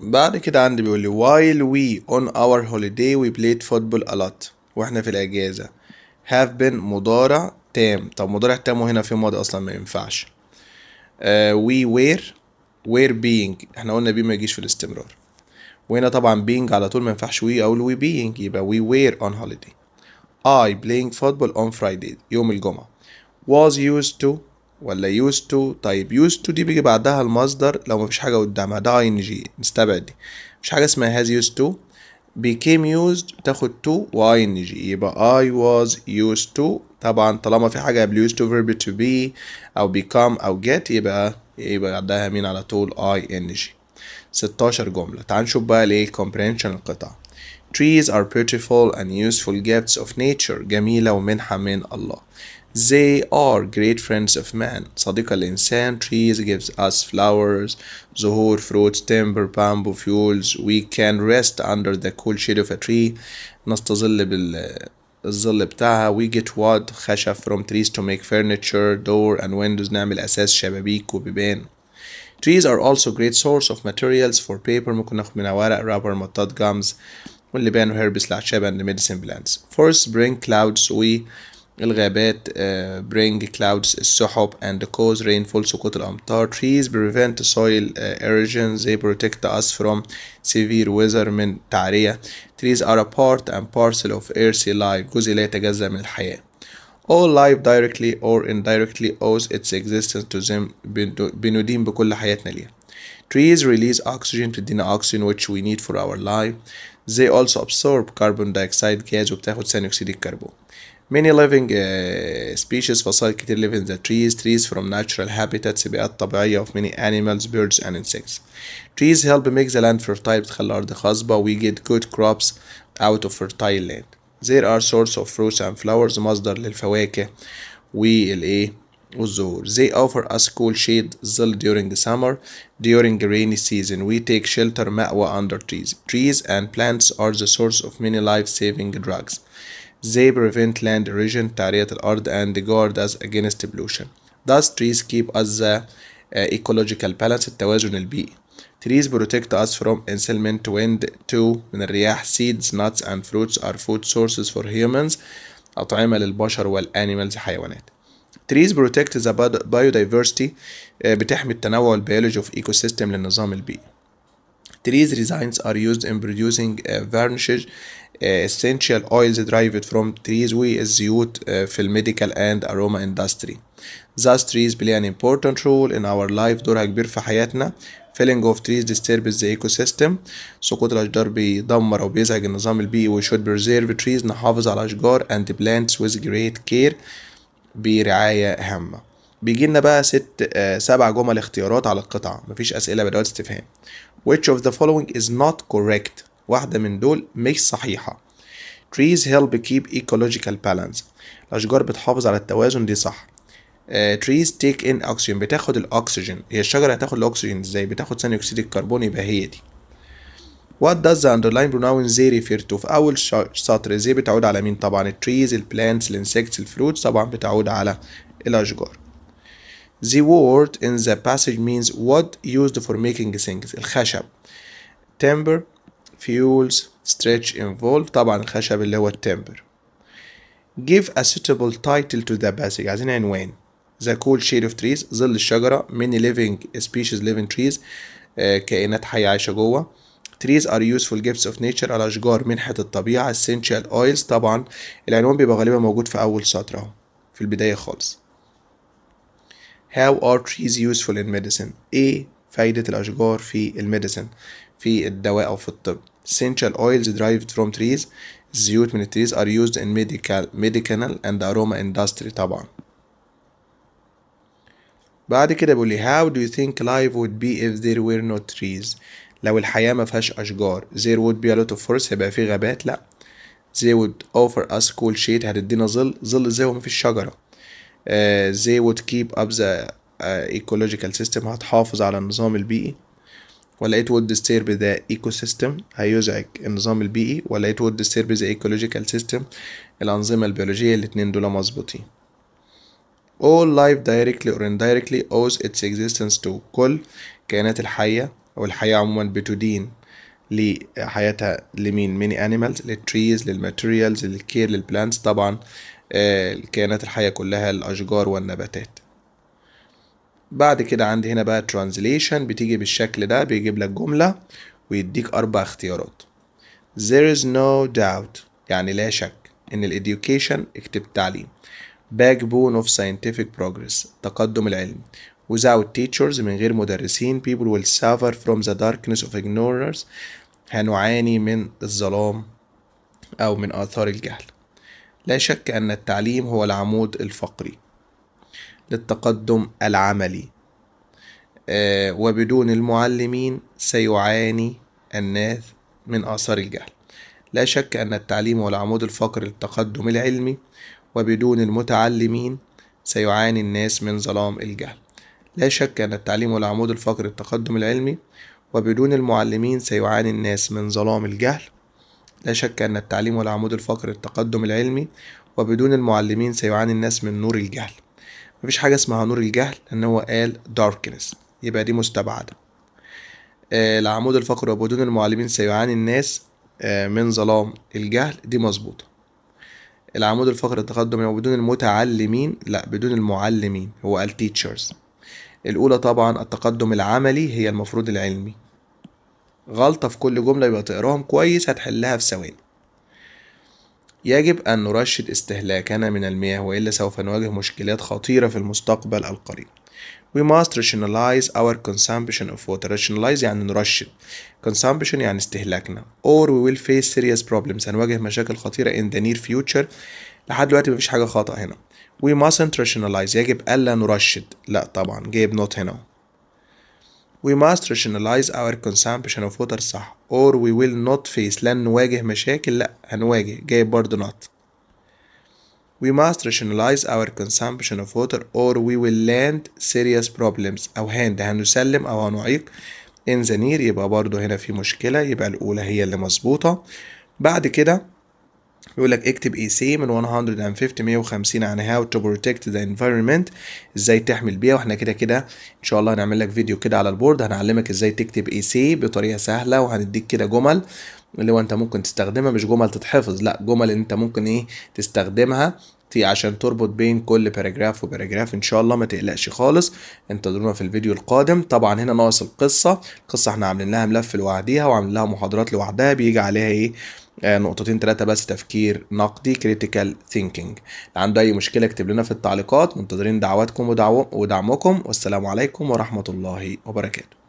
بعد كده عندي بيقول لي while we on our holiday we played football a lot واحنا في الاجازه هاف بين مضارع تام طب مضارع تام وهنا في ماضي اصلا ما ينفعش وي وير وير بينج احنا قلنا بي ما يجيش في الاستمرار وهنا طبعا بينج على طول ما ينفعش وي او وي بينج يبقى وي وير اون هوليدي اي بلاينج فوتبول اون فرايداي يوم الجمعة واز يوز تو ولا يوز تو طيب يوز تو دي بيجي بعدها المصدر لو مفيش حاجة قدامها ده ان جي نستبعد دي مفيش حاجة اسمها هاز يوز تو became used تاخد to و ing يبقى I was used to طبعا طالما في حاجة قبل used to verb to be أو become أو get يبقى يبقى عندها مين على طول ing 16 جملة تعال نشوف بقى ليه comprehension القطع Trees are beautiful and useful gifts of nature جميلة ومنحة من الله They are great friends of man. Sadiq al-Insan trees gives us flowers, zuhur, fruits, timber, bamboo, fuels. We can rest under the cool shade of a tree. we get wood خشب from trees to make furniture door and windows نعمل أساس شبابيك وبيبان Trees are also great source of materials for paper ممكن ناخد منها ورق رابر مطاط gums واللبان وهيربس الأعشاب and medicine plants. Forests bring clouds we الغابات uh, bring clouds السحب and cause rainfall سقوط الأمطار trees prevent soil uh, erosion they protect us from severe weather من تعرية trees are a part and parcel of earthly life جزء لا يتجزأ من الحياة all life directly or indirectly owes its existence to them بندين بكل حياتنا ليها Trees release oxygen تدينا oxygen which we need for our life. They also absorb carbon dioxide gas وبتاخد ثاني أكسيد الكربون. Many living uh, species fossils كتير live in the trees trees from natural habitats بيئات طبيعية of many animals birds and insects trees help make the land fertile بتخلي الأرض خصبة we get good crops out of fertile land there are sorts of fruits and flowers مصدر للفواكه والإيه والزهور they offer us cool shade ظل during the summer during the rainy season we take shelter مأوى under trees trees and plants are the source of many life saving drugs they prevent land erosion, ترعية الأرض and guard us against pollution. Thus trees keep us the uh, ecological balance التوازن البيئي. Trees protect us from ensalement, wind, too من الرياح. Seeds, nuts and fruits are food sources for humans. أطعمة للبشر والأنيمالز حيوانات. Trees protect the biodiversity eh, بتحمي التنوع البيولوجي of ecosystem للنظام البيئي. Trees resins are used in producing eh, varnish essential oils derived from trees والزيوت في الميديكال and aroma industry thus trees play an important role in our life دورها كبير في حياتنا felling of trees disturbs the ecosystem سقوط الأشجار بيدمر أو بيزعج النظام البيئي we should preserve trees نحافظ على الأشجار and plants with great care برعاية هامة بيجي لنا بقى ست سبع جمل اختيارات على القطعة مفيش أسئلة بأدوات استفهام which of the following is not correct واحدة من دول مش صحيحة trees help keep ecological balance الأشجار بتحافظ على التوازن دي صح uh, trees take in oxygen بتاخد الأكسجين هي الشجرة هتاخد الأكسجين ازاي بتاخد ثاني أكسيد الكربون يبقى هي دي what does the underlying pronoun they refer to في أول سطر زي بتعود على مين طبعا Trees, plants, التريز insects, الانسكتس fruits طبعا بتعود على الأشجار The word in the passage means what used for making things الخشب timber fuels stretch involved طبعا الخشب اللي هو التمبر give a suitable title to the passage عايزين عنوان the cool shade of trees ظل الشجرة many living species living trees كائنات حية عايشة جوه trees are useful gifts of nature الأشجار منحة الطبيعة essential oils طبعا العنوان بيبقى غالبا موجود في أول سطر أهو في البداية خالص how are trees useful in medicine إيه فايدة الأشجار في الميديسن في الدواء أو في الطب essential oils derived from trees الزيوت من التريز are used in medical medicinal and aroma industry طبعا بعد كده بيقول لي how do you think life would be if there were no trees لو الحياة ما فيهاش أشجار there would be a lot of forest هيبقى في غابات لأ they would offer us cool shade هتدينا ظل ظل ازاي وما فيش شجرة uh, they would keep up the uh, ecological system هتحافظ على النظام البيئي ولقيت وود ديستيرب ذا ايكو سيستم هيزعج النظام البيئي ولقيت وود ديستيرب ذا ايكولوجيكال سيستم الانظمه البيولوجيه الاتنين دول مظبوطين all life directly or indirectly owes its existence to كل الكائنات الحيه او الحياه عموما بتدين لحياتها لمين many animals للتريز care لل plants طبعا آه، الكائنات الحيه كلها الاشجار والنباتات بعد كده عندي هنا بقى ترانزليشن بتيجي بالشكل ده بيجيب لك جملة ويديك أربع اختيارات There is no doubt يعني لا شك إن ال education اكتب تعليم backbone of scientific progress تقدم العلم without teachers من غير مدرسين people will suffer from the darkness of ignorance هنعاني من الظلام أو من آثار الجهل لا شك أن التعليم هو العمود الفقري للتقدم العملي آه، وبدون المعلمين سيعاني الناس من آثار الجهل لا شك أن التعليم هو العمود الفقري للتقدم العلمي وبدون المتعلمين سيعاني الناس من ظلام الجهل لا شك أن التعليم هو العمود الفقري للتقدم العلمي وبدون المعلمين سيعاني الناس من ظلام الجهل لا شك أن التعليم هو العمود الفقري للتقدم العلمي وبدون المعلمين سيعاني الناس من نور الجهل مفيش حاجة اسمها نور الجهل إن هو قال darkness يبقى دي مستبعدة آه العمود الفقري وبدون المعلمين سيعاني الناس آه من ظلام الجهل دي مظبوطة العمود الفقري التقدم وبدون المتعلمين لا بدون المعلمين هو قال teachers الأولى طبعا التقدم العملي هي المفروض العلمي غلطة في كل جملة يبقى تقراهم كويس هتحلها في ثواني يجب أن نرشد استهلاكنا من المياه وإلا سوف نواجه مشكلات خطيرة في المستقبل القريب We must rationalize our consumption of water. Rationalize يعني نرشد. Consumption يعني استهلاكنا. Or we will face serious problems. هنواجه مشاكل خطيرة in the near future. لحد دلوقتي مفيش حاجة خطأ هنا. We mustn't rationalize. يجب ألا نرشد. لا طبعا. جايب نوت هنا. We must rationalize our consumption of water صح or we will not face لن نواجه مشاكل لأ هنواجه جايب برضه not We must rationalize our consumption of water or we will land serious problems أو هاند هنسلم أو هنعيق in the near يبقى برضه هنا في مشكلة يبقى الأولى هي اللي مظبوطة بعد كده بيقول لك اكتب اي سي من 150 150 عن هاو تو بروتكت ذا انفايرمنت ازاي تحمل البيئه واحنا كده كده ان شاء الله هنعمل لك فيديو كده على البورد هنعلمك ازاي تكتب اي سي بطريقه سهله وهنديك كده جمل اللي هو انت ممكن تستخدمها مش جمل تتحفظ لا جمل انت ممكن ايه تستخدمها عشان تربط بين كل باراجراف وباراجراف ان شاء الله ما تقلقش خالص انتظرونا في الفيديو القادم طبعا هنا ناقص القصه القصه احنا عاملين لها ملف لوحديها وعاملين لها محاضرات لوحدها بيجي عليها ايه آه، نقطتين ثلاثة بس تفكير نقدي critical thinking لو عنده أي مشكلة اكتب لنا في التعليقات منتظرين دعواتكم ودعمكم والسلام عليكم ورحمة الله وبركاته